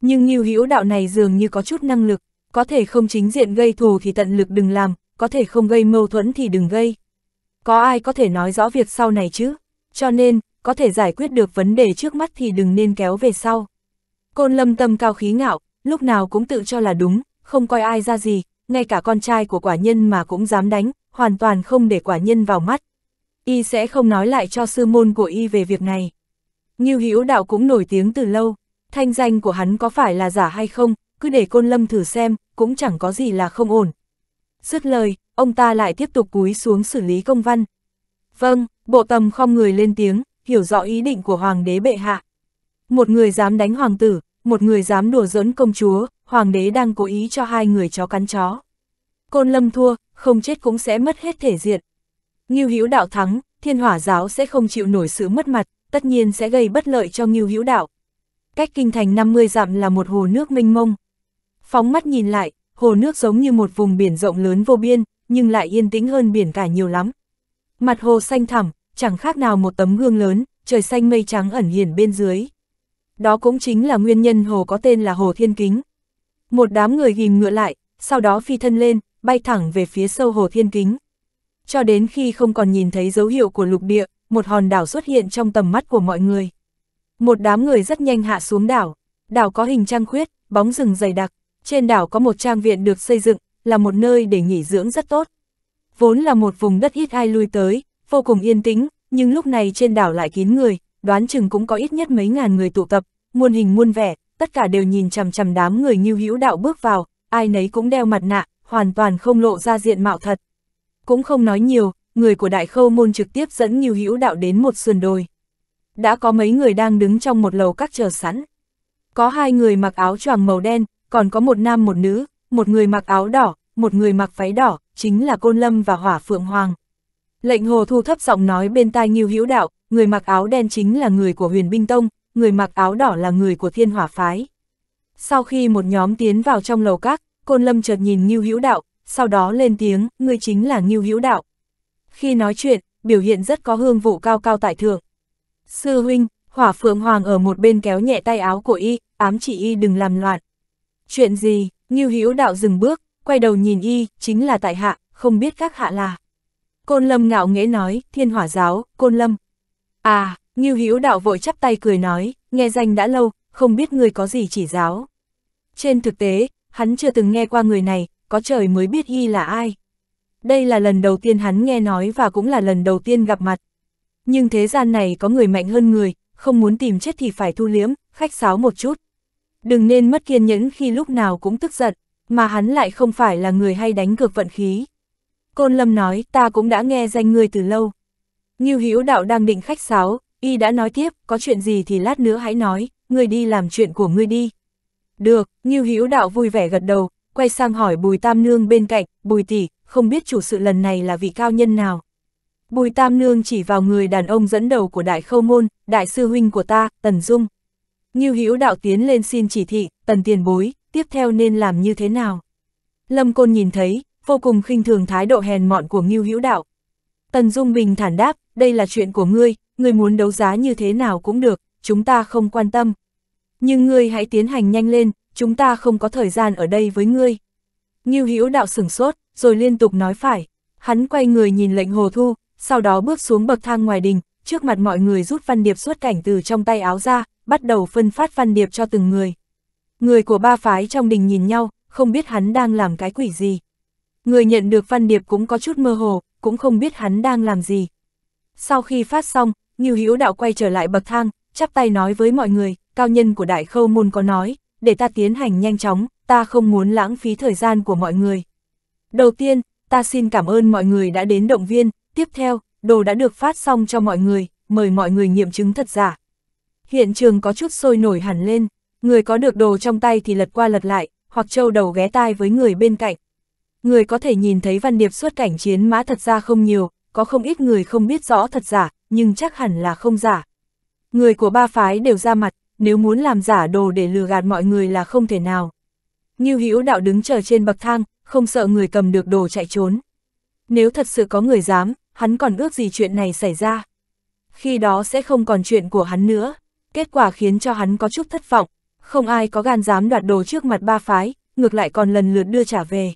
Nhưng Ngưu Hữu Đạo này dường như có chút năng lực, có thể không chính diện gây thù thì tận lực đừng làm, có thể không gây mâu thuẫn thì đừng gây. Có ai có thể nói rõ việc sau này chứ? Cho nên, có thể giải quyết được vấn đề trước mắt thì đừng nên kéo về sau. Côn lâm tâm cao khí ngạo, lúc nào cũng tự cho là đúng, không coi ai ra gì, ngay cả con trai của quả nhân mà cũng dám đánh, hoàn toàn không để quả nhân vào mắt. Y sẽ không nói lại cho sư môn của Y về việc này. Nghiêu Hữu đạo cũng nổi tiếng từ lâu, thanh danh của hắn có phải là giả hay không, cứ để côn lâm thử xem, cũng chẳng có gì là không ổn. Dứt lời, ông ta lại tiếp tục cúi xuống xử lý công văn. Vâng, bộ tầm không người lên tiếng, hiểu rõ ý định của hoàng đế bệ hạ. Một người dám đánh hoàng tử, một người dám đùa giỡn công chúa, hoàng đế đang cố ý cho hai người chó cắn chó. Côn lâm thua, không chết cũng sẽ mất hết thể diện. Ngưu hữu đạo thắng, thiên hỏa giáo sẽ không chịu nổi sự mất mặt, tất nhiên sẽ gây bất lợi cho Ngưu hữu đạo. Cách kinh thành 50 dặm là một hồ nước mênh mông. Phóng mắt nhìn lại, hồ nước giống như một vùng biển rộng lớn vô biên, nhưng lại yên tĩnh hơn biển cả nhiều lắm. Mặt hồ xanh thẳm, chẳng khác nào một tấm gương lớn, trời xanh mây trắng ẩn hiển bên dưới đó cũng chính là nguyên nhân hồ có tên là hồ thiên kính. Một đám người ghim ngựa lại, sau đó phi thân lên, bay thẳng về phía sâu hồ thiên kính. Cho đến khi không còn nhìn thấy dấu hiệu của lục địa, một hòn đảo xuất hiện trong tầm mắt của mọi người. Một đám người rất nhanh hạ xuống đảo, đảo có hình trang khuyết, bóng rừng dày đặc, trên đảo có một trang viện được xây dựng, là một nơi để nghỉ dưỡng rất tốt. Vốn là một vùng đất ít ai lui tới, vô cùng yên tĩnh, nhưng lúc này trên đảo lại kín người, đoán chừng cũng có ít nhất mấy ngàn người tụ tập, muôn hình muôn vẻ, tất cả đều nhìn chằm chằm đám người nghiêu hữu đạo bước vào, ai nấy cũng đeo mặt nạ, hoàn toàn không lộ ra diện mạo thật. Cũng không nói nhiều, người của đại khâu môn trực tiếp dẫn nghiêu hữu đạo đến một sườn đồi. Đã có mấy người đang đứng trong một lầu các chờ sẵn. Có hai người mặc áo choàng màu đen, còn có một nam một nữ, một người mặc áo đỏ, một người mặc váy đỏ, chính là Côn Lâm và Hỏa Phượng Hoàng. Lệnh Hồ Thu thấp giọng nói bên tai Ngưu Hữu Đạo, người mặc áo đen chính là người của Huyền Binh Tông, người mặc áo đỏ là người của thiên hỏa phái. Sau khi một nhóm tiến vào trong lầu các, Côn Lâm chợt nhìn Ngưu Hữu Đạo, sau đó lên tiếng, người chính là Ngưu Hữu Đạo. Khi nói chuyện, biểu hiện rất có hương vụ cao cao tại thượng. Sư huynh, Hỏa Phượng Hoàng ở một bên kéo nhẹ tay áo của y, ám chỉ y đừng làm loạn. Chuyện gì? Ngưu Hữu Đạo dừng bước, quay đầu nhìn y, chính là tại hạ, không biết các hạ là. Côn Lâm ngạo nghễ nói, Thiên Hỏa giáo, Côn Lâm. À, Ngưu Hữu Đạo vội chắp tay cười nói, nghe danh đã lâu, không biết người có gì chỉ giáo. Trên thực tế, hắn chưa từng nghe qua người này, có trời mới biết y là ai. Đây là lần đầu tiên hắn nghe nói và cũng là lần đầu tiên gặp mặt. Nhưng thế gian này có người mạnh hơn người, không muốn tìm chết thì phải thu liếm, khách sáo một chút. Đừng nên mất kiên nhẫn khi lúc nào cũng tức giận, mà hắn lại không phải là người hay đánh cược vận khí. Côn Lâm nói, ta cũng đã nghe danh người từ lâu. Ngưu Hữu Đạo đang định khách sáo, Y đã nói tiếp, có chuyện gì thì lát nữa hãy nói, người đi làm chuyện của người đi. Được, Ngưu Hữu Đạo vui vẻ gật đầu, quay sang hỏi Bùi Tam Nương bên cạnh, Bùi tỷ, không biết chủ sự lần này là vị cao nhân nào. Bùi Tam Nương chỉ vào người đàn ông dẫn đầu của Đại Khâu Môn, Đại sư huynh của ta, Tần Dung. Ngưu Hữu Đạo tiến lên xin chỉ thị, Tần Tiền Bối, tiếp theo nên làm như thế nào. Lâm Côn nhìn thấy, vô cùng khinh thường thái độ hèn mọn của Ngưu Hữu Đạo. Tần Dung bình thản đáp, đây là chuyện của ngươi, người muốn đấu giá như thế nào cũng được, chúng ta không quan tâm. Nhưng ngươi hãy tiến hành nhanh lên, chúng ta không có thời gian ở đây với ngươi. Ngưu Hữu đạo sửng sốt, rồi liên tục nói phải. Hắn quay người nhìn lệnh hồ thu, sau đó bước xuống bậc thang ngoài đình, trước mặt mọi người rút văn điệp xuất cảnh từ trong tay áo ra, bắt đầu phân phát văn điệp cho từng người. Người của ba phái trong đình nhìn nhau, không biết hắn đang làm cái quỷ gì. Người nhận được văn điệp cũng có chút mơ hồ, cũng không biết hắn đang làm gì. Sau khi phát xong, Ngưu Hữu Đạo quay trở lại bậc thang, chắp tay nói với mọi người, cao nhân của Đại Khâu Môn có nói, để ta tiến hành nhanh chóng, ta không muốn lãng phí thời gian của mọi người. Đầu tiên, ta xin cảm ơn mọi người đã đến động viên, tiếp theo, đồ đã được phát xong cho mọi người, mời mọi người nghiệm chứng thật giả. Hiện trường có chút sôi nổi hẳn lên, người có được đồ trong tay thì lật qua lật lại, hoặc trâu đầu ghé tai với người bên cạnh. Người có thể nhìn thấy văn điệp suốt cảnh chiến mã thật ra không nhiều, có không ít người không biết rõ thật giả, nhưng chắc hẳn là không giả. Người của ba phái đều ra mặt, nếu muốn làm giả đồ để lừa gạt mọi người là không thể nào. Ngưu Hữu Đạo đứng chờ trên bậc thang, không sợ người cầm được đồ chạy trốn. Nếu thật sự có người dám, hắn còn ước gì chuyện này xảy ra. Khi đó sẽ không còn chuyện của hắn nữa. Kết quả khiến cho hắn có chút thất vọng, không ai có gan dám đoạt đồ trước mặt ba phái, ngược lại còn lần lượt đưa trả về.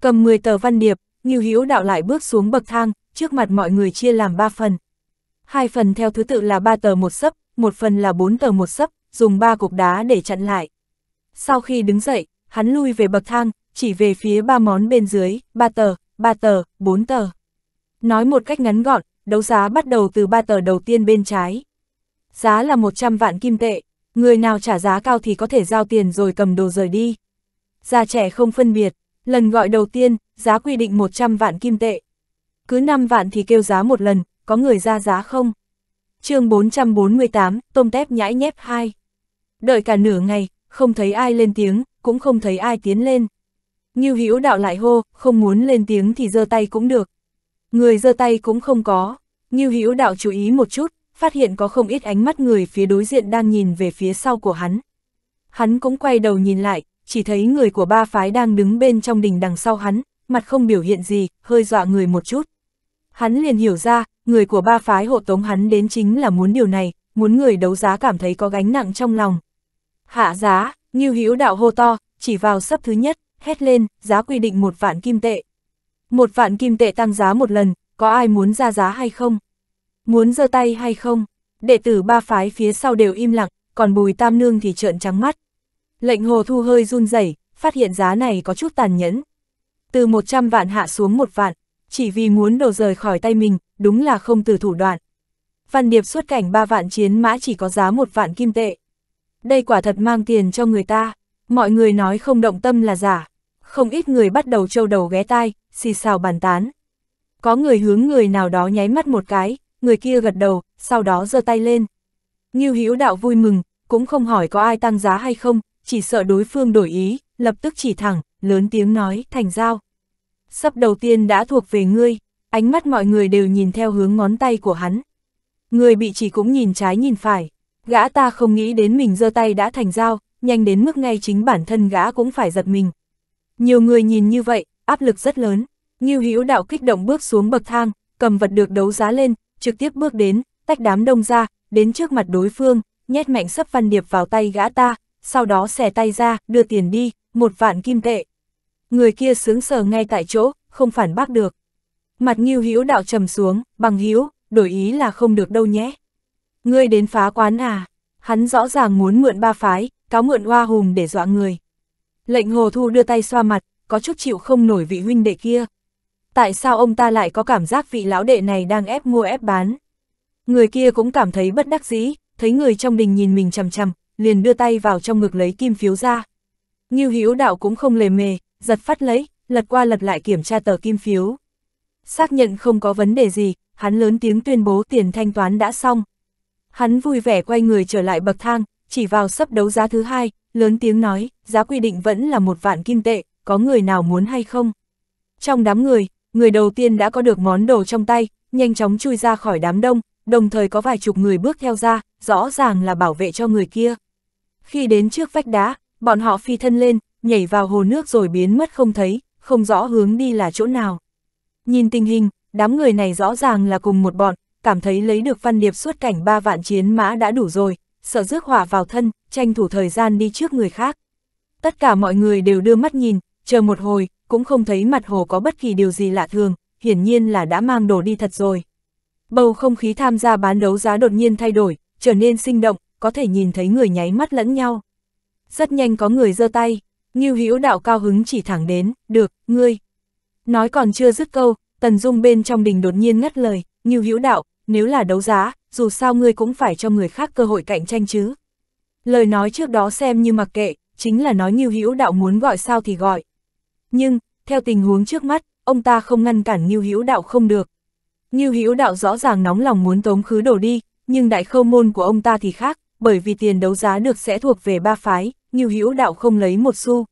Cầm 10 tờ văn điệp, Ngưu Hữu Đạo lại bước xuống bậc thang, trước mặt mọi người chia làm ba phần hai phần theo thứ tự là ba tờ một sấp, một phần là bốn tờ một sấp, dùng ba cục đá để chặn lại. Sau khi đứng dậy, hắn lui về bậc thang, chỉ về phía ba món bên dưới, ba tờ, ba tờ, bốn tờ. Nói một cách ngắn gọn, đấu giá bắt đầu từ ba tờ đầu tiên bên trái. Giá là 100 vạn kim tệ, người nào trả giá cao thì có thể giao tiền rồi cầm đồ rời đi. Già trẻ không phân biệt, lần gọi đầu tiên, giá quy định 100 vạn kim tệ. Cứ 5 vạn thì kêu giá một lần, có người ra giá không? chương 448, tôm tép nhãi nhép 2. Đợi cả nửa ngày, không thấy ai lên tiếng, cũng không thấy ai tiến lên. Như hữu đạo lại hô, không muốn lên tiếng thì giơ tay cũng được. Người giơ tay cũng không có. Như hữu đạo chú ý một chút, phát hiện có không ít ánh mắt người phía đối diện đang nhìn về phía sau của hắn. Hắn cũng quay đầu nhìn lại, chỉ thấy người của ba phái đang đứng bên trong đình đằng sau hắn, mặt không biểu hiện gì, hơi dọa người một chút. Hắn liền hiểu ra, người của ba phái hộ tống hắn đến chính là muốn điều này, muốn người đấu giá cảm thấy có gánh nặng trong lòng. Hạ giá, như Hữu đạo hô to, chỉ vào sấp thứ nhất, hét lên, giá quy định một vạn kim tệ. Một vạn kim tệ tăng giá một lần, có ai muốn ra giá hay không? Muốn giơ tay hay không? Đệ tử ba phái phía sau đều im lặng, còn bùi tam nương thì trợn trắng mắt. Lệnh hồ thu hơi run rẩy phát hiện giá này có chút tàn nhẫn. Từ 100 vạn hạ xuống một vạn, chỉ vì muốn đổ rời khỏi tay mình, đúng là không từ thủ đoạn. Văn Điệp xuất cảnh 3 vạn chiến mã chỉ có giá một vạn kim tệ. Đây quả thật mang tiền cho người ta, mọi người nói không động tâm là giả. Không ít người bắt đầu trâu đầu ghé tai, xì xào bàn tán. Có người hướng người nào đó nháy mắt một cái, người kia gật đầu, sau đó giơ tay lên. Ngưu Hữu Đạo vui mừng, cũng không hỏi có ai tăng giá hay không, chỉ sợ đối phương đổi ý, lập tức chỉ thẳng, lớn tiếng nói, thành giao sắp đầu tiên đã thuộc về ngươi, ánh mắt mọi người đều nhìn theo hướng ngón tay của hắn. Người bị chỉ cũng nhìn trái nhìn phải, gã ta không nghĩ đến mình giơ tay đã thành dao, nhanh đến mức ngay chính bản thân gã cũng phải giật mình. Nhiều người nhìn như vậy, áp lực rất lớn, Ngưu Hữu Đạo kích động bước xuống bậc thang, cầm vật được đấu giá lên, trực tiếp bước đến, tách đám đông ra, đến trước mặt đối phương, nhét mạnh sấp văn điệp vào tay gã ta, sau đó xẻ tay ra, đưa tiền đi, một vạn kim tệ người kia sướng sờ ngay tại chỗ, không phản bác được. Mặt nghiêu hữu đạo trầm xuống, bằng hữu đổi ý là không được đâu nhé. Ngươi đến phá quán à, hắn rõ ràng muốn mượn ba phái, cáo mượn hoa hùng để dọa người. Lệnh hồ thu đưa tay xoa mặt, có chút chịu không nổi vị huynh đệ kia. Tại sao ông ta lại có cảm giác vị lão đệ này đang ép mua ép bán? Người kia cũng cảm thấy bất đắc dĩ, thấy người trong đình nhìn mình chầm chầm, liền đưa tay vào trong ngực lấy kim phiếu ra. Nghiêu hữu đạo cũng không lề mề, giật phát lấy, lật qua lật lại kiểm tra tờ kim phiếu. Xác nhận không có vấn đề gì, hắn lớn tiếng tuyên bố tiền thanh toán đã xong. Hắn vui vẻ quay người trở lại bậc thang, chỉ vào sấp đấu giá thứ hai, lớn tiếng nói, giá quy định vẫn là một vạn kim tệ, có người nào muốn hay không? Trong đám người, người đầu tiên đã có được món đồ trong tay, nhanh chóng chui ra khỏi đám đông, đồng thời có vài chục người bước theo ra, rõ ràng là bảo vệ cho người kia. Khi đến trước vách đá, bọn họ phi thân lên, nhảy vào hồ nước rồi biến mất không thấy, không rõ hướng đi là chỗ nào. Nhìn tình hình, đám người này rõ ràng là cùng một bọn, cảm thấy lấy được văn điệp suốt cảnh ba vạn chiến mã đã đủ rồi, sợ rước hỏa vào thân, tranh thủ thời gian đi trước người khác. Tất cả mọi người đều đưa mắt nhìn, chờ một hồi, cũng không thấy mặt hồ có bất kỳ điều gì lạ thường, hiển nhiên là đã mang đồ đi thật rồi. Bầu không khí tham gia bán đấu giá đột nhiên thay đổi, trở nên sinh động, có thể nhìn thấy người nháy mắt lẫn nhau. Rất nhanh có người giơ tay, Ngưu Hữu Đạo cao hứng chỉ thẳng đến, "Được, ngươi." Nói còn chưa dứt câu, Tần Dung bên trong đình đột nhiên ngắt lời, "Ngưu Hữu Đạo, nếu là đấu giá, dù sao ngươi cũng phải cho người khác cơ hội cạnh tranh chứ." Lời nói trước đó xem như mặc kệ, chính là nói Ngưu Hữu Đạo muốn gọi sao thì gọi. Nhưng, theo tình huống trước mắt, ông ta không ngăn cản Ngưu Hữu Đạo không được. Ngưu Hữu Đạo rõ ràng nóng lòng muốn tống khứ đổ đi, nhưng đại khâu môn của ông ta thì khác, bởi vì tiền đấu giá được sẽ thuộc về ba phái, Ngưu Hữu Đạo không lấy một xu.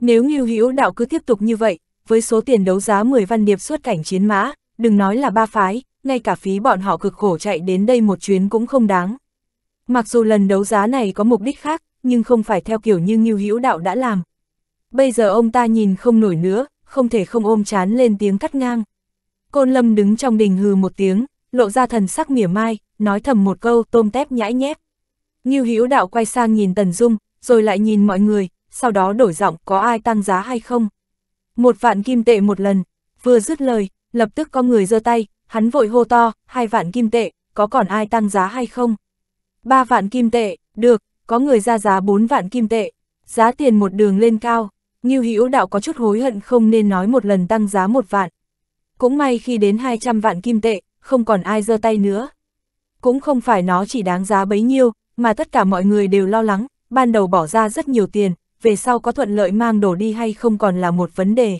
Nếu Ngưu Hữu Đạo cứ tiếp tục như vậy, với số tiền đấu giá 10 văn điệp xuất cảnh chiến mã, đừng nói là ba phái, ngay cả phí bọn họ cực khổ chạy đến đây một chuyến cũng không đáng. Mặc dù lần đấu giá này có mục đích khác, nhưng không phải theo kiểu như Ngưu Hữu Đạo đã làm. Bây giờ ông ta nhìn không nổi nữa, không thể không ôm chán lên tiếng cắt ngang. Côn Lâm đứng trong đình hừ một tiếng, lộ ra thần sắc mỉa mai, nói thầm một câu tôm tép nhãi nhép. Ngưu Hữu Đạo quay sang nhìn Tần Dung, rồi lại nhìn mọi người, sau đó đổi giọng có ai tăng giá hay không. Một vạn kim tệ một lần, vừa dứt lời, lập tức có người giơ tay, hắn vội hô to, hai vạn kim tệ, có còn ai tăng giá hay không? Ba vạn kim tệ, được, có người ra giá bốn vạn kim tệ, giá tiền một đường lên cao, Ngưu Hữu Đạo có chút hối hận không nên nói một lần tăng giá một vạn. Cũng may khi đến hai trăm vạn kim tệ, không còn ai giơ tay nữa. Cũng không phải nó chỉ đáng giá bấy nhiêu, mà tất cả mọi người đều lo lắng, ban đầu bỏ ra rất nhiều tiền, về sau có thuận lợi mang đồ đi hay không còn là một vấn đề.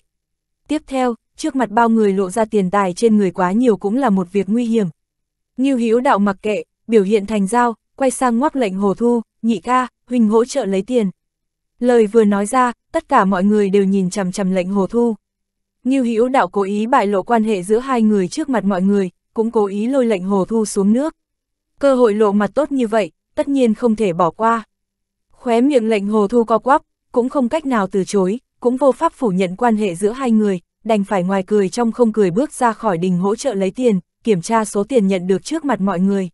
Tiếp theo, trước mặt bao người lộ ra tiền tài trên người quá nhiều cũng là một việc nguy hiểm. Ngưu Hữu đạo mặc kệ, biểu hiện thành giao, quay sang ngoắc lệnh Hồ Thu, nhị ca, huynh hỗ trợ lấy tiền. Lời vừa nói ra, tất cả mọi người đều nhìn chằm chằm lệnh Hồ Thu. Ngưu Hữu đạo cố ý bại lộ quan hệ giữa hai người trước mặt mọi người, cũng cố ý lôi lệnh Hồ Thu xuống nước. Cơ hội lộ mặt tốt như vậy, tất nhiên không thể bỏ qua. Khóe miệng lệnh hồ thu co quắp, cũng không cách nào từ chối, cũng vô pháp phủ nhận quan hệ giữa hai người, đành phải ngoài cười trong không cười bước ra khỏi đình hỗ trợ lấy tiền, kiểm tra số tiền nhận được trước mặt mọi người.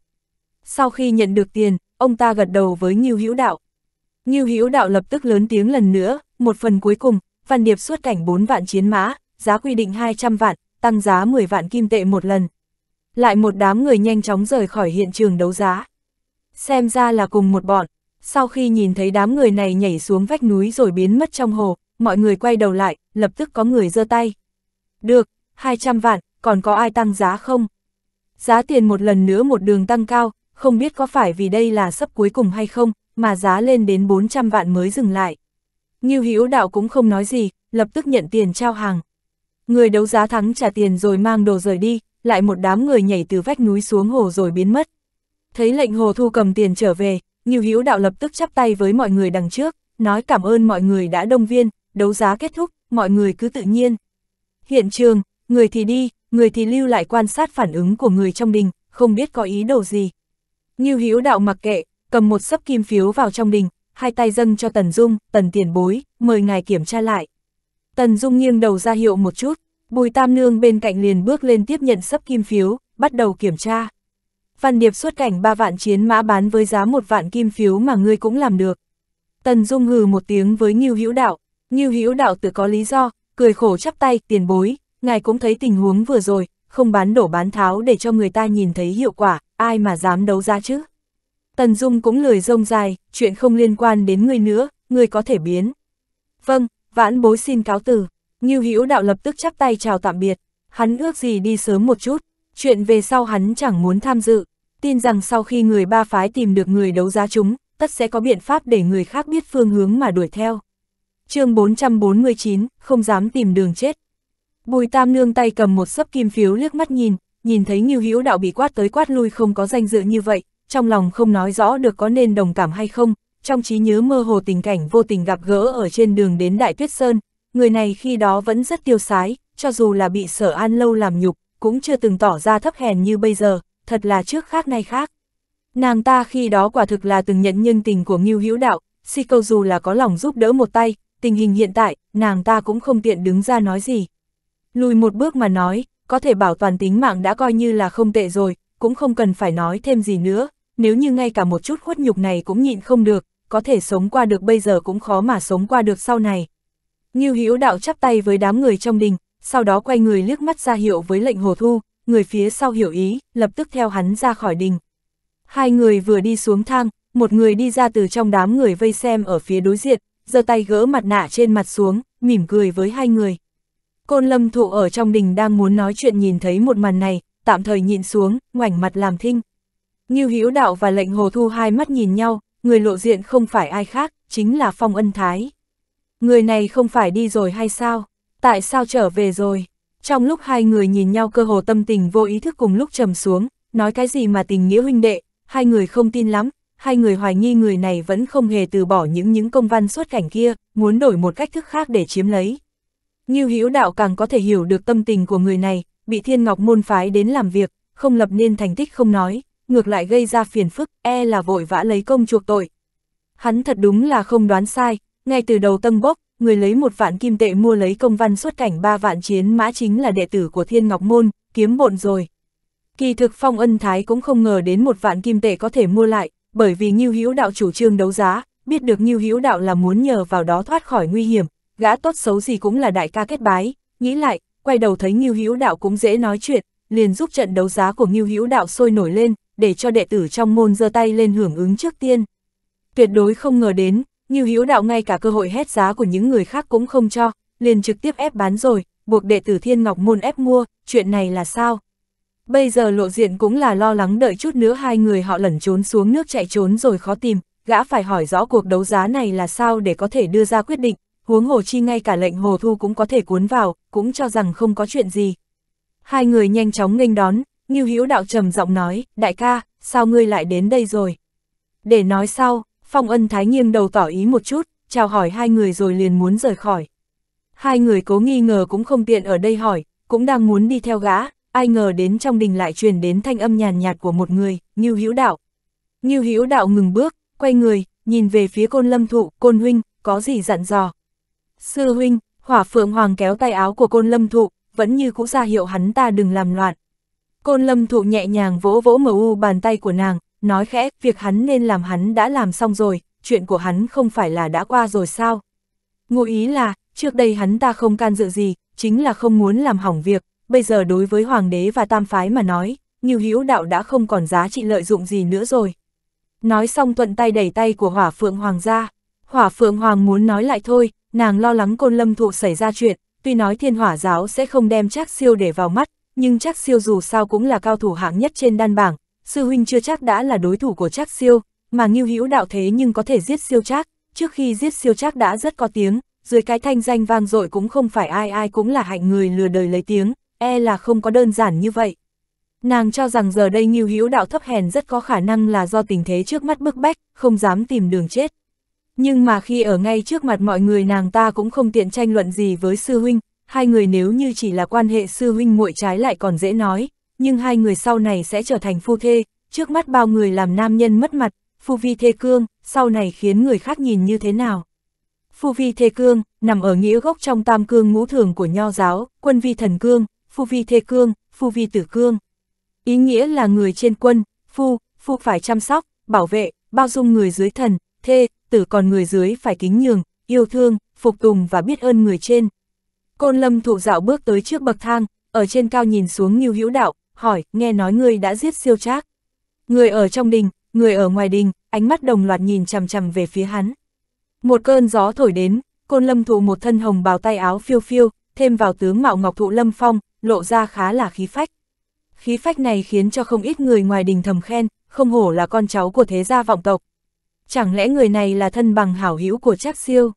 Sau khi nhận được tiền, ông ta gật đầu với Ngưu Hữu Đạo. Ngưu Hữu Đạo lập tức lớn tiếng lần nữa, một phần cuối cùng, văn điệp xuất cảnh 4 vạn chiến mã, giá quy định 200 vạn, tăng giá 10 vạn kim tệ một lần. Lại một đám người nhanh chóng rời khỏi hiện trường đấu giá. Xem ra là cùng một bọn, sau khi nhìn thấy đám người này nhảy xuống vách núi rồi biến mất trong hồ, mọi người quay đầu lại, lập tức có người giơ tay. Được, 200 vạn, còn có ai tăng giá không? Giá tiền một lần nữa một đường tăng cao, không biết có phải vì đây là sắp cuối cùng hay không, mà giá lên đến 400 vạn mới dừng lại. Ngưu Hữu Đạo cũng không nói gì, lập tức nhận tiền trao hàng. Người đấu giá thắng trả tiền rồi mang đồ rời đi, lại một đám người nhảy từ vách núi xuống hồ rồi biến mất. Thấy lệnh hồ thu cầm tiền trở về, Ngưu Hữu Đạo lập tức chắp tay với mọi người đằng trước, nói cảm ơn mọi người đã đông viên, đấu giá kết thúc, mọi người cứ tự nhiên. Hiện trường, người thì đi, người thì lưu lại quan sát phản ứng của người trong đình, không biết có ý đồ gì. Ngưu Hữu Đạo mặc kệ, cầm một sấp kim phiếu vào trong đình, hai tay dâng cho Tần Dung, Tần tiền bối, mời ngài kiểm tra lại. Tần Dung nghiêng đầu ra hiệu một chút, Bùi Tam Nương bên cạnh liền bước lên tiếp nhận sấp kim phiếu, bắt đầu kiểm tra. Văn Điệp xuất cảnh ba vạn chiến mã bán với giá một vạn kim phiếu mà ngươi cũng làm được. Tần Dung hừ một tiếng với Ngưu Hữu Đạo, Ngưu Hữu Đạo tự có lý do, cười khổ chắp tay, tiền bối, ngài cũng thấy tình huống vừa rồi, không bán đổ bán tháo để cho người ta nhìn thấy hiệu quả, ai mà dám đấu giá chứ. Tần Dung cũng lười rông dài, chuyện không liên quan đến ngươi nữa, ngươi có thể biến. Vâng, vãn bối xin cáo từ, Ngưu Hữu Đạo lập tức chắp tay chào tạm biệt, hắn ước gì đi sớm một chút chuyện về sau hắn chẳng muốn tham dự, tin rằng sau khi người ba phái tìm được người đấu giá chúng, tất sẽ có biện pháp để người khác biết phương hướng mà đuổi theo. chương 449, không dám tìm đường chết. Bùi Tam Nương tay cầm một sấp kim phiếu liếc mắt nhìn, nhìn thấy Ngưu Hữu Đạo bị quát tới quát lui không có danh dự như vậy, trong lòng không nói rõ được có nên đồng cảm hay không, trong trí nhớ mơ hồ tình cảnh vô tình gặp gỡ ở trên đường đến Đại Tuyết Sơn, người này khi đó vẫn rất tiêu sái, cho dù là bị sở an lâu làm nhục, cũng chưa từng tỏ ra thấp hèn như bây giờ, thật là trước khác nay khác. Nàng ta khi đó quả thực là từng nhận nhân tình của Ngưu Hữu Đạo, si câu dù là có lòng giúp đỡ một tay, tình hình hiện tại, nàng ta cũng không tiện đứng ra nói gì. Lùi một bước mà nói, có thể bảo toàn tính mạng đã coi như là không tệ rồi, cũng không cần phải nói thêm gì nữa, nếu như ngay cả một chút khuất nhục này cũng nhịn không được, có thể sống qua được bây giờ cũng khó mà sống qua được sau này. Ngưu Hữu Đạo chắp tay với đám người trong đình, sau đó quay người liếc mắt ra hiệu với lệnh hồ thu, người phía sau hiểu ý, lập tức theo hắn ra khỏi đình. Hai người vừa đi xuống thang, một người đi ra từ trong đám người vây xem ở phía đối diện, giơ tay gỡ mặt nạ trên mặt xuống, mỉm cười với hai người. Côn lâm thụ ở trong đình đang muốn nói chuyện nhìn thấy một màn này, tạm thời nhịn xuống, ngoảnh mặt làm thinh. Như Hữu Đạo và lệnh Hồ Thu hai mắt nhìn nhau, người lộ diện không phải ai khác, chính là Phong Ân Thái. Người này không phải đi rồi hay sao? tại sao trở về rồi? Trong lúc hai người nhìn nhau cơ hồ tâm tình vô ý thức cùng lúc trầm xuống, nói cái gì mà tình nghĩa huynh đệ, hai người không tin lắm, hai người hoài nghi người này vẫn không hề từ bỏ những những công văn xuất cảnh kia, muốn đổi một cách thức khác để chiếm lấy. Như hữu đạo càng có thể hiểu được tâm tình của người này, bị thiên ngọc môn phái đến làm việc, không lập nên thành tích không nói, ngược lại gây ra phiền phức, e là vội vã lấy công chuộc tội. Hắn thật đúng là không đoán sai, ngay từ đầu tân bốc, người lấy một vạn kim tệ mua lấy công văn xuất cảnh ba vạn chiến mã chính là đệ tử của Thiên Ngọc Môn, kiếm bộn rồi. Kỳ thực Phong Ân Thái cũng không ngờ đến một vạn kim tệ có thể mua lại, bởi vì Ngưu Hữu Đạo chủ trương đấu giá, biết được Ngưu Hữu Đạo là muốn nhờ vào đó thoát khỏi nguy hiểm, gã tốt xấu gì cũng là đại ca kết bái, nghĩ lại, quay đầu thấy Ngưu Hữu Đạo cũng dễ nói chuyện, liền giúp trận đấu giá của Ngưu Hữu Đạo sôi nổi lên, để cho đệ tử trong môn giơ tay lên hưởng ứng trước tiên. Tuyệt đối không ngờ đến, như Hiếu Đạo ngay cả cơ hội hét giá của những người khác cũng không cho, liền trực tiếp ép bán rồi, buộc đệ tử Thiên Ngọc Môn ép mua, chuyện này là sao? Bây giờ lộ diện cũng là lo lắng đợi chút nữa hai người họ lẩn trốn xuống nước chạy trốn rồi khó tìm, gã phải hỏi rõ cuộc đấu giá này là sao để có thể đưa ra quyết định, huống hồ chi ngay cả lệnh hồ thu cũng có thể cuốn vào, cũng cho rằng không có chuyện gì. Hai người nhanh chóng nghênh đón, Ngưu Hữu Đạo trầm giọng nói, đại ca, sao ngươi lại đến đây rồi? Để nói sau, Phong ân thái nghiêng đầu tỏ ý một chút, chào hỏi hai người rồi liền muốn rời khỏi. Hai người cố nghi ngờ cũng không tiện ở đây hỏi, cũng đang muốn đi theo gã, ai ngờ đến trong đình lại truyền đến thanh âm nhàn nhạt của một người, Ngưu Hữu Đạo. Ngưu Hữu Đạo ngừng bước, quay người, nhìn về phía Côn Lâm Thụ, "Côn huynh, có gì dặn dò?" "Sư huynh." Hỏa Phượng Hoàng kéo tay áo của Côn Lâm Thụ, vẫn như cũ ra hiệu hắn ta đừng làm loạn. Côn Lâm Thụ nhẹ nhàng vỗ vỗ mờ u bàn tay của nàng, nói khẽ, việc hắn nên làm hắn đã làm xong rồi, chuyện của hắn không phải là đã qua rồi sao? Ngụ ý là, trước đây hắn ta không can dự gì, chính là không muốn làm hỏng việc, bây giờ đối với hoàng đế và tam phái mà nói, nhiều hữu đạo đã không còn giá trị lợi dụng gì nữa rồi. Nói xong thuận tay đẩy tay của hỏa phượng hoàng ra, hỏa phượng hoàng muốn nói lại thôi, nàng lo lắng côn lâm thụ xảy ra chuyện, tuy nói thiên hỏa giáo sẽ không đem chắc siêu để vào mắt, nhưng chắc siêu dù sao cũng là cao thủ hạng nhất trên đan bảng, sư huynh chưa chắc đã là đối thủ của Trác Siêu, mà Ngưu Hữu đạo thế nhưng có thể giết Siêu Trác, trước khi giết Siêu Trác đã rất có tiếng, dưới cái thanh danh vang dội cũng không phải ai ai cũng là hạnh người lừa đời lấy tiếng, e là không có đơn giản như vậy. Nàng cho rằng giờ đây Ngưu Hữu đạo thấp hèn rất có khả năng là do tình thế trước mắt bức bách, không dám tìm đường chết. Nhưng mà khi ở ngay trước mặt mọi người nàng ta cũng không tiện tranh luận gì với sư huynh, hai người nếu như chỉ là quan hệ sư huynh muội trái lại còn dễ nói, nhưng hai người sau này sẽ trở thành phu thê, trước mắt bao người làm nam nhân mất mặt, phu vi thê cương, sau này khiến người khác nhìn như thế nào. Phu vi thê cương, nằm ở nghĩa gốc trong tam cương ngũ thường của nho giáo, quân vi thần cương, phu vi thê cương, phu vi tử cương. Ý nghĩa là người trên quân, phu, phu phải chăm sóc, bảo vệ, bao dung người dưới thần, thê, tử còn người dưới phải kính nhường, yêu thương, phục tùng và biết ơn người trên. Côn lâm thụ dạo bước tới trước bậc thang, ở trên cao nhìn xuống như hữu đạo, hỏi, nghe nói ngươi đã giết siêu trác. Người ở trong đình, người ở ngoài đình, ánh mắt đồng loạt nhìn chằm chằm về phía hắn. Một cơn gió thổi đến, côn lâm thụ một thân hồng bào tay áo phiêu phiêu, thêm vào tướng mạo ngọc thụ lâm phong, lộ ra khá là khí phách. Khí phách này khiến cho không ít người ngoài đình thầm khen, không hổ là con cháu của thế gia vọng tộc. Chẳng lẽ người này là thân bằng hảo hữu của Trác Siêu?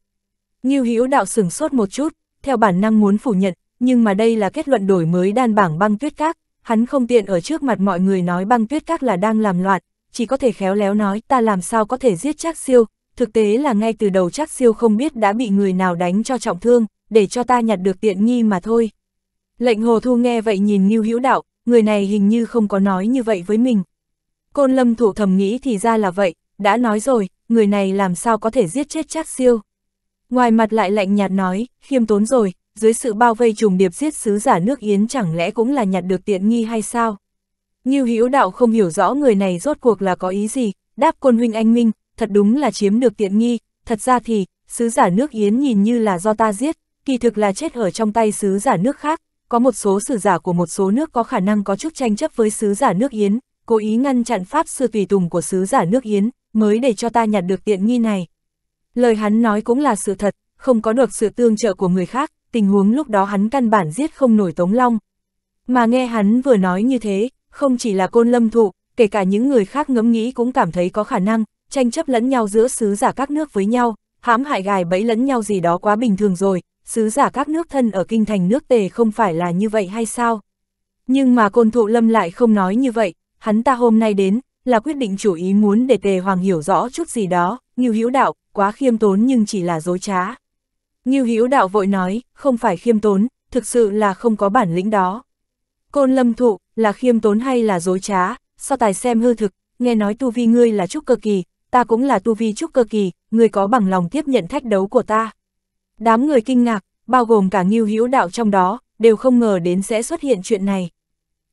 Ngưu Hữu đạo sửng sốt một chút, theo bản năng muốn phủ nhận, nhưng mà đây là kết luận đổi mới đan bảng băng tuyết các, hắn không tiện ở trước mặt mọi người nói băng tuyết các là đang làm loạn, chỉ có thể khéo léo nói ta làm sao có thể giết chắc siêu, thực tế là ngay từ đầu chắc siêu không biết đã bị người nào đánh cho trọng thương, để cho ta nhặt được tiện nghi mà thôi. Lệnh hồ thu nghe vậy nhìn Ngưu hữu đạo, người này hình như không có nói như vậy với mình. Côn lâm thủ thầm nghĩ thì ra là vậy, đã nói rồi, người này làm sao có thể giết chết chắc siêu. Ngoài mặt lại lạnh nhạt nói, khiêm tốn rồi, dưới sự bao vây trùng điệp giết sứ giả nước Yến chẳng lẽ cũng là nhặt được tiện nghi hay sao? như Hữu Đạo không hiểu rõ người này rốt cuộc là có ý gì, đáp quân huynh anh minh, thật đúng là chiếm được tiện nghi, thật ra thì, sứ giả nước Yến nhìn như là do ta giết, kỳ thực là chết ở trong tay sứ giả nước khác, có một số sử giả của một số nước có khả năng có chút tranh chấp với sứ giả nước Yến, cố ý ngăn chặn pháp sư tùy tùng của sứ giả nước Yến, mới để cho ta nhặt được tiện nghi này. Lời hắn nói cũng là sự thật, không có được sự tương trợ của người khác, tình huống lúc đó hắn căn bản giết không nổi Tống Long. Mà nghe hắn vừa nói như thế, không chỉ là côn lâm thụ, kể cả những người khác ngẫm nghĩ cũng cảm thấy có khả năng, tranh chấp lẫn nhau giữa sứ giả các nước với nhau, hãm hại gài bẫy lẫn nhau gì đó quá bình thường rồi, sứ giả các nước thân ở kinh thành nước tề không phải là như vậy hay sao? Nhưng mà côn thụ lâm lại không nói như vậy, hắn ta hôm nay đến, là quyết định chủ ý muốn để tề hoàng hiểu rõ chút gì đó, như hữu đạo, quá khiêm tốn nhưng chỉ là dối trá. Ngưu Hữu Đạo vội nói, không phải khiêm tốn, thực sự là không có bản lĩnh đó. Côn Lâm Thụ, là khiêm tốn hay là dối trá, so tài xem hư thực, nghe nói tu vi ngươi là trúc cơ kỳ, ta cũng là tu vi trúc cơ kỳ, ngươi có bằng lòng tiếp nhận thách đấu của ta. Đám người kinh ngạc, bao gồm cả Ngưu Hữu Đạo trong đó, đều không ngờ đến sẽ xuất hiện chuyện này.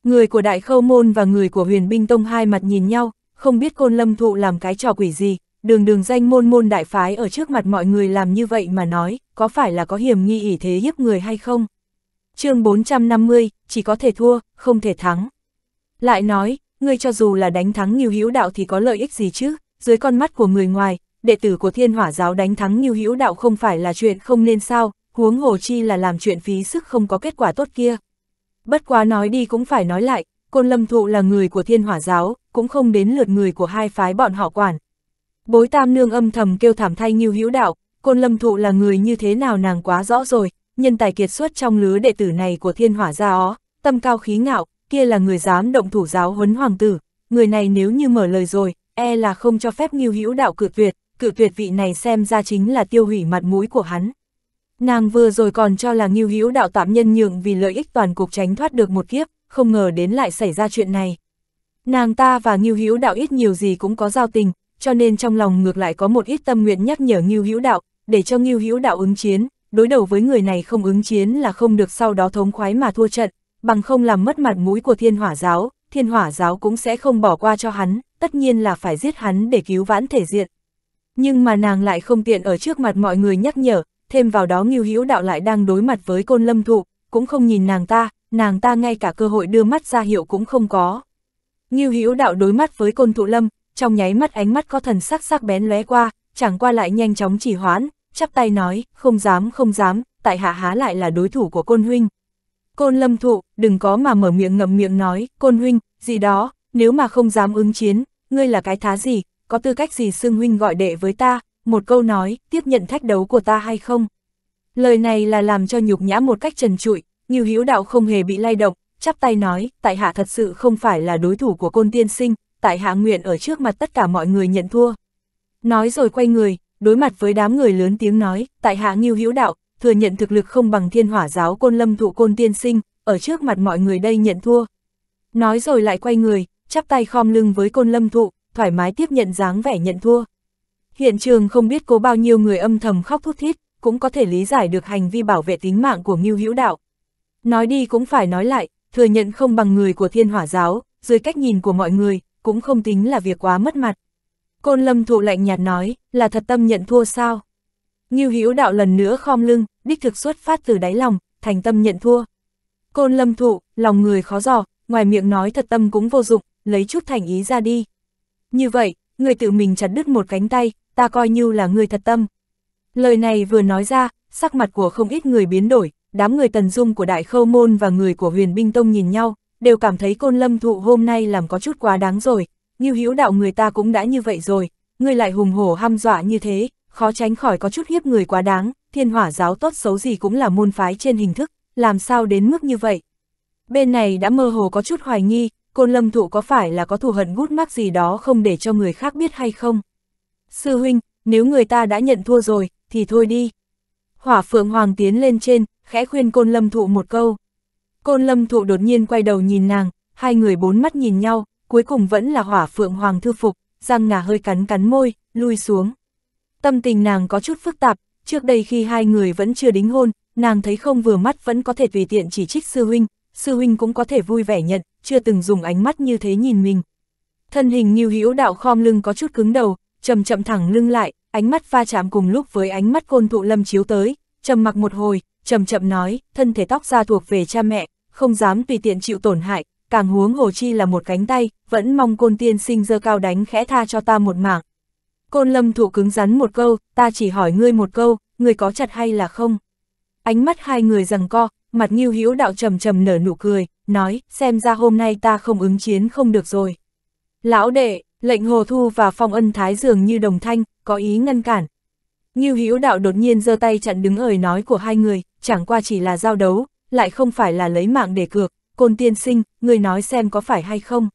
Người của Đại Khâu Môn và người của Huyền Binh Tông hai mặt nhìn nhau, không biết Côn Lâm Thụ làm cái trò quỷ gì, đường đường danh môn môn đại phái ở trước mặt mọi người làm như vậy mà nói, có phải là có hiểm nghi ỷ thế hiếp người hay không? chương 450, chỉ có thể thua, không thể thắng. Lại nói, ngươi cho dù là đánh thắng nhiều hữu đạo thì có lợi ích gì chứ, dưới con mắt của người ngoài, đệ tử của thiên hỏa giáo đánh thắng nhiều hữu đạo không phải là chuyện không nên sao, huống hồ chi là làm chuyện phí sức không có kết quả tốt kia. Bất quá nói đi cũng phải nói lại, Côn Lâm Thụ là người của thiên hỏa giáo, cũng không đến lượt người của hai phái bọn họ quản, Bối tam nương âm thầm kêu thảm thay như hữu đạo, côn lâm thụ là người như thế nào nàng quá rõ rồi, nhân tài kiệt xuất trong lứa đệ tử này của thiên hỏa gia ó, tâm cao khí ngạo, kia là người dám động thủ giáo huấn hoàng tử, người này nếu như mở lời rồi, e là không cho phép như hữu đạo cự tuyệt, cự tuyệt vị này xem ra chính là tiêu hủy mặt mũi của hắn. Nàng vừa rồi còn cho là nghiêu hữu đạo tạm nhân nhượng vì lợi ích toàn cục tránh thoát được một kiếp, không ngờ đến lại xảy ra chuyện này. Nàng ta và nghiêu hữu đạo ít nhiều gì cũng có giao tình, cho nên trong lòng ngược lại có một ít tâm nguyện nhắc nhở Ngưu Hữu Đạo, để cho Ngưu Hữu Đạo ứng chiến, đối đầu với người này không ứng chiến là không được sau đó thống khoái mà thua trận, bằng không làm mất mặt mũi của Thiên Hỏa giáo, Thiên Hỏa giáo cũng sẽ không bỏ qua cho hắn, tất nhiên là phải giết hắn để cứu vãn thể diện. Nhưng mà nàng lại không tiện ở trước mặt mọi người nhắc nhở, thêm vào đó Ngưu Hữu Đạo lại đang đối mặt với Côn Lâm Thụ, cũng không nhìn nàng ta, nàng ta ngay cả cơ hội đưa mắt ra hiệu cũng không có. Ngưu Hữu Đạo đối mắt với Côn Thụ Lâm, trong nháy mắt ánh mắt có thần sắc sắc bén lóe qua, chẳng qua lại nhanh chóng chỉ hoãn, chắp tay nói, không dám không dám, tại hạ há lại là đối thủ của côn huynh. Côn lâm thụ, đừng có mà mở miệng ngậm miệng nói, côn huynh, gì đó, nếu mà không dám ứng chiến, ngươi là cái thá gì, có tư cách gì xưng huynh gọi đệ với ta, một câu nói, tiếp nhận thách đấu của ta hay không. Lời này là làm cho nhục nhã một cách trần trụi, như hữu đạo không hề bị lay động, chắp tay nói, tại hạ thật sự không phải là đối thủ của côn tiên sinh, tại hạ nguyện ở trước mặt tất cả mọi người nhận thua. Nói rồi quay người, đối mặt với đám người lớn tiếng nói, tại hạ nghiêu hữu đạo, thừa nhận thực lực không bằng thiên hỏa giáo côn lâm thụ côn tiên sinh, ở trước mặt mọi người đây nhận thua. Nói rồi lại quay người, chắp tay khom lưng với côn lâm thụ, thoải mái tiếp nhận dáng vẻ nhận thua. Hiện trường không biết có bao nhiêu người âm thầm khóc thút thít, cũng có thể lý giải được hành vi bảo vệ tính mạng của Ngưu Hữu Đạo. Nói đi cũng phải nói lại, thừa nhận không bằng người của thiên hỏa giáo, dưới cách nhìn của mọi người, cũng không tính là việc quá mất mặt. Côn lâm thụ lạnh nhạt nói, là thật tâm nhận thua sao? Ngưu hữu đạo lần nữa khom lưng, đích thực xuất phát từ đáy lòng, thành tâm nhận thua. Côn lâm thụ, lòng người khó giò, ngoài miệng nói thật tâm cũng vô dụng, lấy chút thành ý ra đi. Như vậy, người tự mình chặt đứt một cánh tay, ta coi như là người thật tâm. Lời này vừa nói ra, sắc mặt của không ít người biến đổi, đám người tần dung của đại khâu môn và người của huyền binh tông nhìn nhau, đều cảm thấy côn lâm thụ hôm nay làm có chút quá đáng rồi, như hữu đạo người ta cũng đã như vậy rồi, người lại hùng hổ ham dọa như thế, khó tránh khỏi có chút hiếp người quá đáng, thiên hỏa giáo tốt xấu gì cũng là môn phái trên hình thức, làm sao đến mức như vậy. Bên này đã mơ hồ có chút hoài nghi, côn lâm thụ có phải là có thù hận gút mắc gì đó không để cho người khác biết hay không. Sư huynh, nếu người ta đã nhận thua rồi, thì thôi đi. Hỏa phượng hoàng tiến lên trên, khẽ khuyên côn lâm thụ một câu. Côn lâm thụ đột nhiên quay đầu nhìn nàng, hai người bốn mắt nhìn nhau, cuối cùng vẫn là hỏa phượng hoàng thư phục, răng ngà hơi cắn cắn môi, lui xuống. Tâm tình nàng có chút phức tạp, trước đây khi hai người vẫn chưa đính hôn, nàng thấy không vừa mắt vẫn có thể tùy tiện chỉ trích sư huynh, sư huynh cũng có thể vui vẻ nhận, chưa từng dùng ánh mắt như thế nhìn mình. Thân hình như hữu đạo khom lưng có chút cứng đầu, chậm chậm thẳng lưng lại, ánh mắt va chạm cùng lúc với ánh mắt côn thụ lâm chiếu tới, trầm mặc một hồi, chậm chậm nói, thân thể tóc ra thuộc về cha mẹ, không dám tùy tiện chịu tổn hại, càng huống hồ chi là một cánh tay, vẫn mong côn tiên sinh dơ cao đánh khẽ tha cho ta một mạng. Côn lâm thụ cứng rắn một câu, ta chỉ hỏi ngươi một câu, ngươi có chặt hay là không? Ánh mắt hai người rằng co, mặt nghiêu hữu đạo trầm trầm nở nụ cười, nói, xem ra hôm nay ta không ứng chiến không được rồi. Lão đệ, lệnh hồ thu và phong ân thái dường như đồng thanh, có ý ngăn cản. Nghiêu hữu đạo đột nhiên giơ tay chặn đứng lời nói của hai người, chẳng qua chỉ là giao đấu, lại không phải là lấy mạng để cược, côn tiên sinh, người nói xem có phải hay không.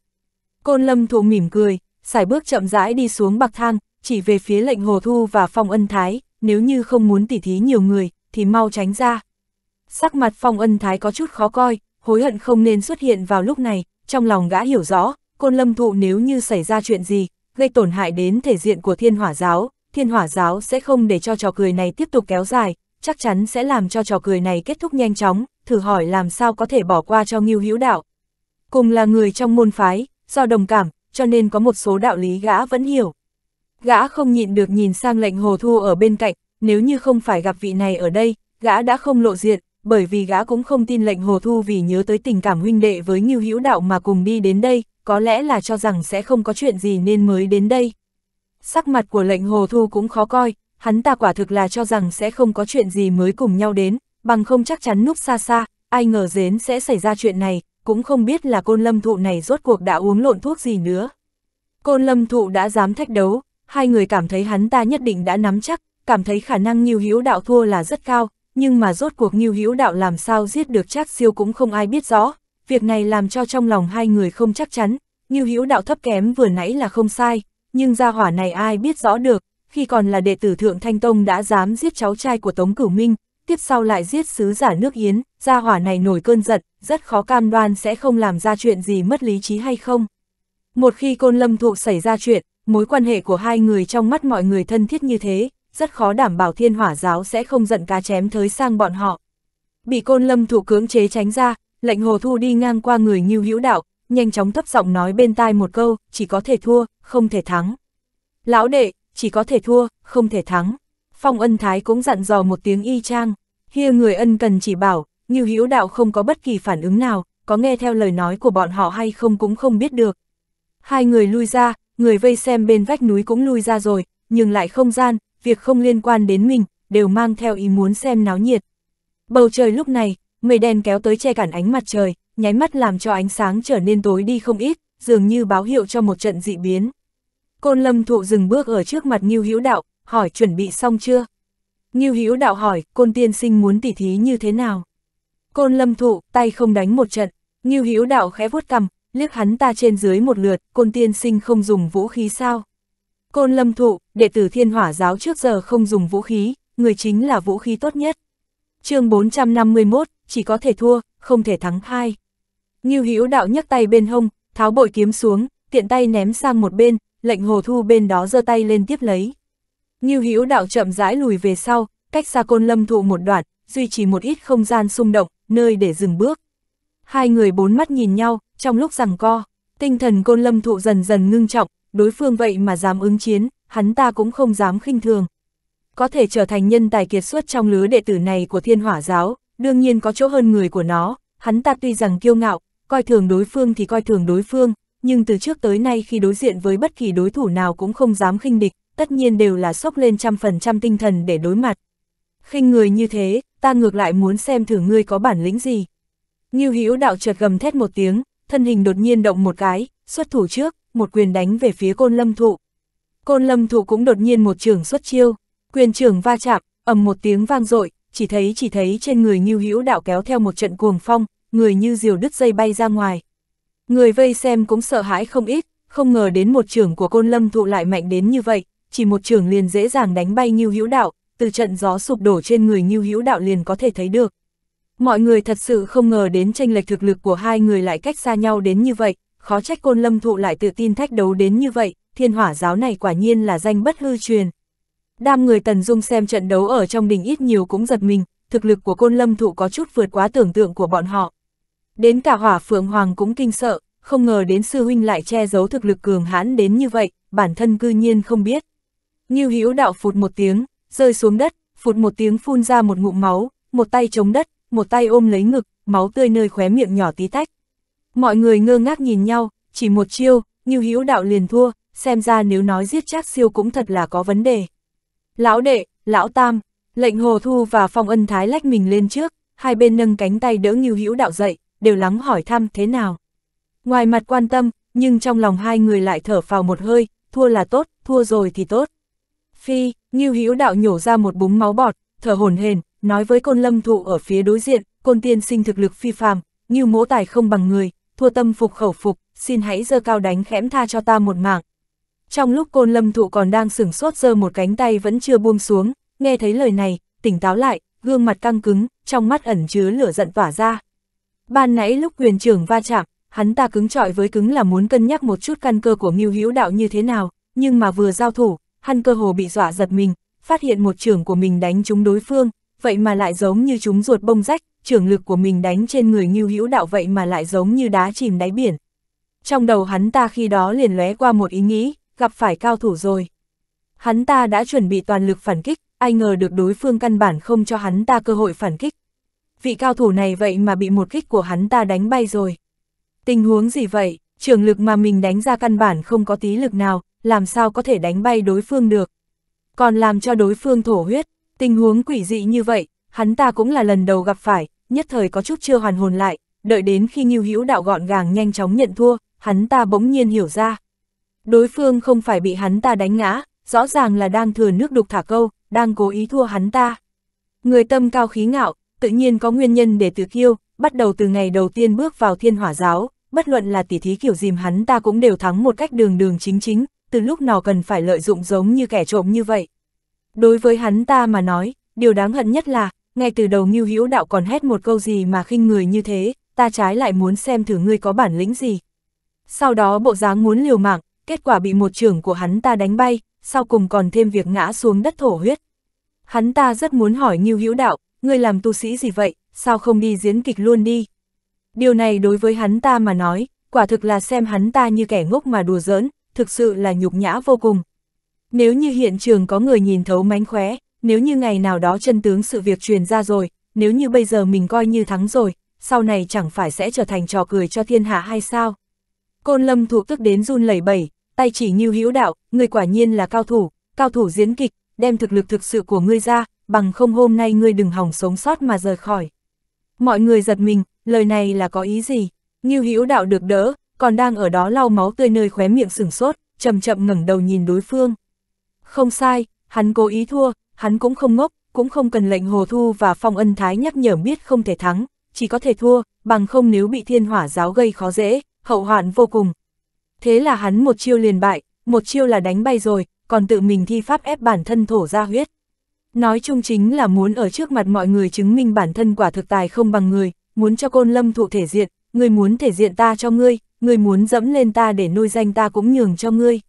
Côn lâm thụ mỉm cười, xài bước chậm rãi đi xuống bậc thang, chỉ về phía lệnh hồ thu và phong ân thái, nếu như không muốn tỉ thí nhiều người, thì mau tránh ra. Sắc mặt phong ân thái có chút khó coi, hối hận không nên xuất hiện vào lúc này, trong lòng gã hiểu rõ, côn lâm thụ nếu như xảy ra chuyện gì, gây tổn hại đến thể diện của thiên hỏa giáo, thiên hỏa giáo sẽ không để cho trò cười này tiếp tục kéo dài, chắc chắn sẽ làm cho trò cười này kết thúc nhanh chóng, thử hỏi làm sao có thể bỏ qua cho Ngưu Hữu Đạo. Cùng là người trong môn phái, do đồng cảm, cho nên có một số đạo lý gã vẫn hiểu. Gã không nhịn được nhìn sang lệnh hồ thu ở bên cạnh, nếu như không phải gặp vị này ở đây, gã đã không lộ diện, bởi vì gã cũng không tin lệnh hồ thu vì nhớ tới tình cảm huynh đệ với Ngưu Hữu Đạo mà cùng đi đến đây, có lẽ là cho rằng sẽ không có chuyện gì nên mới đến đây. Sắc mặt của lệnh hồ thu cũng khó coi, hắn ta quả thực là cho rằng sẽ không có chuyện gì mới cùng nhau đến, bằng không chắc chắn núp xa xa, ai ngờ dến sẽ xảy ra chuyện này, cũng không biết là côn lâm thụ này rốt cuộc đã uống lộn thuốc gì nữa. Côn lâm thụ đã dám thách đấu, hai người cảm thấy hắn ta nhất định đã nắm chắc, cảm thấy khả năng Nhiêu Hữu Đạo thua là rất cao, nhưng mà rốt cuộc Nhiêu Hữu Đạo làm sao giết được Trác Siêu cũng không ai biết rõ, việc này làm cho trong lòng hai người không chắc chắn, Nhiêu Hữu Đạo thấp kém vừa nãy là không sai, nhưng gia hỏa này ai biết rõ được, khi còn là đệ tử Thượng Thanh Tông đã dám giết cháu trai của Tống Cửu Minh, tiếp sau lại giết sứ giả nước Yến, gia hỏa này nổi cơn giận, rất khó cam đoan sẽ không làm ra chuyện gì mất lý trí hay không. Một khi Côn Lâm Thụ xảy ra chuyện, mối quan hệ của hai người trong mắt mọi người thân thiết như thế, rất khó đảm bảo thiên hỏa giáo sẽ không giận cá chém tới sang bọn họ. Bị Côn Lâm Thụ cưỡng chế tránh ra, lệnh Hồ Thu đi ngang qua người Ngưu Hữu Đạo, nhanh chóng thấp giọng nói bên tai một câu, chỉ có thể thua, không thể thắng. Lão đệ, chỉ có thể thua, không thể thắng. Phong ân thái cũng dặn dò một tiếng y trang hia người ân cần chỉ bảo, như Hữu Đạo không có bất kỳ phản ứng nào, có nghe theo lời nói của bọn họ hay không cũng không biết được. Hai người lui ra, người vây xem bên vách núi cũng lui ra rồi, nhưng lại không gian, việc không liên quan đến mình, đều mang theo ý muốn xem náo nhiệt. Bầu trời lúc này, mây đen kéo tới che cản ánh mặt trời, nháy mắt làm cho ánh sáng trở nên tối đi không ít, dường như báo hiệu cho một trận dị biến. Côn Lâm Thụ dừng bước ở trước mặt Ngưu Hữu Đạo, hỏi chuẩn bị xong chưa? Ngưu Hữu Đạo hỏi, Côn tiên sinh muốn tỉ thí như thế nào? Côn Lâm Thụ, tay không đánh một trận, Ngưu Hữu Đạo khẽ vuốt cằm, liếc hắn ta trên dưới một lượt, Côn tiên sinh không dùng vũ khí sao? Côn Lâm Thụ, đệ tử Thiên Hỏa giáo trước giờ không dùng vũ khí, người chính là vũ khí tốt nhất. Chương 451, chỉ có thể thua, không thể thắng hai. Ngưu Hữu Đạo nhấc tay bên hông, tháo bội kiếm xuống, tiện tay ném sang một bên, lệnh hồ thu bên đó giơ tay lên tiếp lấy. Nghiêu hữu đạo chậm rãi lùi về sau, cách xa côn lâm thụ một đoạn, duy trì một ít không gian xung động, nơi để dừng bước. Hai người bốn mắt nhìn nhau, trong lúc rằng co, tinh thần côn lâm thụ dần dần ngưng trọng, đối phương vậy mà dám ứng chiến, hắn ta cũng không dám khinh thường. Có thể trở thành nhân tài kiệt xuất trong lứa đệ tử này của thiên hỏa giáo, đương nhiên có chỗ hơn người của nó, hắn ta tuy rằng kiêu ngạo, coi thường đối phương thì coi thường đối phương, nhưng từ trước tới nay khi đối diện với bất kỳ đối thủ nào cũng không dám khinh địch, tất nhiên đều là sốc lên trăm phần trăm tinh thần để đối mặt. khinh người như thế, ta ngược lại muốn xem thử ngươi có bản lĩnh gì. Ngưu Hữu đạo chợt gầm thét một tiếng, thân hình đột nhiên động một cái, xuất thủ trước, một quyền đánh về phía Côn Lâm Thụ. Côn Lâm Thụ cũng đột nhiên một trường xuất chiêu, quyền trường va chạm, ầm một tiếng vang dội, chỉ thấy chỉ thấy trên người Ngưu Hữu đạo kéo theo một trận cuồng phong, người như diều đứt dây bay ra ngoài. Người vây xem cũng sợ hãi không ít, không ngờ đến một trưởng của côn lâm thụ lại mạnh đến như vậy, chỉ một trưởng liền dễ dàng đánh bay Ngưu Hữu Đạo, từ trận gió sụp đổ trên người Ngưu Hữu Đạo liền có thể thấy được. Mọi người thật sự không ngờ đến tranh lệch thực lực của hai người lại cách xa nhau đến như vậy, khó trách côn lâm thụ lại tự tin thách đấu đến như vậy, thiên hỏa giáo này quả nhiên là danh bất hư truyền. Đam người Tần Dung xem trận đấu ở trong đình ít nhiều cũng giật mình, thực lực của côn lâm thụ có chút vượt quá tưởng tượng của bọn họ. Đến cả hỏa phượng hoàng cũng kinh sợ, không ngờ đến sư huynh lại che giấu thực lực cường hãn đến như vậy, bản thân cư nhiên không biết. Như hữu đạo phụt một tiếng, rơi xuống đất, phụt một tiếng phun ra một ngụm máu, một tay chống đất, một tay ôm lấy ngực, máu tươi nơi khóe miệng nhỏ tí tách. Mọi người ngơ ngác nhìn nhau, chỉ một chiêu, như hữu đạo liền thua, xem ra nếu nói giết chắc siêu cũng thật là có vấn đề. Lão đệ, lão tam, lệnh hồ thu và phong ân thái lách mình lên trước, hai bên nâng cánh tay đỡ như hữu đạo dậy, đều lắng hỏi thăm thế nào. Ngoài mặt quan tâm, nhưng trong lòng hai người lại thở phào một hơi, thua là tốt, thua rồi thì tốt. Phi, Ngưu Hữu Đạo nhổ ra một búng máu bọt, thở hổn hển, nói với Côn Lâm Thụ ở phía đối diện, Côn tiên sinh thực lực phi phàm, Ngưu Mỗ Tài không bằng người, thua tâm phục khẩu phục, xin hãy giơ cao đánh khẽm tha cho ta một mạng. Trong lúc Côn Lâm Thụ còn đang sửng sốt giơ một cánh tay vẫn chưa buông xuống, nghe thấy lời này, tỉnh táo lại, gương mặt căng cứng, trong mắt ẩn chứa lửa giận tỏa ra, Ban nãy lúc huyền trưởng va chạm, hắn ta cứng trọi với cứng là muốn cân nhắc một chút căn cơ của Ngưu Hữu Đạo như thế nào, nhưng mà vừa giao thủ, hắn cơ hồ bị dọa giật mình, phát hiện một trưởng của mình đánh trúng đối phương, vậy mà lại giống như chúng ruột bông rách, trưởng lực của mình đánh trên người Ngưu Hữu Đạo vậy mà lại giống như đá chìm đáy biển. Trong đầu hắn ta khi đó liền lóe qua một ý nghĩ, gặp phải cao thủ rồi. Hắn ta đã chuẩn bị toàn lực phản kích, ai ngờ được đối phương căn bản không cho hắn ta cơ hội phản kích, vị cao thủ này vậy mà bị một kích của hắn ta đánh bay rồi. Tình huống gì vậy, trường lực mà mình đánh ra căn bản không có tí lực nào, làm sao có thể đánh bay đối phương được. Còn làm cho đối phương thổ huyết, tình huống quỷ dị như vậy, hắn ta cũng là lần đầu gặp phải, nhất thời có chút chưa hoàn hồn lại, đợi đến khi Ngưu Hữu Đạo gọn gàng nhanh chóng nhận thua, hắn ta bỗng nhiên hiểu ra. Đối phương không phải bị hắn ta đánh ngã, rõ ràng là đang thừa nước đục thả câu, đang cố ý thua hắn ta. Người tâm cao khí ngạo, tự nhiên có nguyên nhân để tự kiêu, bắt đầu từ ngày đầu tiên bước vào thiên hỏa giáo, bất luận là tỉ thí kiểu dìm hắn ta cũng đều thắng một cách đường đường chính chính, từ lúc nào cần phải lợi dụng giống như kẻ trộm như vậy. Đối với hắn ta mà nói, điều đáng hận nhất là, ngay từ đầu Ngưu Hữu Đạo còn hét một câu gì mà khinh người như thế, ta trái lại muốn xem thử ngươi có bản lĩnh gì. Sau đó bộ dáng muốn liều mạng, kết quả bị một trưởng của hắn ta đánh bay, sau cùng còn thêm việc ngã xuống đất thổ huyết. Hắn ta rất muốn hỏi Ngưu Hữu Đạo, ngươi làm tu sĩ gì vậy, sao không đi diễn kịch luôn đi. Điều này đối với hắn ta mà nói, quả thực là xem hắn ta như kẻ ngốc mà đùa giỡn, thực sự là nhục nhã vô cùng. Nếu như hiện trường có người nhìn thấu mánh khóe, nếu như ngày nào đó chân tướng sự việc truyền ra rồi, nếu như bây giờ mình coi như thắng rồi, sau này chẳng phải sẽ trở thành trò cười cho thiên hạ hay sao? Côn Lâm thuộc tức đến run lẩy bẩy, tay chỉ như hữu đạo, người quả nhiên là cao thủ, cao thủ diễn kịch, đem thực lực thực sự của ngươi ra, bằng không hôm nay ngươi đừng hỏng sống sót mà rời khỏi. Mọi người giật mình, lời này là có ý gì? như Hữu Đạo được đỡ, còn đang ở đó lau máu tươi nơi khóe miệng sửng sốt, chậm chậm ngẩng đầu nhìn đối phương. Không sai, hắn cố ý thua, hắn cũng không ngốc, cũng không cần lệnh Hồ Thu và Phong Ân Thái nhắc nhở biết không thể thắng, chỉ có thể thua, bằng không nếu bị thiên hỏa giáo gây khó dễ, hậu hoạn vô cùng. Thế là hắn một chiêu liền bại, một chiêu là đánh bay rồi, còn tự mình thi pháp ép bản thân thổ ra huyết. Nói chung chính là muốn ở trước mặt mọi người chứng minh bản thân quả thực tài không bằng người, muốn cho côn lâm thụ thể diện, người muốn thể diện ta cho ngươi, người muốn dẫm lên ta để nuôi danh ta cũng nhường cho ngươi.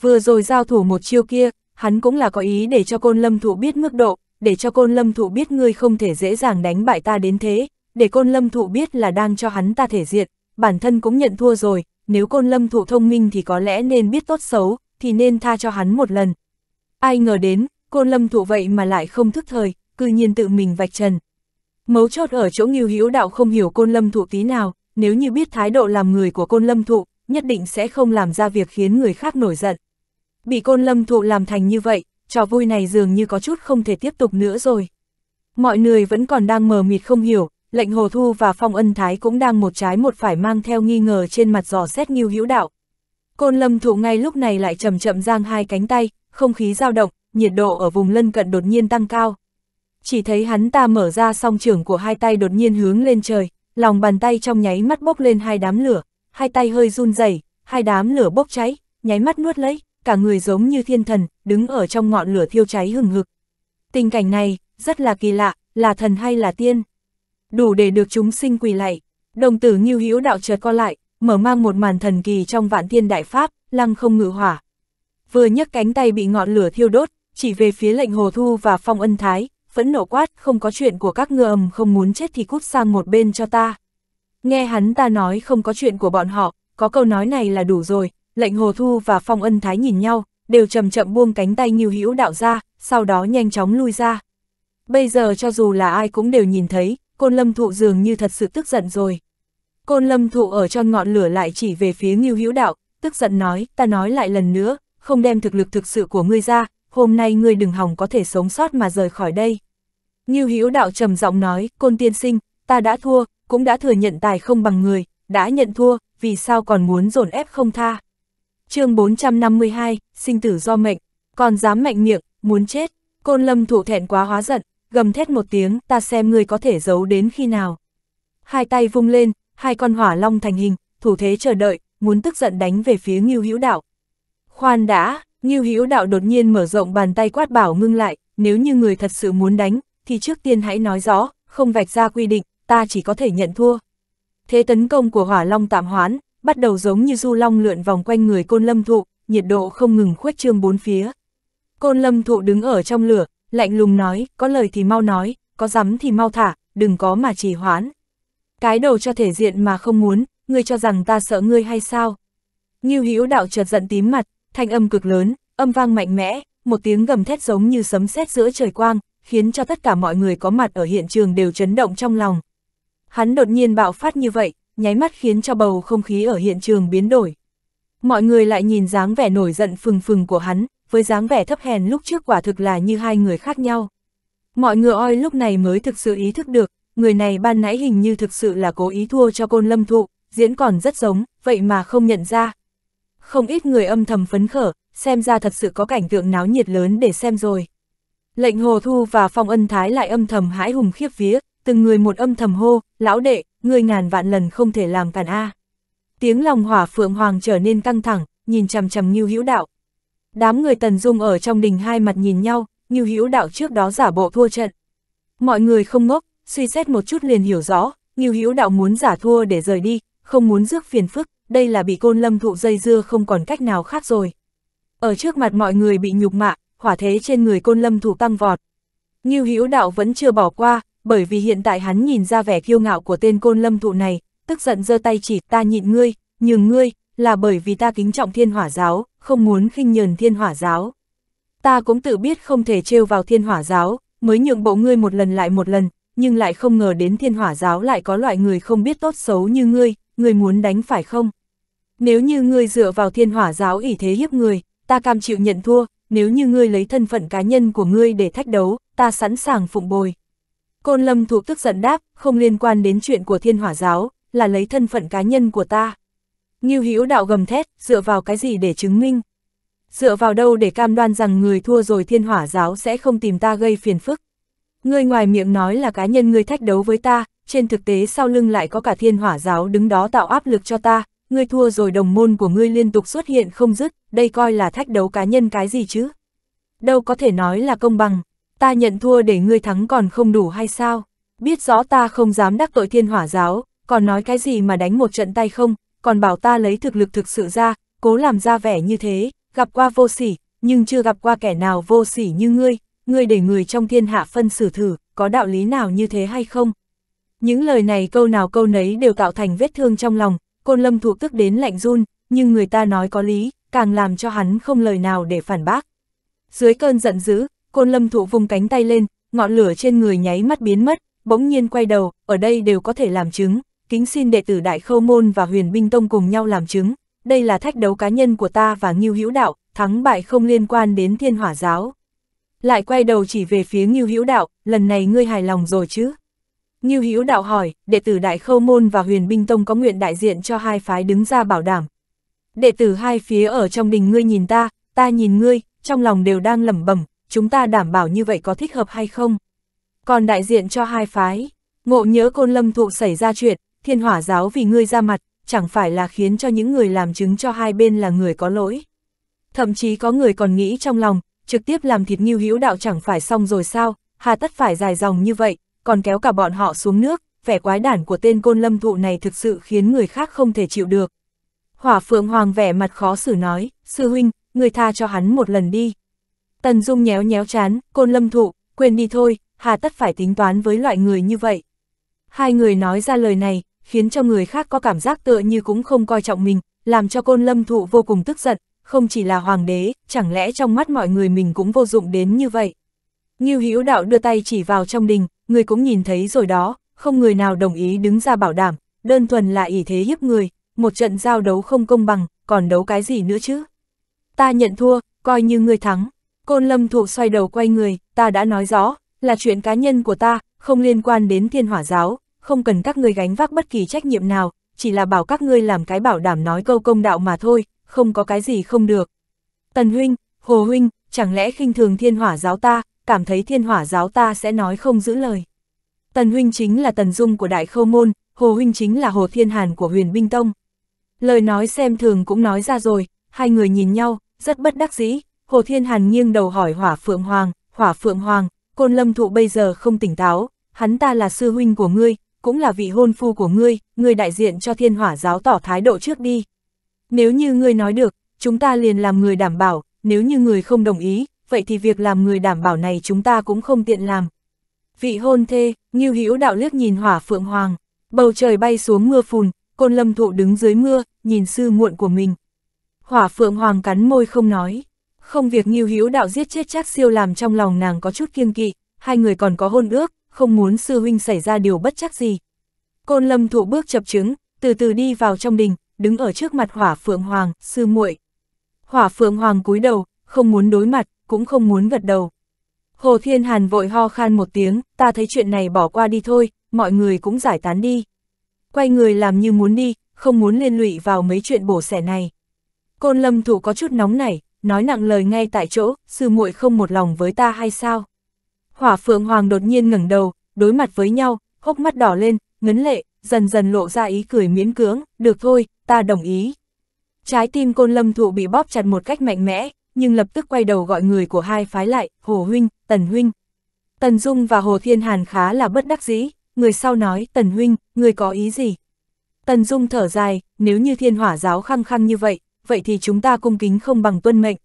Vừa rồi giao thủ một chiêu kia, hắn cũng là có ý để cho côn lâm thụ biết mức độ, để cho côn lâm thụ biết ngươi không thể dễ dàng đánh bại ta đến thế, để côn lâm thụ biết là đang cho hắn ta thể diện, bản thân cũng nhận thua rồi, nếu côn lâm thụ thông minh thì có lẽ nên biết tốt xấu, thì nên tha cho hắn một lần. Ai ngờ đến, côn lâm thụ vậy mà lại không thức thời, cư nhiên tự mình vạch trần. Mấu chốt ở chỗ nghiêu hữu đạo không hiểu côn lâm thụ tí nào, nếu như biết thái độ làm người của côn lâm thụ, nhất định sẽ không làm ra việc khiến người khác nổi giận. Bị côn lâm thụ làm thành như vậy, trò vui này dường như có chút không thể tiếp tục nữa rồi. Mọi người vẫn còn đang mờ mịt không hiểu, lệnh hồ thu và phong ân thái cũng đang một trái một phải mang theo nghi ngờ trên mặt giò xét nghiêu hữu đạo. Côn lâm thụ ngay lúc này lại chậm chậm giang hai cánh tay, không khí dao động, nhiệt độ ở vùng lân cận đột nhiên tăng cao. Chỉ thấy hắn ta mở ra song trường của hai tay đột nhiên hướng lên trời, lòng bàn tay trong nháy mắt bốc lên hai đám lửa, hai tay hơi run rẩy, hai đám lửa bốc cháy, nháy mắt nuốt lấy, cả người giống như thiên thần, đứng ở trong ngọn lửa thiêu cháy hừng hực. Tình cảnh này, rất là kỳ lạ, là thần hay là tiên? Đủ để được chúng sinh quỳ lạy. Đồng tử Ngưu Hữu đạo chợt co lại, mở mang một màn thần kỳ trong vạn thiên đại pháp, lăng không ngự hỏa. Vừa nhấc cánh tay bị ngọn lửa thiêu đốt, chỉ về phía lệnh Hồ Thu và Phong Ân Thái, phẫn nộ quát, không có chuyện của các ngươi ầm không muốn chết thì cút sang một bên cho ta. Nghe hắn ta nói không có chuyện của bọn họ, có câu nói này là đủ rồi, lệnh Hồ Thu và Phong Ân Thái nhìn nhau, đều chậm chậm buông cánh tay Nhiêu Hữu đạo ra, sau đó nhanh chóng lui ra. Bây giờ cho dù là ai cũng đều nhìn thấy, côn lâm thụ dường như thật sự tức giận rồi. Côn lâm thụ ở trong ngọn lửa lại chỉ về phía Nhiêu Hữu đạo, tức giận nói, ta nói lại lần nữa, không đem thực lực thực sự của ngươi ra, hôm nay ngươi đừng hòng có thể sống sót mà rời khỏi đây. Như Hữu đạo trầm giọng nói, côn tiên sinh, ta đã thua, cũng đã thừa nhận tài không bằng người, đã nhận thua, vì sao còn muốn dồn ép không tha. chương 452, sinh tử do mệnh, còn dám mạnh miệng, muốn chết, côn lâm thủ thẹn quá hóa giận, gầm thét một tiếng, ta xem ngươi có thể giấu đến khi nào. Hai tay vung lên, hai con hỏa long thành hình, thủ thế chờ đợi, muốn tức giận đánh về phía Ngưu Hữu Đạo. Khoan đã, Ngưu Hữu Đạo đột nhiên mở rộng bàn tay quát bảo ngưng lại, nếu như người thật sự muốn đánh, thì trước tiên hãy nói rõ, không vạch ra quy định, ta chỉ có thể nhận thua. Thế tấn công của hỏa long tạm hoán, bắt đầu giống như du long lượn vòng quanh người côn lâm thụ, nhiệt độ không ngừng khuếch trương bốn phía. Côn lâm thụ đứng ở trong lửa, lạnh lùng nói, có lời thì mau nói, có dám thì mau thả, đừng có mà trì hoãn. Cái đầu cho thể diện mà không muốn, ngươi cho rằng ta sợ ngươi hay sao? Ngưu Hữu đạo chợt giận tím mặt, thanh âm cực lớn, âm vang mạnh mẽ, một tiếng gầm thét giống như sấm sét giữa trời quang, khiến cho tất cả mọi người có mặt ở hiện trường đều chấn động trong lòng. Hắn đột nhiên bạo phát như vậy, nháy mắt khiến cho bầu không khí ở hiện trường biến đổi. Mọi người lại nhìn dáng vẻ nổi giận phừng phừng của hắn, với dáng vẻ thấp hèn lúc trước quả thực là như hai người khác nhau. Mọi người oi lúc này mới thực sự ý thức được, người này ban nãy hình như thực sự là cố ý thua cho côn lâm thụ, diễn còn rất giống, vậy mà không nhận ra, không ít người âm thầm phấn khởi, xem ra thật sự có cảnh tượng náo nhiệt lớn để xem rồi. Lệnh Hồ Thu và Phong Ân Thái lại âm thầm hãi hùng khiếp vía, từng người một âm thầm hô, lão đệ, người ngàn vạn lần không thể làm cản a. Tiếng lòng hỏa phượng hoàng trở nên căng thẳng, nhìn chằm chằm như Hữu Đạo. Đám người Tần Dung ở trong đình hai mặt nhìn nhau, như Hữu Đạo trước đó giả bộ thua trận. Mọi người không ngốc, suy xét một chút liền hiểu rõ, như Hữu Đạo muốn giả thua để rời đi, không muốn rước phiền phức, đây là bị côn lâm thụ dây dưa không còn cách nào khác rồi. Ở trước mặt mọi người bị nhục mạ, hỏa thế trên người côn lâm thụ tăng vọt. như hữu đạo vẫn chưa bỏ qua, bởi vì hiện tại hắn nhìn ra vẻ kiêu ngạo của tên côn lâm thụ này, tức giận giơ tay chỉ ta nhịn ngươi, nhường ngươi, là bởi vì ta kính trọng thiên hỏa giáo, không muốn khinh nhờn thiên hỏa giáo. Ta cũng tự biết không thể trêu vào thiên hỏa giáo, mới nhượng bộ ngươi một lần lại một lần, nhưng lại không ngờ đến thiên hỏa giáo lại có loại người không biết tốt xấu như ngươi, Ngươi muốn đánh phải không? Nếu như ngươi dựa vào thiên hỏa giáo ỷ thế hiếp người, ta cam chịu nhận thua, nếu như ngươi lấy thân phận cá nhân của ngươi để thách đấu, ta sẵn sàng phụng bồi. Côn Lâm thuộc tức giận đáp, không liên quan đến chuyện của thiên hỏa giáo, là lấy thân phận cá nhân của ta. Ngưu Hữu đạo gầm thét, dựa vào cái gì để chứng minh? Dựa vào đâu để cam đoan rằng người thua rồi thiên hỏa giáo sẽ không tìm ta gây phiền phức? Ngươi ngoài miệng nói là cá nhân ngươi thách đấu với ta, trên thực tế sau lưng lại có cả thiên hỏa giáo đứng đó tạo áp lực cho ta, ngươi thua rồi đồng môn của ngươi liên tục xuất hiện không dứt, đây coi là thách đấu cá nhân cái gì chứ? Đâu có thể nói là công bằng, ta nhận thua để ngươi thắng còn không đủ hay sao? Biết rõ ta không dám đắc tội thiên hỏa giáo, còn nói cái gì mà đánh một trận tay không, còn bảo ta lấy thực lực thực sự ra, cố làm ra vẻ như thế, gặp qua vô sỉ, nhưng chưa gặp qua kẻ nào vô sỉ như ngươi, ngươi để người trong thiên hạ phân xử thử, có đạo lý nào như thế hay không? Những lời này câu nào câu nấy đều tạo thành vết thương trong lòng, côn lâm thuộc tức đến lạnh run, nhưng người ta nói có lý, càng làm cho hắn không lời nào để phản bác. Dưới cơn giận dữ, côn lâm thụ vùng cánh tay lên, ngọn lửa trên người nháy mắt biến mất, bỗng nhiên quay đầu, ở đây đều có thể làm chứng, kính xin đệ tử Đại Khâu Môn và Huyền Binh Tông cùng nhau làm chứng, đây là thách đấu cá nhân của ta và Ngưu Hữu Đạo, thắng bại không liên quan đến thiên hỏa giáo. Lại quay đầu chỉ về phía Ngưu Hữu Đạo, lần này ngươi hài lòng rồi chứ? Ngưu Hữu Đạo hỏi, đệ tử Đại Khâu Môn và Huyền Binh Tông có nguyện đại diện cho hai phái đứng ra bảo đảm. Đệ tử hai phía ở trong đình ngươi nhìn ta, ta nhìn ngươi, trong lòng đều đang lẩm bẩm, chúng ta đảm bảo như vậy có thích hợp hay không? Còn đại diện cho hai phái, ngộ nhớ côn lâm thụ xảy ra chuyện, thiên hỏa giáo vì ngươi ra mặt, chẳng phải là khiến cho những người làm chứng cho hai bên là người có lỗi. Thậm chí có người còn nghĩ trong lòng, trực tiếp làm thịt Ngưu Hữu Đạo chẳng phải xong rồi sao, hà tất phải dài dòng như vậy, còn kéo cả bọn họ xuống nước, vẻ quái đản của tên côn lâm thụ này thực sự khiến người khác không thể chịu được. Hỏa Phượng Hoàng vẻ mặt khó xử nói, sư huynh, người tha cho hắn một lần đi. Tần Dung nhéo nhéo chán, côn lâm thụ, quên đi thôi, hà tất phải tính toán với loại người như vậy. Hai người nói ra lời này, khiến cho người khác có cảm giác tựa như cũng không coi trọng mình, làm cho côn lâm thụ vô cùng tức giận, không chỉ là hoàng đế, chẳng lẽ trong mắt mọi người mình cũng vô dụng đến như vậy. Ngưu Hữu Đạo đưa tay chỉ vào trong đình, người cũng nhìn thấy rồi đó, không người nào đồng ý đứng ra bảo đảm, đơn thuần là ỷ thế hiếp người, một trận giao đấu không công bằng, còn đấu cái gì nữa chứ? Ta nhận thua, coi như ngươi thắng. Côn Lâm Thụ xoay đầu quay người, ta đã nói rõ, là chuyện cá nhân của ta, không liên quan đến thiên hỏa giáo, không cần các ngươi gánh vác bất kỳ trách nhiệm nào, chỉ là bảo các ngươi làm cái bảo đảm nói câu công đạo mà thôi, không có cái gì không được. Tần huynh, Hồ huynh, chẳng lẽ khinh thường thiên hỏa giáo ta, cảm thấy thiên hỏa giáo ta sẽ nói không giữ lời. Tần huynh chính là tần dung của đại khâu môn, hồ huynh chính là hồ thiên hàn của huyền binh tông. Lời nói xem thường cũng nói ra rồi, hai người nhìn nhau, rất bất đắc dĩ, hồ thiên hàn nghiêng đầu hỏi hỏa phượng hoàng, hỏa phượng hoàng, côn lâm thụ bây giờ không tỉnh táo, hắn ta là sư huynh của ngươi, cũng là vị hôn phu của ngươi, ngươi đại diện cho thiên hỏa giáo tỏ thái độ trước đi. Nếu như ngươi nói được, chúng ta liền làm người đảm bảo, nếu như người không đồng ý, vậy thì việc làm người đảm bảo này chúng ta cũng không tiện làm. Vị hôn thê, Ngưu Hữu đạo liếc nhìn hỏa phượng hoàng, bầu trời bay xuống mưa phùn, côn lâm thụ đứng dưới mưa, nhìn sư muộn của mình. Hỏa phượng hoàng cắn môi không nói, không việc Ngưu Hữu đạo giết chết chắc siêu làm trong lòng nàng có chút kiêng kỵ, hai người còn có hôn ước, không muốn sư huynh xảy ra điều bất chắc gì. Côn lâm thụ bước chập chứng, từ từ đi vào trong đình, đứng ở trước mặt hỏa phượng hoàng, sư muội. Hỏa phượng hoàng cúi đầu, không muốn đối mặt, cũng không muốn gật đầu. Hồ Thiên Hàn vội ho khan một tiếng, ta thấy chuyện này bỏ qua đi thôi, mọi người cũng giải tán đi. Quay người làm như muốn đi, không muốn liên lụy vào mấy chuyện bổ xẻ này. Côn lâm thủ có chút nóng nảy, nói nặng lời ngay tại chỗ, sư muội không một lòng với ta hay sao? Hỏa Phượng Hoàng đột nhiên ngẩng đầu, đối mặt với nhau, hốc mắt đỏ lên, ngấn lệ, dần dần lộ ra ý cười miễn cưỡng, được thôi, ta đồng ý. Trái tim côn lâm thụ bị bóp chặt một cách mạnh mẽ, nhưng lập tức quay đầu gọi người của hai phái lại, Hồ Huynh, Tần Huynh. Tần Dung và Hồ Thiên Hàn khá là bất đắc dĩ, người sau nói, Tần Huynh, người có ý gì? Tần Dung thở dài, nếu như thiên hỏa giáo khăng khăng như vậy, vậy thì chúng ta cung kính không bằng tuân mệnh.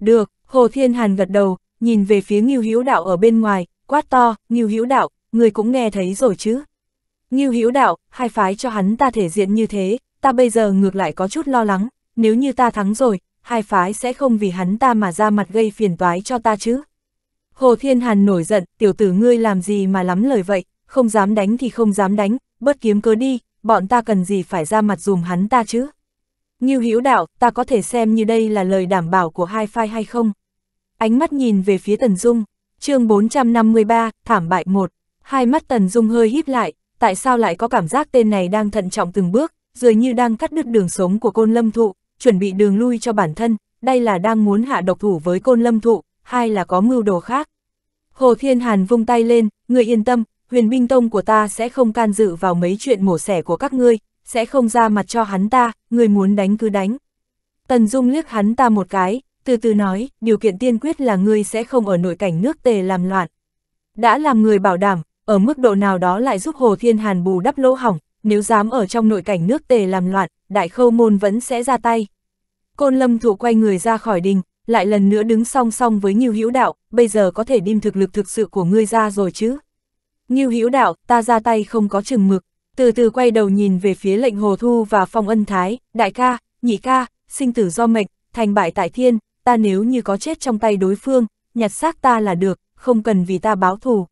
Được, Hồ Thiên Hàn gật đầu, nhìn về phía Ngưu Hữu Đạo ở bên ngoài, quát to, Ngưu Hữu Đạo, người cũng nghe thấy rồi chứ. Ngưu Hữu Đạo, hai phái cho hắn ta thể diện như thế, ta bây giờ ngược lại có chút lo lắng, nếu như ta thắng rồi, hai phái sẽ không vì hắn ta mà ra mặt gây phiền toái cho ta chứ. Hồ Thiên Hàn nổi giận, tiểu tử ngươi làm gì mà lắm lời vậy, không dám đánh thì không dám đánh, bớt kiếm cớ đi, bọn ta cần gì phải ra mặt dùm hắn ta chứ. Ngưu Hữu đạo, ta có thể xem như đây là lời đảm bảo của hai phái hay không? Ánh mắt nhìn về phía Tần Dung, chương 453, thảm bại một hai mắt Tần Dung hơi híp lại, tại sao lại có cảm giác tên này đang thận trọng từng bước, dường như đang cắt đứt đường sống của côn lâm thụ, chuẩn bị đường lui cho bản thân, đây là đang muốn hạ độc thủ với côn lâm thụ, hay là có mưu đồ khác. Hồ Thiên Hàn vung tay lên, người yên tâm, huyền binh tông của ta sẽ không can dự vào mấy chuyện mổ xẻ của các ngươi, sẽ không ra mặt cho hắn ta, người muốn đánh cứ đánh. Tần Dung liếc hắn ta một cái, từ từ nói, điều kiện tiên quyết là ngươi sẽ không ở nội cảnh nước tề làm loạn. Đã làm người bảo đảm, ở mức độ nào đó lại giúp Hồ Thiên Hàn bù đắp lỗ hỏng, nếu dám ở trong nội cảnh nước tề làm loạn, đại khâu môn vẫn sẽ ra tay. Côn lâm thủ quay người ra khỏi đình, lại lần nữa đứng song song với Nghiêu Hữu Đạo, bây giờ có thể đem thực lực thực sự của ngươi ra rồi chứ. Nghiêu Hữu Đạo, ta ra tay không có chừng mực, từ từ quay đầu nhìn về phía lệnh Hồ Thu và Phong Ân Thái, đại ca, nhị ca, sinh tử do mệnh, thành bại tại thiên, ta nếu như có chết trong tay đối phương, nhặt xác ta là được, không cần vì ta báo thù,